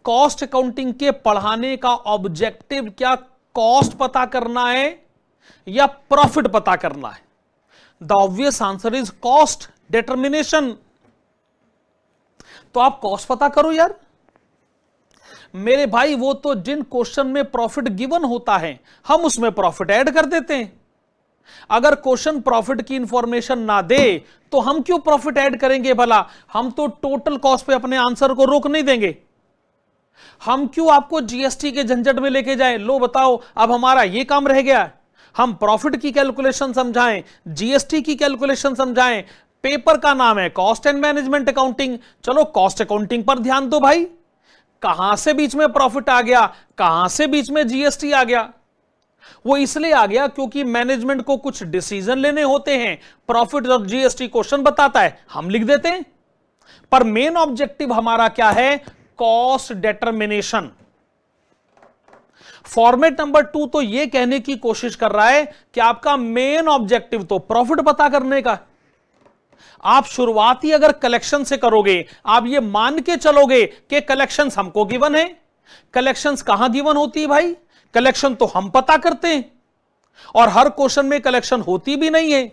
कॉस्ट अकाउंटिंग के पढ़ाने का ऑब्जेक्टिव क्या कॉस्ट पता करना है या प्रॉफिट पता करना है the obvious answer is cost determination तो आप कॉस्ट पता करो यार मेरे भाई वो तो जिन क्वेश्चन में प्रॉफिट गिवन होता है हम उसमें प्रॉफिट ऐड कर देते हैं अगर क्वेश्चन प्रॉफिट की इंफॉर्मेशन ना दे तो हम क्यों प्रॉफिट ऐड करेंगे भला हम तो टोटल कॉस्ट पे अपने आंसर को रोक नहीं देंगे हम क्यों आपको जीएसटी के झंझट में लेके जाए लो बताओ अब हमारा ये काम रह गया हम प्रॉफिट की कैलकुलेशन समझाएं जीएसटी की कैलकुलेशन समझाएं पेपर का नाम है कॉस्ट एंड मैनेजमेंट अकाउंटिंग चलो कॉस्ट अकाउंटिंग पर ध्यान दो भाई कहां से बीच में प्रॉफिट आ गया कहां से बीच में जीएसटी आ गया वो इसलिए आ गया क्योंकि मैनेजमेंट को कुछ डिसीजन लेने होते हैं प्रॉफिट और जीएसटी क्वेश्चन बताता है हम लिख देते हैं पर मेन ऑब्जेक्टिव हमारा क्या है cost determination format number two तो यह कहने की कोशिश कर रहा है कि आपका मेन ऑब्जेक्टिव तो प्रॉफिट पता करने का आप शुरुआती अगर कलेक्शन से करोगे आप ये मान के चलोगे कि कलेक्शंस हमको गिवन है कलेक्शंस कहां गिवन होती है भाई कलेक्शन तो हम पता करते हैं और हर क्वेश्चन में कलेक्शन होती भी नहीं है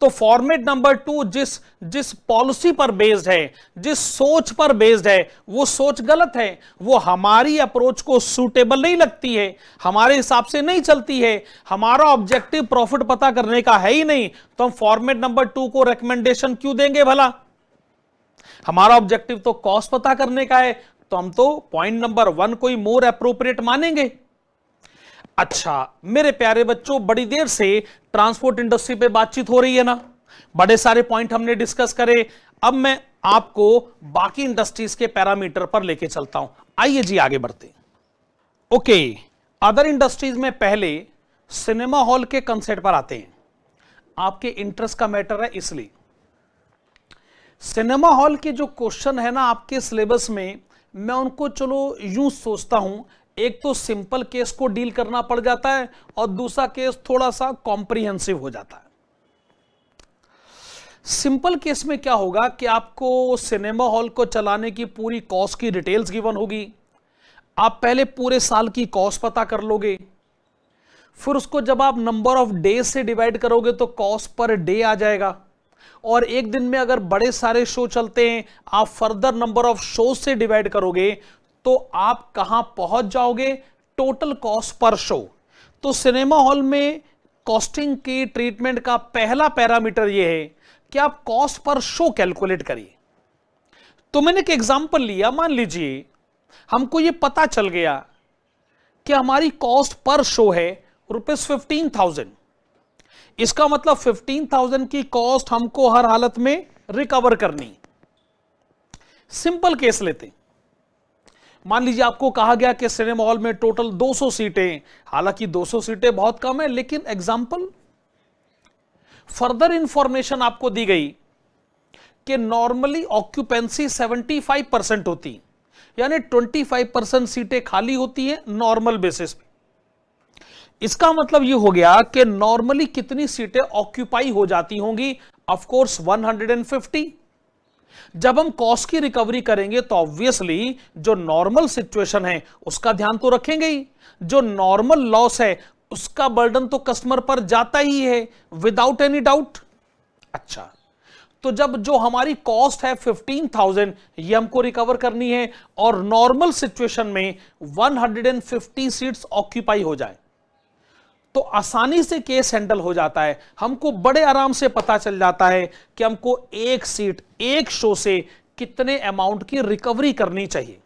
तो फॉर्मेट नंबर टू जिस जिस पॉलिसी पर बेस्ड है जिस सोच पर बेस्ड है वो सोच गलत है वो हमारी अप्रोच को सूटेबल नहीं लगती है हमारे हिसाब से नहीं चलती है हमारा ऑब्जेक्टिव प्रॉफिट पता करने का है ही नहीं तो हम फॉर्मेट नंबर टू को रिकमेंडेशन क्यों देंगे भला हमारा ऑब्जेक्टिव तो कॉस्ट पता करने का है तो हम तो पॉइंट नंबर वन को ही मोर अप्रोप्रिएट मानेंगे अच्छा मेरे प्यारे बच्चों बड़ी देर से ट्रांसपोर्ट इंडस्ट्री पे बातचीत हो रही है ना बड़े सारे पॉइंट हमने डिस्कस करे अब मैं आपको बाकी इंडस्ट्रीज के पैरामीटर पर लेके चलता हूं आइए जी आगे बढ़ते ओके अदर इंडस्ट्रीज में पहले सिनेमा हॉल के कंसेप्ट पर आते हैं आपके इंटरेस्ट का मैटर है इसलिए सिनेमा हॉल के जो क्वेश्चन है ना आपके सिलेबस में मैं उनको चलो यूं सोचता हूं एक तो सिंपल केस को डील करना पड़ जाता है और दूसरा केस थोड़ा सा कॉम्प्रिहेंसिव हो जाता है सिंपल केस में क्या होगा कि आपको सिनेमा हॉल को चलाने की पूरी कॉस्ट की डिटेल्स गिवन होगी आप पहले पूरे साल की कॉस्ट पता कर लोगे फिर उसको जब आप नंबर ऑफ डे से डिवाइड करोगे तो कॉस्ट पर डे आ जाएगा और एक दिन में अगर बड़े सारे शो चलते हैं आप फर्दर नंबर ऑफ शो से डिवाइड करोगे तो आप कहां पहुंच जाओगे टोटल कॉस्ट पर शो तो सिनेमा हॉल में कॉस्टिंग की ट्रीटमेंट का पहला पैरामीटर यह है कि आप कॉस्ट पर शो कैलकुलेट करिए तो मैंने एक एग्जाम्पल लिया मान लीजिए हमको यह पता चल गया कि हमारी कॉस्ट पर शो है रुपीज फिफ्टीन थाउजेंड इसका मतलब फिफ्टीन थाउजेंड की कॉस्ट हमको हर हालत में रिकवर करनी सिंपल केस लेते हैं मान लीजिए आपको कहा गया कि सिनेमा हॉल में टोटल 200 सीटें हालांकि 200 सीटें बहुत कम है लेकिन एग्जाम्पल फर्दर इंफॉर्मेशन आपको दी गई कि नॉर्मली ऑक्यूपेंसी 75 परसेंट होती यानी 25 परसेंट सीटें खाली होती हैं नॉर्मल बेसिस पे इसका मतलब यह हो गया कि नॉर्मली कितनी सीटें ऑक्यूपाई हो जाती होंगी ऑफकोर्स वन हंड्रेड जब हम कॉस्ट की रिकवरी करेंगे तो ऑब्वियसली जो नॉर्मल सिचुएशन है उसका ध्यान तो रखेंगे ही जो नॉर्मल लॉस है उसका बर्डन तो कस्टमर पर जाता ही है विदाउट एनी डाउट अच्छा तो जब जो हमारी कॉस्ट है 15,000 ये हमको रिकवर करनी है और नॉर्मल सिचुएशन में 150 सीट्स ऑक्यूपाई हो जाए तो आसानी से केस हैंडल हो जाता है हमको बड़े आराम से पता चल जाता है कि हमको एक सीट एक शो से कितने अमाउंट की रिकवरी करनी चाहिए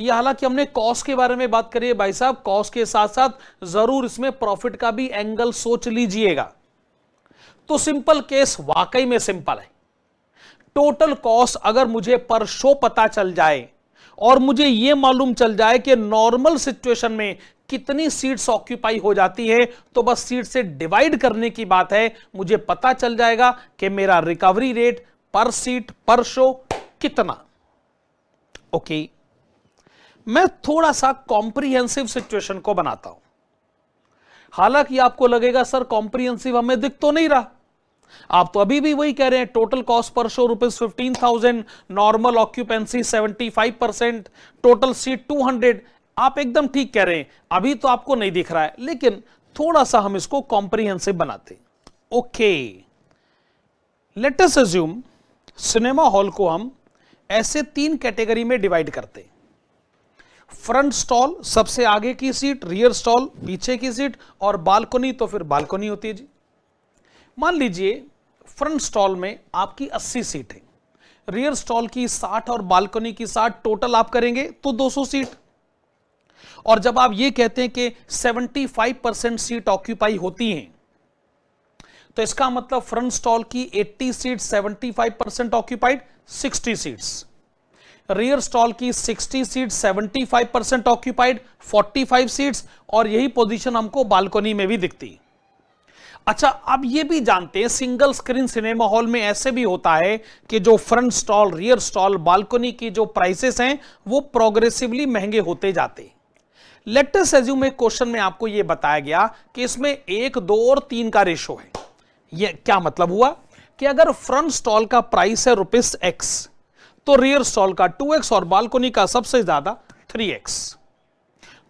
यह हालांकि हमने कॉस्ट के बारे में बात करी है भाई साहब कॉस्ट के साथ साथ जरूर इसमें प्रॉफिट का भी एंगल सोच लीजिएगा तो सिंपल केस वाकई में सिंपल है टोटल कॉस्ट अगर मुझे पर शो पता चल जाए और मुझे यह मालूम चल जाए कि नॉर्मल सिचुएशन में कितनी सीट्स ऑक्यूपाई हो जाती है तो बस सीट से डिवाइड करने की बात है मुझे पता चल जाएगा कि मेरा recovery rate per seat per show कितना ओके मैं थोड़ा सा कॉम्प्रिहेंसिव सिचुएशन को बनाता हूं हालांकि आपको लगेगा सर कॉम्प्रिहेंसिव हमें दिख तो नहीं रहा आप तो अभी भी वही कह रहे हैं total cost per show rupees fifteen thousand normal occupancy seventy five percent total seat two hundred आप एकदम ठीक कह रहे हैं अभी तो आपको नहीं दिख रहा है लेकिन थोड़ा सा हम इसको कॉम्प्रीहेंसिव बनाते okay latest assume cinema hall को हम ऐसे तीन कैटेगरी में डिवाइड करते फ्रंट स्टॉल सबसे आगे की सीट रियर स्टॉल पीछे की सीट और बालकोनी तो फिर बालकोनी होती है जी मान लीजिए फ्रंट स्टॉल में आपकी 80 सीट है रियर स्टॉल की 60 और बालकोनी की 60 टोटल आप करेंगे तो 200 सीट और जब आप ये कहते हैं कि 75 परसेंट सीट ऑक्यूपाई होती हैं तो इसका मतलब फ्रंट स्टॉल की 80 seat 75 percent occupied 60 seats rear stall की 60 सीट 75 परसेंट ऑक्यूपाइड 45 सीट्स और यही पोजीशन हमको बालकोनी में भी दिखती अच्छा अब ये भी जानते हैं सिंगल स्क्रीन सिनेमा हॉल में ऐसे भी होता है कि जो front stall rear stall balcony की जो प्राइसेस हैं वो प्रोग्रेसिवली महंगे होते जाते हैं लेटेस्ट एज्यूम एक क्वेश्चन में आपको यह बताया गया कि इसमें एक दो और तीन का रेशो है ये क्या मतलब हुआ कि अगर फ्रंट स्टॉल का प्राइस है रुपीस एक्स तो रियर स्टॉल का टू एक्स और बालकोनी का सबसे ज्यादा थ्री एक्स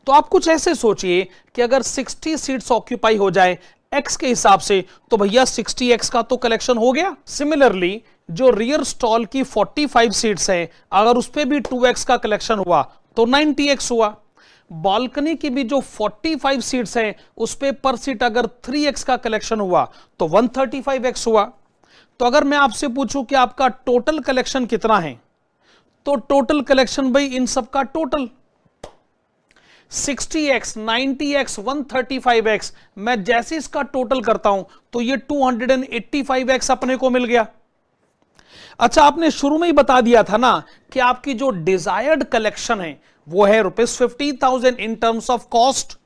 तो आप कुछ ऐसे सोचिए कि अगर सिक्सटी सीट ऑक्यूपाई हो जाए एक्स के हिसाब से तो भैया सिक्सटी एक्स का तो कलेक्शन हो गया सिमिलरली जो रियर स्टॉल की 45 सीट्स है अगर उस पर भी 2x का कलेक्शन हुआ तो 90x हुआ बालकनी की भी जो 45 सीट्स हैं उस पर पर सीट अगर 3x का कलेक्शन हुआ तो 135x हुआ तो अगर मैं आपसे पूछूं कि आपका टोटल कलेक्शन कितना है तो टोटल कलेक्शन भाई इन सब का टोटल 60x, 90x, 135x मैं जैसे इसका टोटल करता हूं तो ये 285x अपने को मिल गया अच्छा आपने शुरू में ही बता दिया था ना कि आपकी जो डिजायर्ड कलेक्शन है वो है rupees fifteen thousand in terms of cost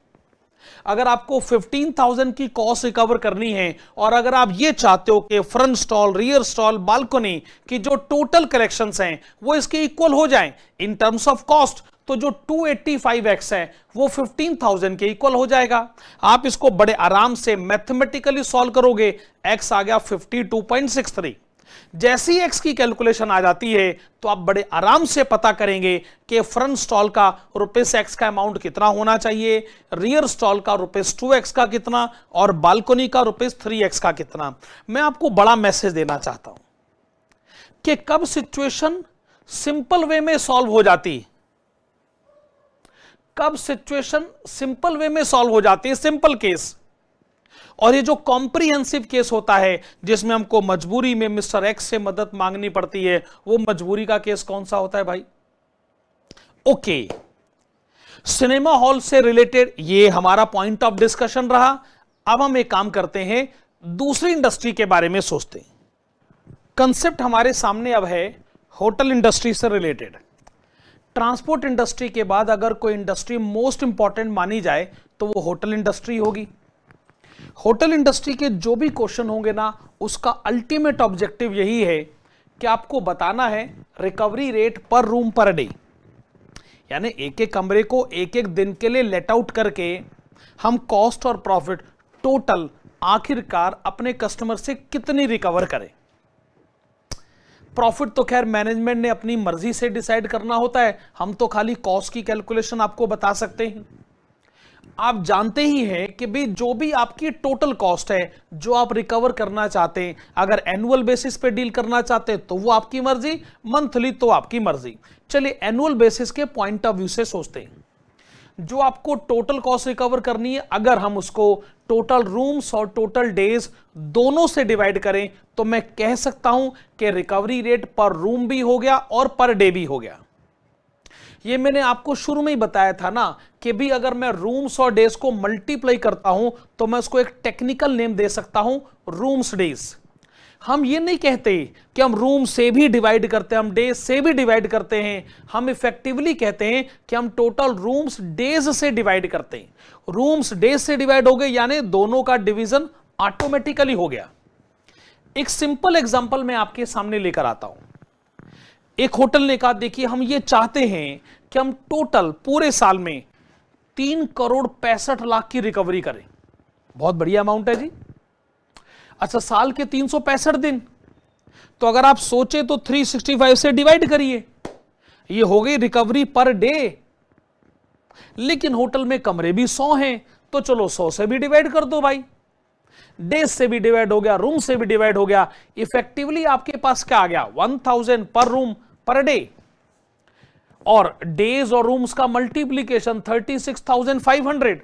अगर आपको 15,000 की कॉस्ट रिकवर करनी है और अगर आप ये चाहते हो कि front stall rear stall balcony की जो टोटल कलेक्शन हैं वो इसके इक्वल हो जाए इन टर्म्स ऑफ कॉस्ट तो जो 285x है वो 15,000 के इक्वल हो जाएगा आप इसको बड़े आराम से मैथमेटिकली सॉल्व करोगे x आ गया 52.63 जैसी एक्स की कैलकुलेशन आ जाती है तो आप बड़े आराम से पता करेंगे कि फ्रंट स्टॉल का रुपीस एक्स का अमाउंट कितना होना चाहिए रियर स्टॉल का रुपीस टू एक्स का कितना और बालकोनी का रुपीस थ्री एक्स का कितना मैं आपको बड़ा मैसेज देना चाहता हूं कि कब सिचुएशन सिंपल वे में सॉल्व हो जाती कब सिचुएशन सिंपल वे में सॉल्व हो जाती है सिंपल केस और ये जो कॉम्प्रिहेंसिव केस होता है जिसमें हमको मजबूरी में मिस्टर एक्स से मदद मांगनी पड़ती है वो मजबूरी का केस कौन सा होता है भाई ओके सिनेमा हॉल से रिलेटेड ये हमारा पॉइंट ऑफ डिस्कशन रहा अब हम एक काम करते हैं दूसरी इंडस्ट्री के बारे में सोचते हैं कंसेप्ट हमारे सामने अब है होटल इंडस्ट्री से रिलेटेड ट्रांसपोर्ट इंडस्ट्री के बाद अगर कोई इंडस्ट्री मोस्ट इंपॉर्टेंट मानी जाए तो वो होटल इंडस्ट्री होगी होटल इंडस्ट्री के जो भी क्वेश्चन होंगे ना उसका अल्टीमेट ऑब्जेक्टिव यही है कि आपको बताना है recovery rate per room per day यानी एक एक कमरे को एक एक दिन के लिए लेट आउट करके हम कॉस्ट और प्रॉफिट टोटल आखिरकार अपने कस्टमर से कितनी रिकवर करें प्रॉफिट तो खैर मैनेजमेंट ने अपनी मर्जी से डिसाइड करना होता है हम तो खाली कॉस्ट की कैलकुलेशन आपको बता सकते हैं आप जानते ही हैं कि भाई जो भी आपकी टोटल कॉस्ट है जो आप रिकवर करना चाहते हैं अगर एनुअल बेसिस पे डील करना चाहते हैं तो वो आपकी मर्जी मंथली तो आपकी मर्जी चलिए एनुअल बेसिस के पॉइंट ऑफ व्यू से सोचते हैं जो आपको टोटल कॉस्ट रिकवर करनी है अगर हम उसको टोटल रूम्स और टोटल डेज दोनों से डिवाइड करें तो मैं कह सकता हूं कि रिकवरी रेट पर रूम भी हो गया और पर डे भी हो गया ये मैंने आपको शुरू में ही बताया था ना कि भी अगर मैं रूम्स और डेज को मल्टीप्लाई करता हूं तो मैं उसको एक टेक्निकल नेम दे सकता हूं रूम्स डेज हम ये नहीं कहते कि हम रूम से भी डिवाइड करते हैं हम डेज से भी डिवाइड करते हैं हम इफेक्टिवली कहते हैं कि हम टोटल रूम्स डेज से डिवाइड करते हैं रूम्स डेज से डिवाइड हो गए यानी दोनों का डिवीजन ऑटोमेटिकली हो गया एक सिंपल एग्जांपल मैं आपके सामने लेकर आता हूं एक होटल ने कहा देखिए हम ये चाहते हैं कि हम टोटल पूरे साल में तीन करोड़ पैंसठ लाख की रिकवरी करें बहुत बढ़िया अमाउंट है जी अच्छा साल के तीन सौ पैंसठ दिन तो अगर आप सोचे तो थ्री सिक्सटी फाइव से डिवाइड करिए ये हो गई रिकवरी पर डे लेकिन होटल में कमरे भी सौ हैं तो चलो सौ से भी डिवाइड कर दो भाई डेज से भी डिवाइड हो गया रूम से भी डिवाइड हो गया इफेक्टिवली आपके पास क्या आ गया one thousand per room per day और डेज और रूम्स का multiplication thirty six thousand five hundred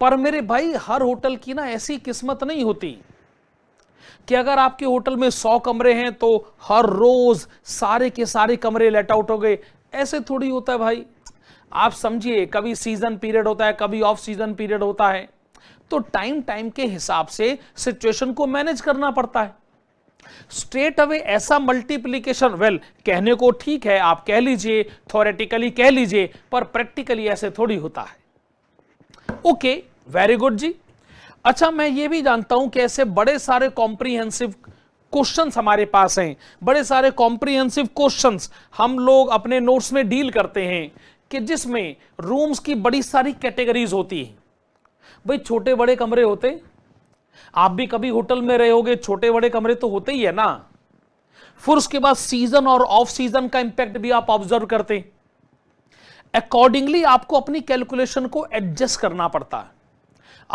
पर मेरे भाई हर होटल की ना ऐसी किस्मत नहीं होती कि अगर आपके होटल में सौ कमरे हैं तो हर रोज सारे के सारे कमरे लेट आउट हो गए ऐसे थोड़ी होता है भाई आप समझिए कभी सीजन पीरियड होता है कभी ऑफ सीजन पीरियड होता है तो टाइम टाइम के हिसाब से सिचुएशन को मैनेज करना पड़ता है स्ट्रेट अवे ऐसा मल्टीप्लीकेशन वेल कहने को ठीक है आप कह लीजिए थोरेटिकली कह लीजिए पर प्रैक्टिकली ऐसे थोड़ी होता है ओके वेरी गुड जी अच्छा मैं ये भी जानता हूं कि ऐसे बड़े सारे कॉम्प्रीहेंसिव क्वेश्चंस हमारे पास हैं बड़े सारे कॉम्प्रीहेंसिव क्वेश्चंस हम लोग अपने नोट्स में डील करते हैं कि जिसमें रूम्स की बड़ी सारी कैटेगरीज होती हैं भाई छोटे बड़े कमरे होते आप भी कभी होटल में रहे होगे छोटे बड़े कमरे तो होते ही है ना फिर उसके बाद सीजन और ऑफ सीजन का इंपैक्ट भी आप ऑब्जर्व करते अकॉर्डिंगली आपको अपनी कैलकुलेशन को एडजस्ट करना पड़ता है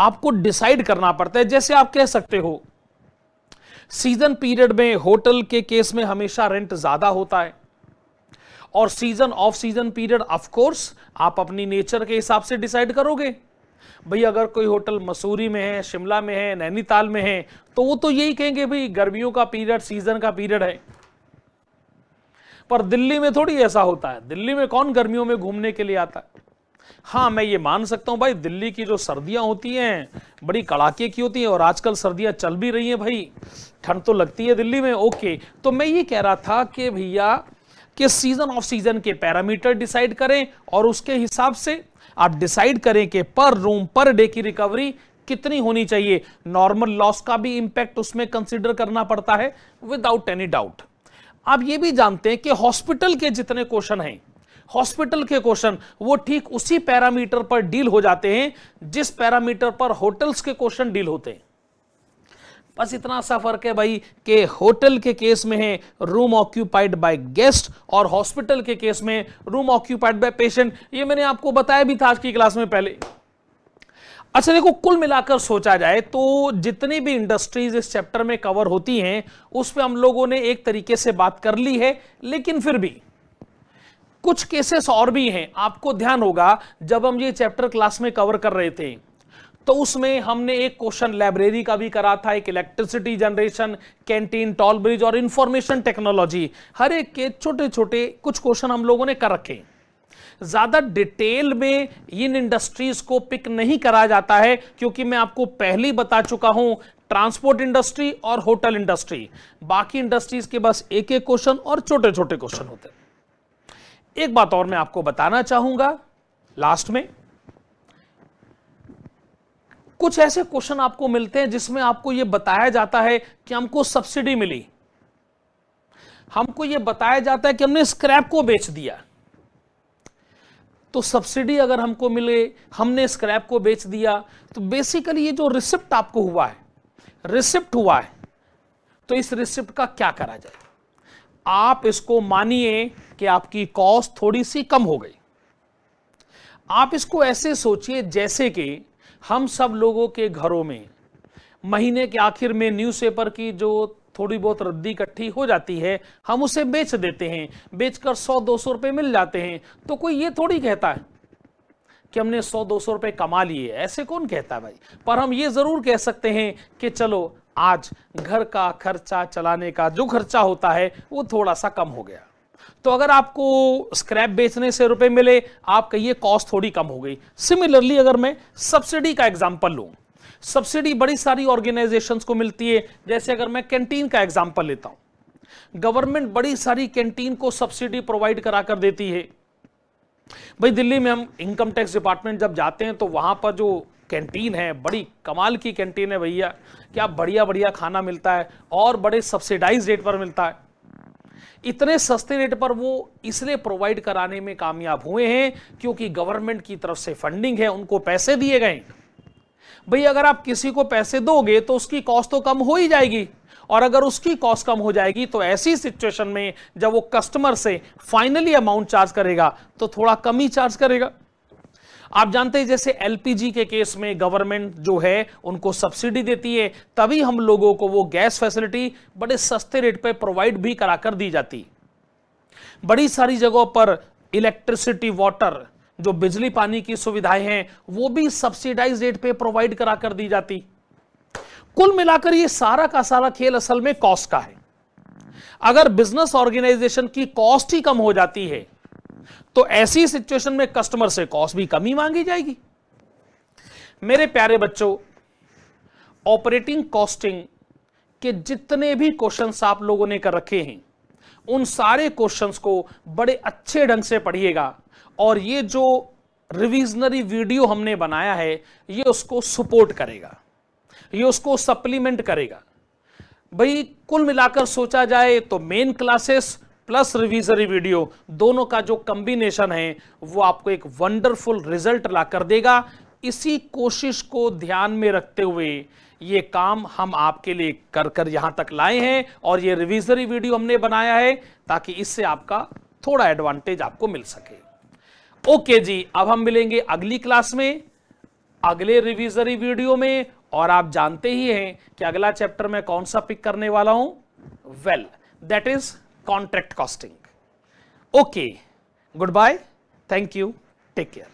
आपको डिसाइड करना पड़ता है जैसे आप कह सकते हो सीजन पीरियड में होटल के केस में हमेशा रेंट ज्यादा होता है और season off season period of course आप अपनी नेचर के हिसाब से डिसाइड करोगे भाई अगर कोई होटल मसूरी में है शिमला में है नैनीताल में है तो वो तो यही कहेंगे भाई गर्मियों का पीरियड सीजन का पीरियड है पर दिल्ली में थोड़ी ऐसा होता है दिल्ली में कौन गर्मियों में घूमने के लिए आता है हाँ मैं ये मान सकता हूँ भाई दिल्ली की जो सर्दियाँ होती हैं बड़ी कड़ाके की होती हैं और आजकल सर्दियाँ चल भी रही हैं भाई ठंड तो लगती है दिल्ली में ओके तो मैं ये कह रहा था कि भैया कि सीजन ऑफ सीजन के पैरामीटर डिसाइड करें और उसके हिसाब से आप डिसाइड करें कि पर रूम पर डे की रिकवरी कितनी होनी चाहिए नॉर्मल लॉस का भी इंपैक्ट उसमें कंसिडर करना पड़ता है विदाउट एनी डाउट आप ये भी जानते हैं कि हॉस्पिटल के जितने क्वेश्चन हैं हॉस्पिटल के क्वेश्चन वो ठीक उसी पैरामीटर पर डील हो जाते हैं जिस पैरामीटर पर होटल्स के क्वेश्चन डील होते हैं बस इतना सा फर्क है भाई के होटल के केस में है रूम ऑक्यूपाइड बाय गेस्ट और हॉस्पिटल के केस में रूम ऑक्यूपाइड बाय पेशेंट ये मैंने आपको बताया भी था आज की क्लास में पहले अच्छा देखो कुल मिलाकर सोचा जाए तो जितनी भी इंडस्ट्रीज इस चैप्टर में कवर होती हैं उस पर हम लोगों ने एक तरीके से बात कर ली है लेकिन फिर भी कुछ केसेस और भी हैं आपको ध्यान होगा जब हम ये चैप्टर क्लास में कवर कर रहे थे तो उसमें हमने एक क्वेश्चन लाइब्रेरी का भी करा था एक electricity generation canteen toll bridge और इंफॉर्मेशन टेक्नोलॉजी हर एक के छोटे छोटे कुछ क्वेश्चन हम लोगों ने कर रखे ज्यादा डिटेल में इन इंडस्ट्रीज को पिक नहीं करा जाता है क्योंकि मैं आपको पहले बता चुका हूं ट्रांसपोर्ट इंडस्ट्री और होटल इंडस्ट्री बाकी इंडस्ट्रीज के बस एक एक क्वेश्चन और छोटे छोटे क्वेश्चन होते हैं एक बात और मैं आपको बताना चाहूंगा लास्ट में कुछ ऐसे क्वेश्चन आपको मिलते हैं जिसमें आपको यह बताया जाता है कि हमको सब्सिडी मिली हमको यह बताया जाता है कि हमने स्क्रैप को बेच दिया तो सब्सिडी अगर हमको मिले हमने स्क्रैप को बेच दिया तो बेसिकली ये जो रिसिप्ट आपको हुआ है रिसिप्ट हुआ है तो इस रिसिप्ट का क्या करा जाए आप इसको मानिए कि आपकी कॉस्ट थोड़ी सी कम हो गई आप इसको ऐसे सोचिए जैसे कि हम सब लोगों के घरों में महीने के आखिर में न्यूज़पेपर की जो थोड़ी बहुत रद्दी इकट्ठी हो जाती है हम उसे बेच देते हैं बेचकर सौ दो सौ रुपये मिल जाते हैं तो कोई ये थोड़ी कहता है कि हमने सौ दो सौ रुपये कमा लिए ऐसे कौन कहता है भाई पर हम ये ज़रूर कह सकते हैं कि चलो आज घर का खर्चा चलाने का जो खर्चा होता है वो थोड़ा सा कम हो गया तो अगर आपको स्क्रैप बेचने से रुपए मिले आप कहिए कॉस्ट थोड़ी कम हो गई सिमिलरली अगर मैं सब्सिडी का एग्जाम्पल लूँ सब्सिडी बड़ी सारी ऑर्गेनाइजेशन को मिलती है जैसे अगर मैं कैंटीन का एग्जाम्पल लेता हूँ गवर्नमेंट बड़ी सारी कैंटीन को सब्सिडी प्रोवाइड करा कर देती है भाई दिल्ली में हम इनकम टैक्स डिपार्टमेंट जब जाते हैं तो वहां पर जो कैंटीन है बड़ी कमाल की कैंटीन है भैया क्या बढ़िया बढ़िया खाना मिलता है और बड़े सब्सिडाइज रेट पर मिलता है इतने सस्ते रेट पर वो इसलिए प्रोवाइड कराने में कामयाब हुए हैं क्योंकि गवर्नमेंट की तरफ से फंडिंग है उनको पैसे दिए गए भाई अगर आप किसी को पैसे दोगे तो उसकी कॉस्ट तो कम हो ही जाएगी और अगर उसकी कॉस्ट कम हो जाएगी तो ऐसी सिचुएशन में जब वो कस्टमर से फाइनली अमाउंट चार्ज करेगा तो थोड़ा कम ही चार्ज करेगा आप जानते हैं जैसे एलपीजी के केस में गवर्नमेंट जो है उनको सब्सिडी देती है तभी हम लोगों को वो गैस फैसिलिटी बड़े सस्ते रेट पे प्रोवाइड भी कराकर दी जाती बड़ी सारी जगहों पर इलेक्ट्रिसिटी वाटर जो बिजली पानी की सुविधाएं हैं वो भी सब्सिडाइज रेट पे प्रोवाइड करा कर दी जाती कुल मिलाकर ये सारा का सारा खेल असल में कॉस्ट का है अगर बिजनेस ऑर्गेनाइजेशन की कॉस्ट ही कम हो जाती है तो ऐसी सिचुएशन में कस्टमर से कॉस्ट भी कमी मांगी जाएगी मेरे प्यारे बच्चों ऑपरेटिंग कॉस्टिंग के जितने भी क्वेश्चंस आप लोगों ने कर रखे हैं उन सारे क्वेश्चंस को बड़े अच्छे ढंग से पढ़िएगा और ये जो रिविजनरी वीडियो हमने बनाया है ये उसको सपोर्ट करेगा ये उसको सप्लीमेंट करेगा भाई कुल मिलाकर सोचा जाए तो main classes plus revisory video दोनों का जो कम्बिनेशन है वो आपको एक वंडरफुल रिजल्ट ला कर देगा इसी कोशिश को ध्यान में रखते हुए ये काम हम आपके लिए कर कर यहां तक लाए हैं और ये रिविजरी वीडियो हमने बनाया है ताकि इससे आपका थोड़ा एडवांटेज आपको मिल सके ओके जी अब हम मिलेंगे अगली क्लास में अगले रिविजरी वीडियो में और आप जानते ही हैं कि अगला चैप्टर में कौन सा पिक करने वाला हूं well that is contract costing. Okay, goodbye, thank you, take care.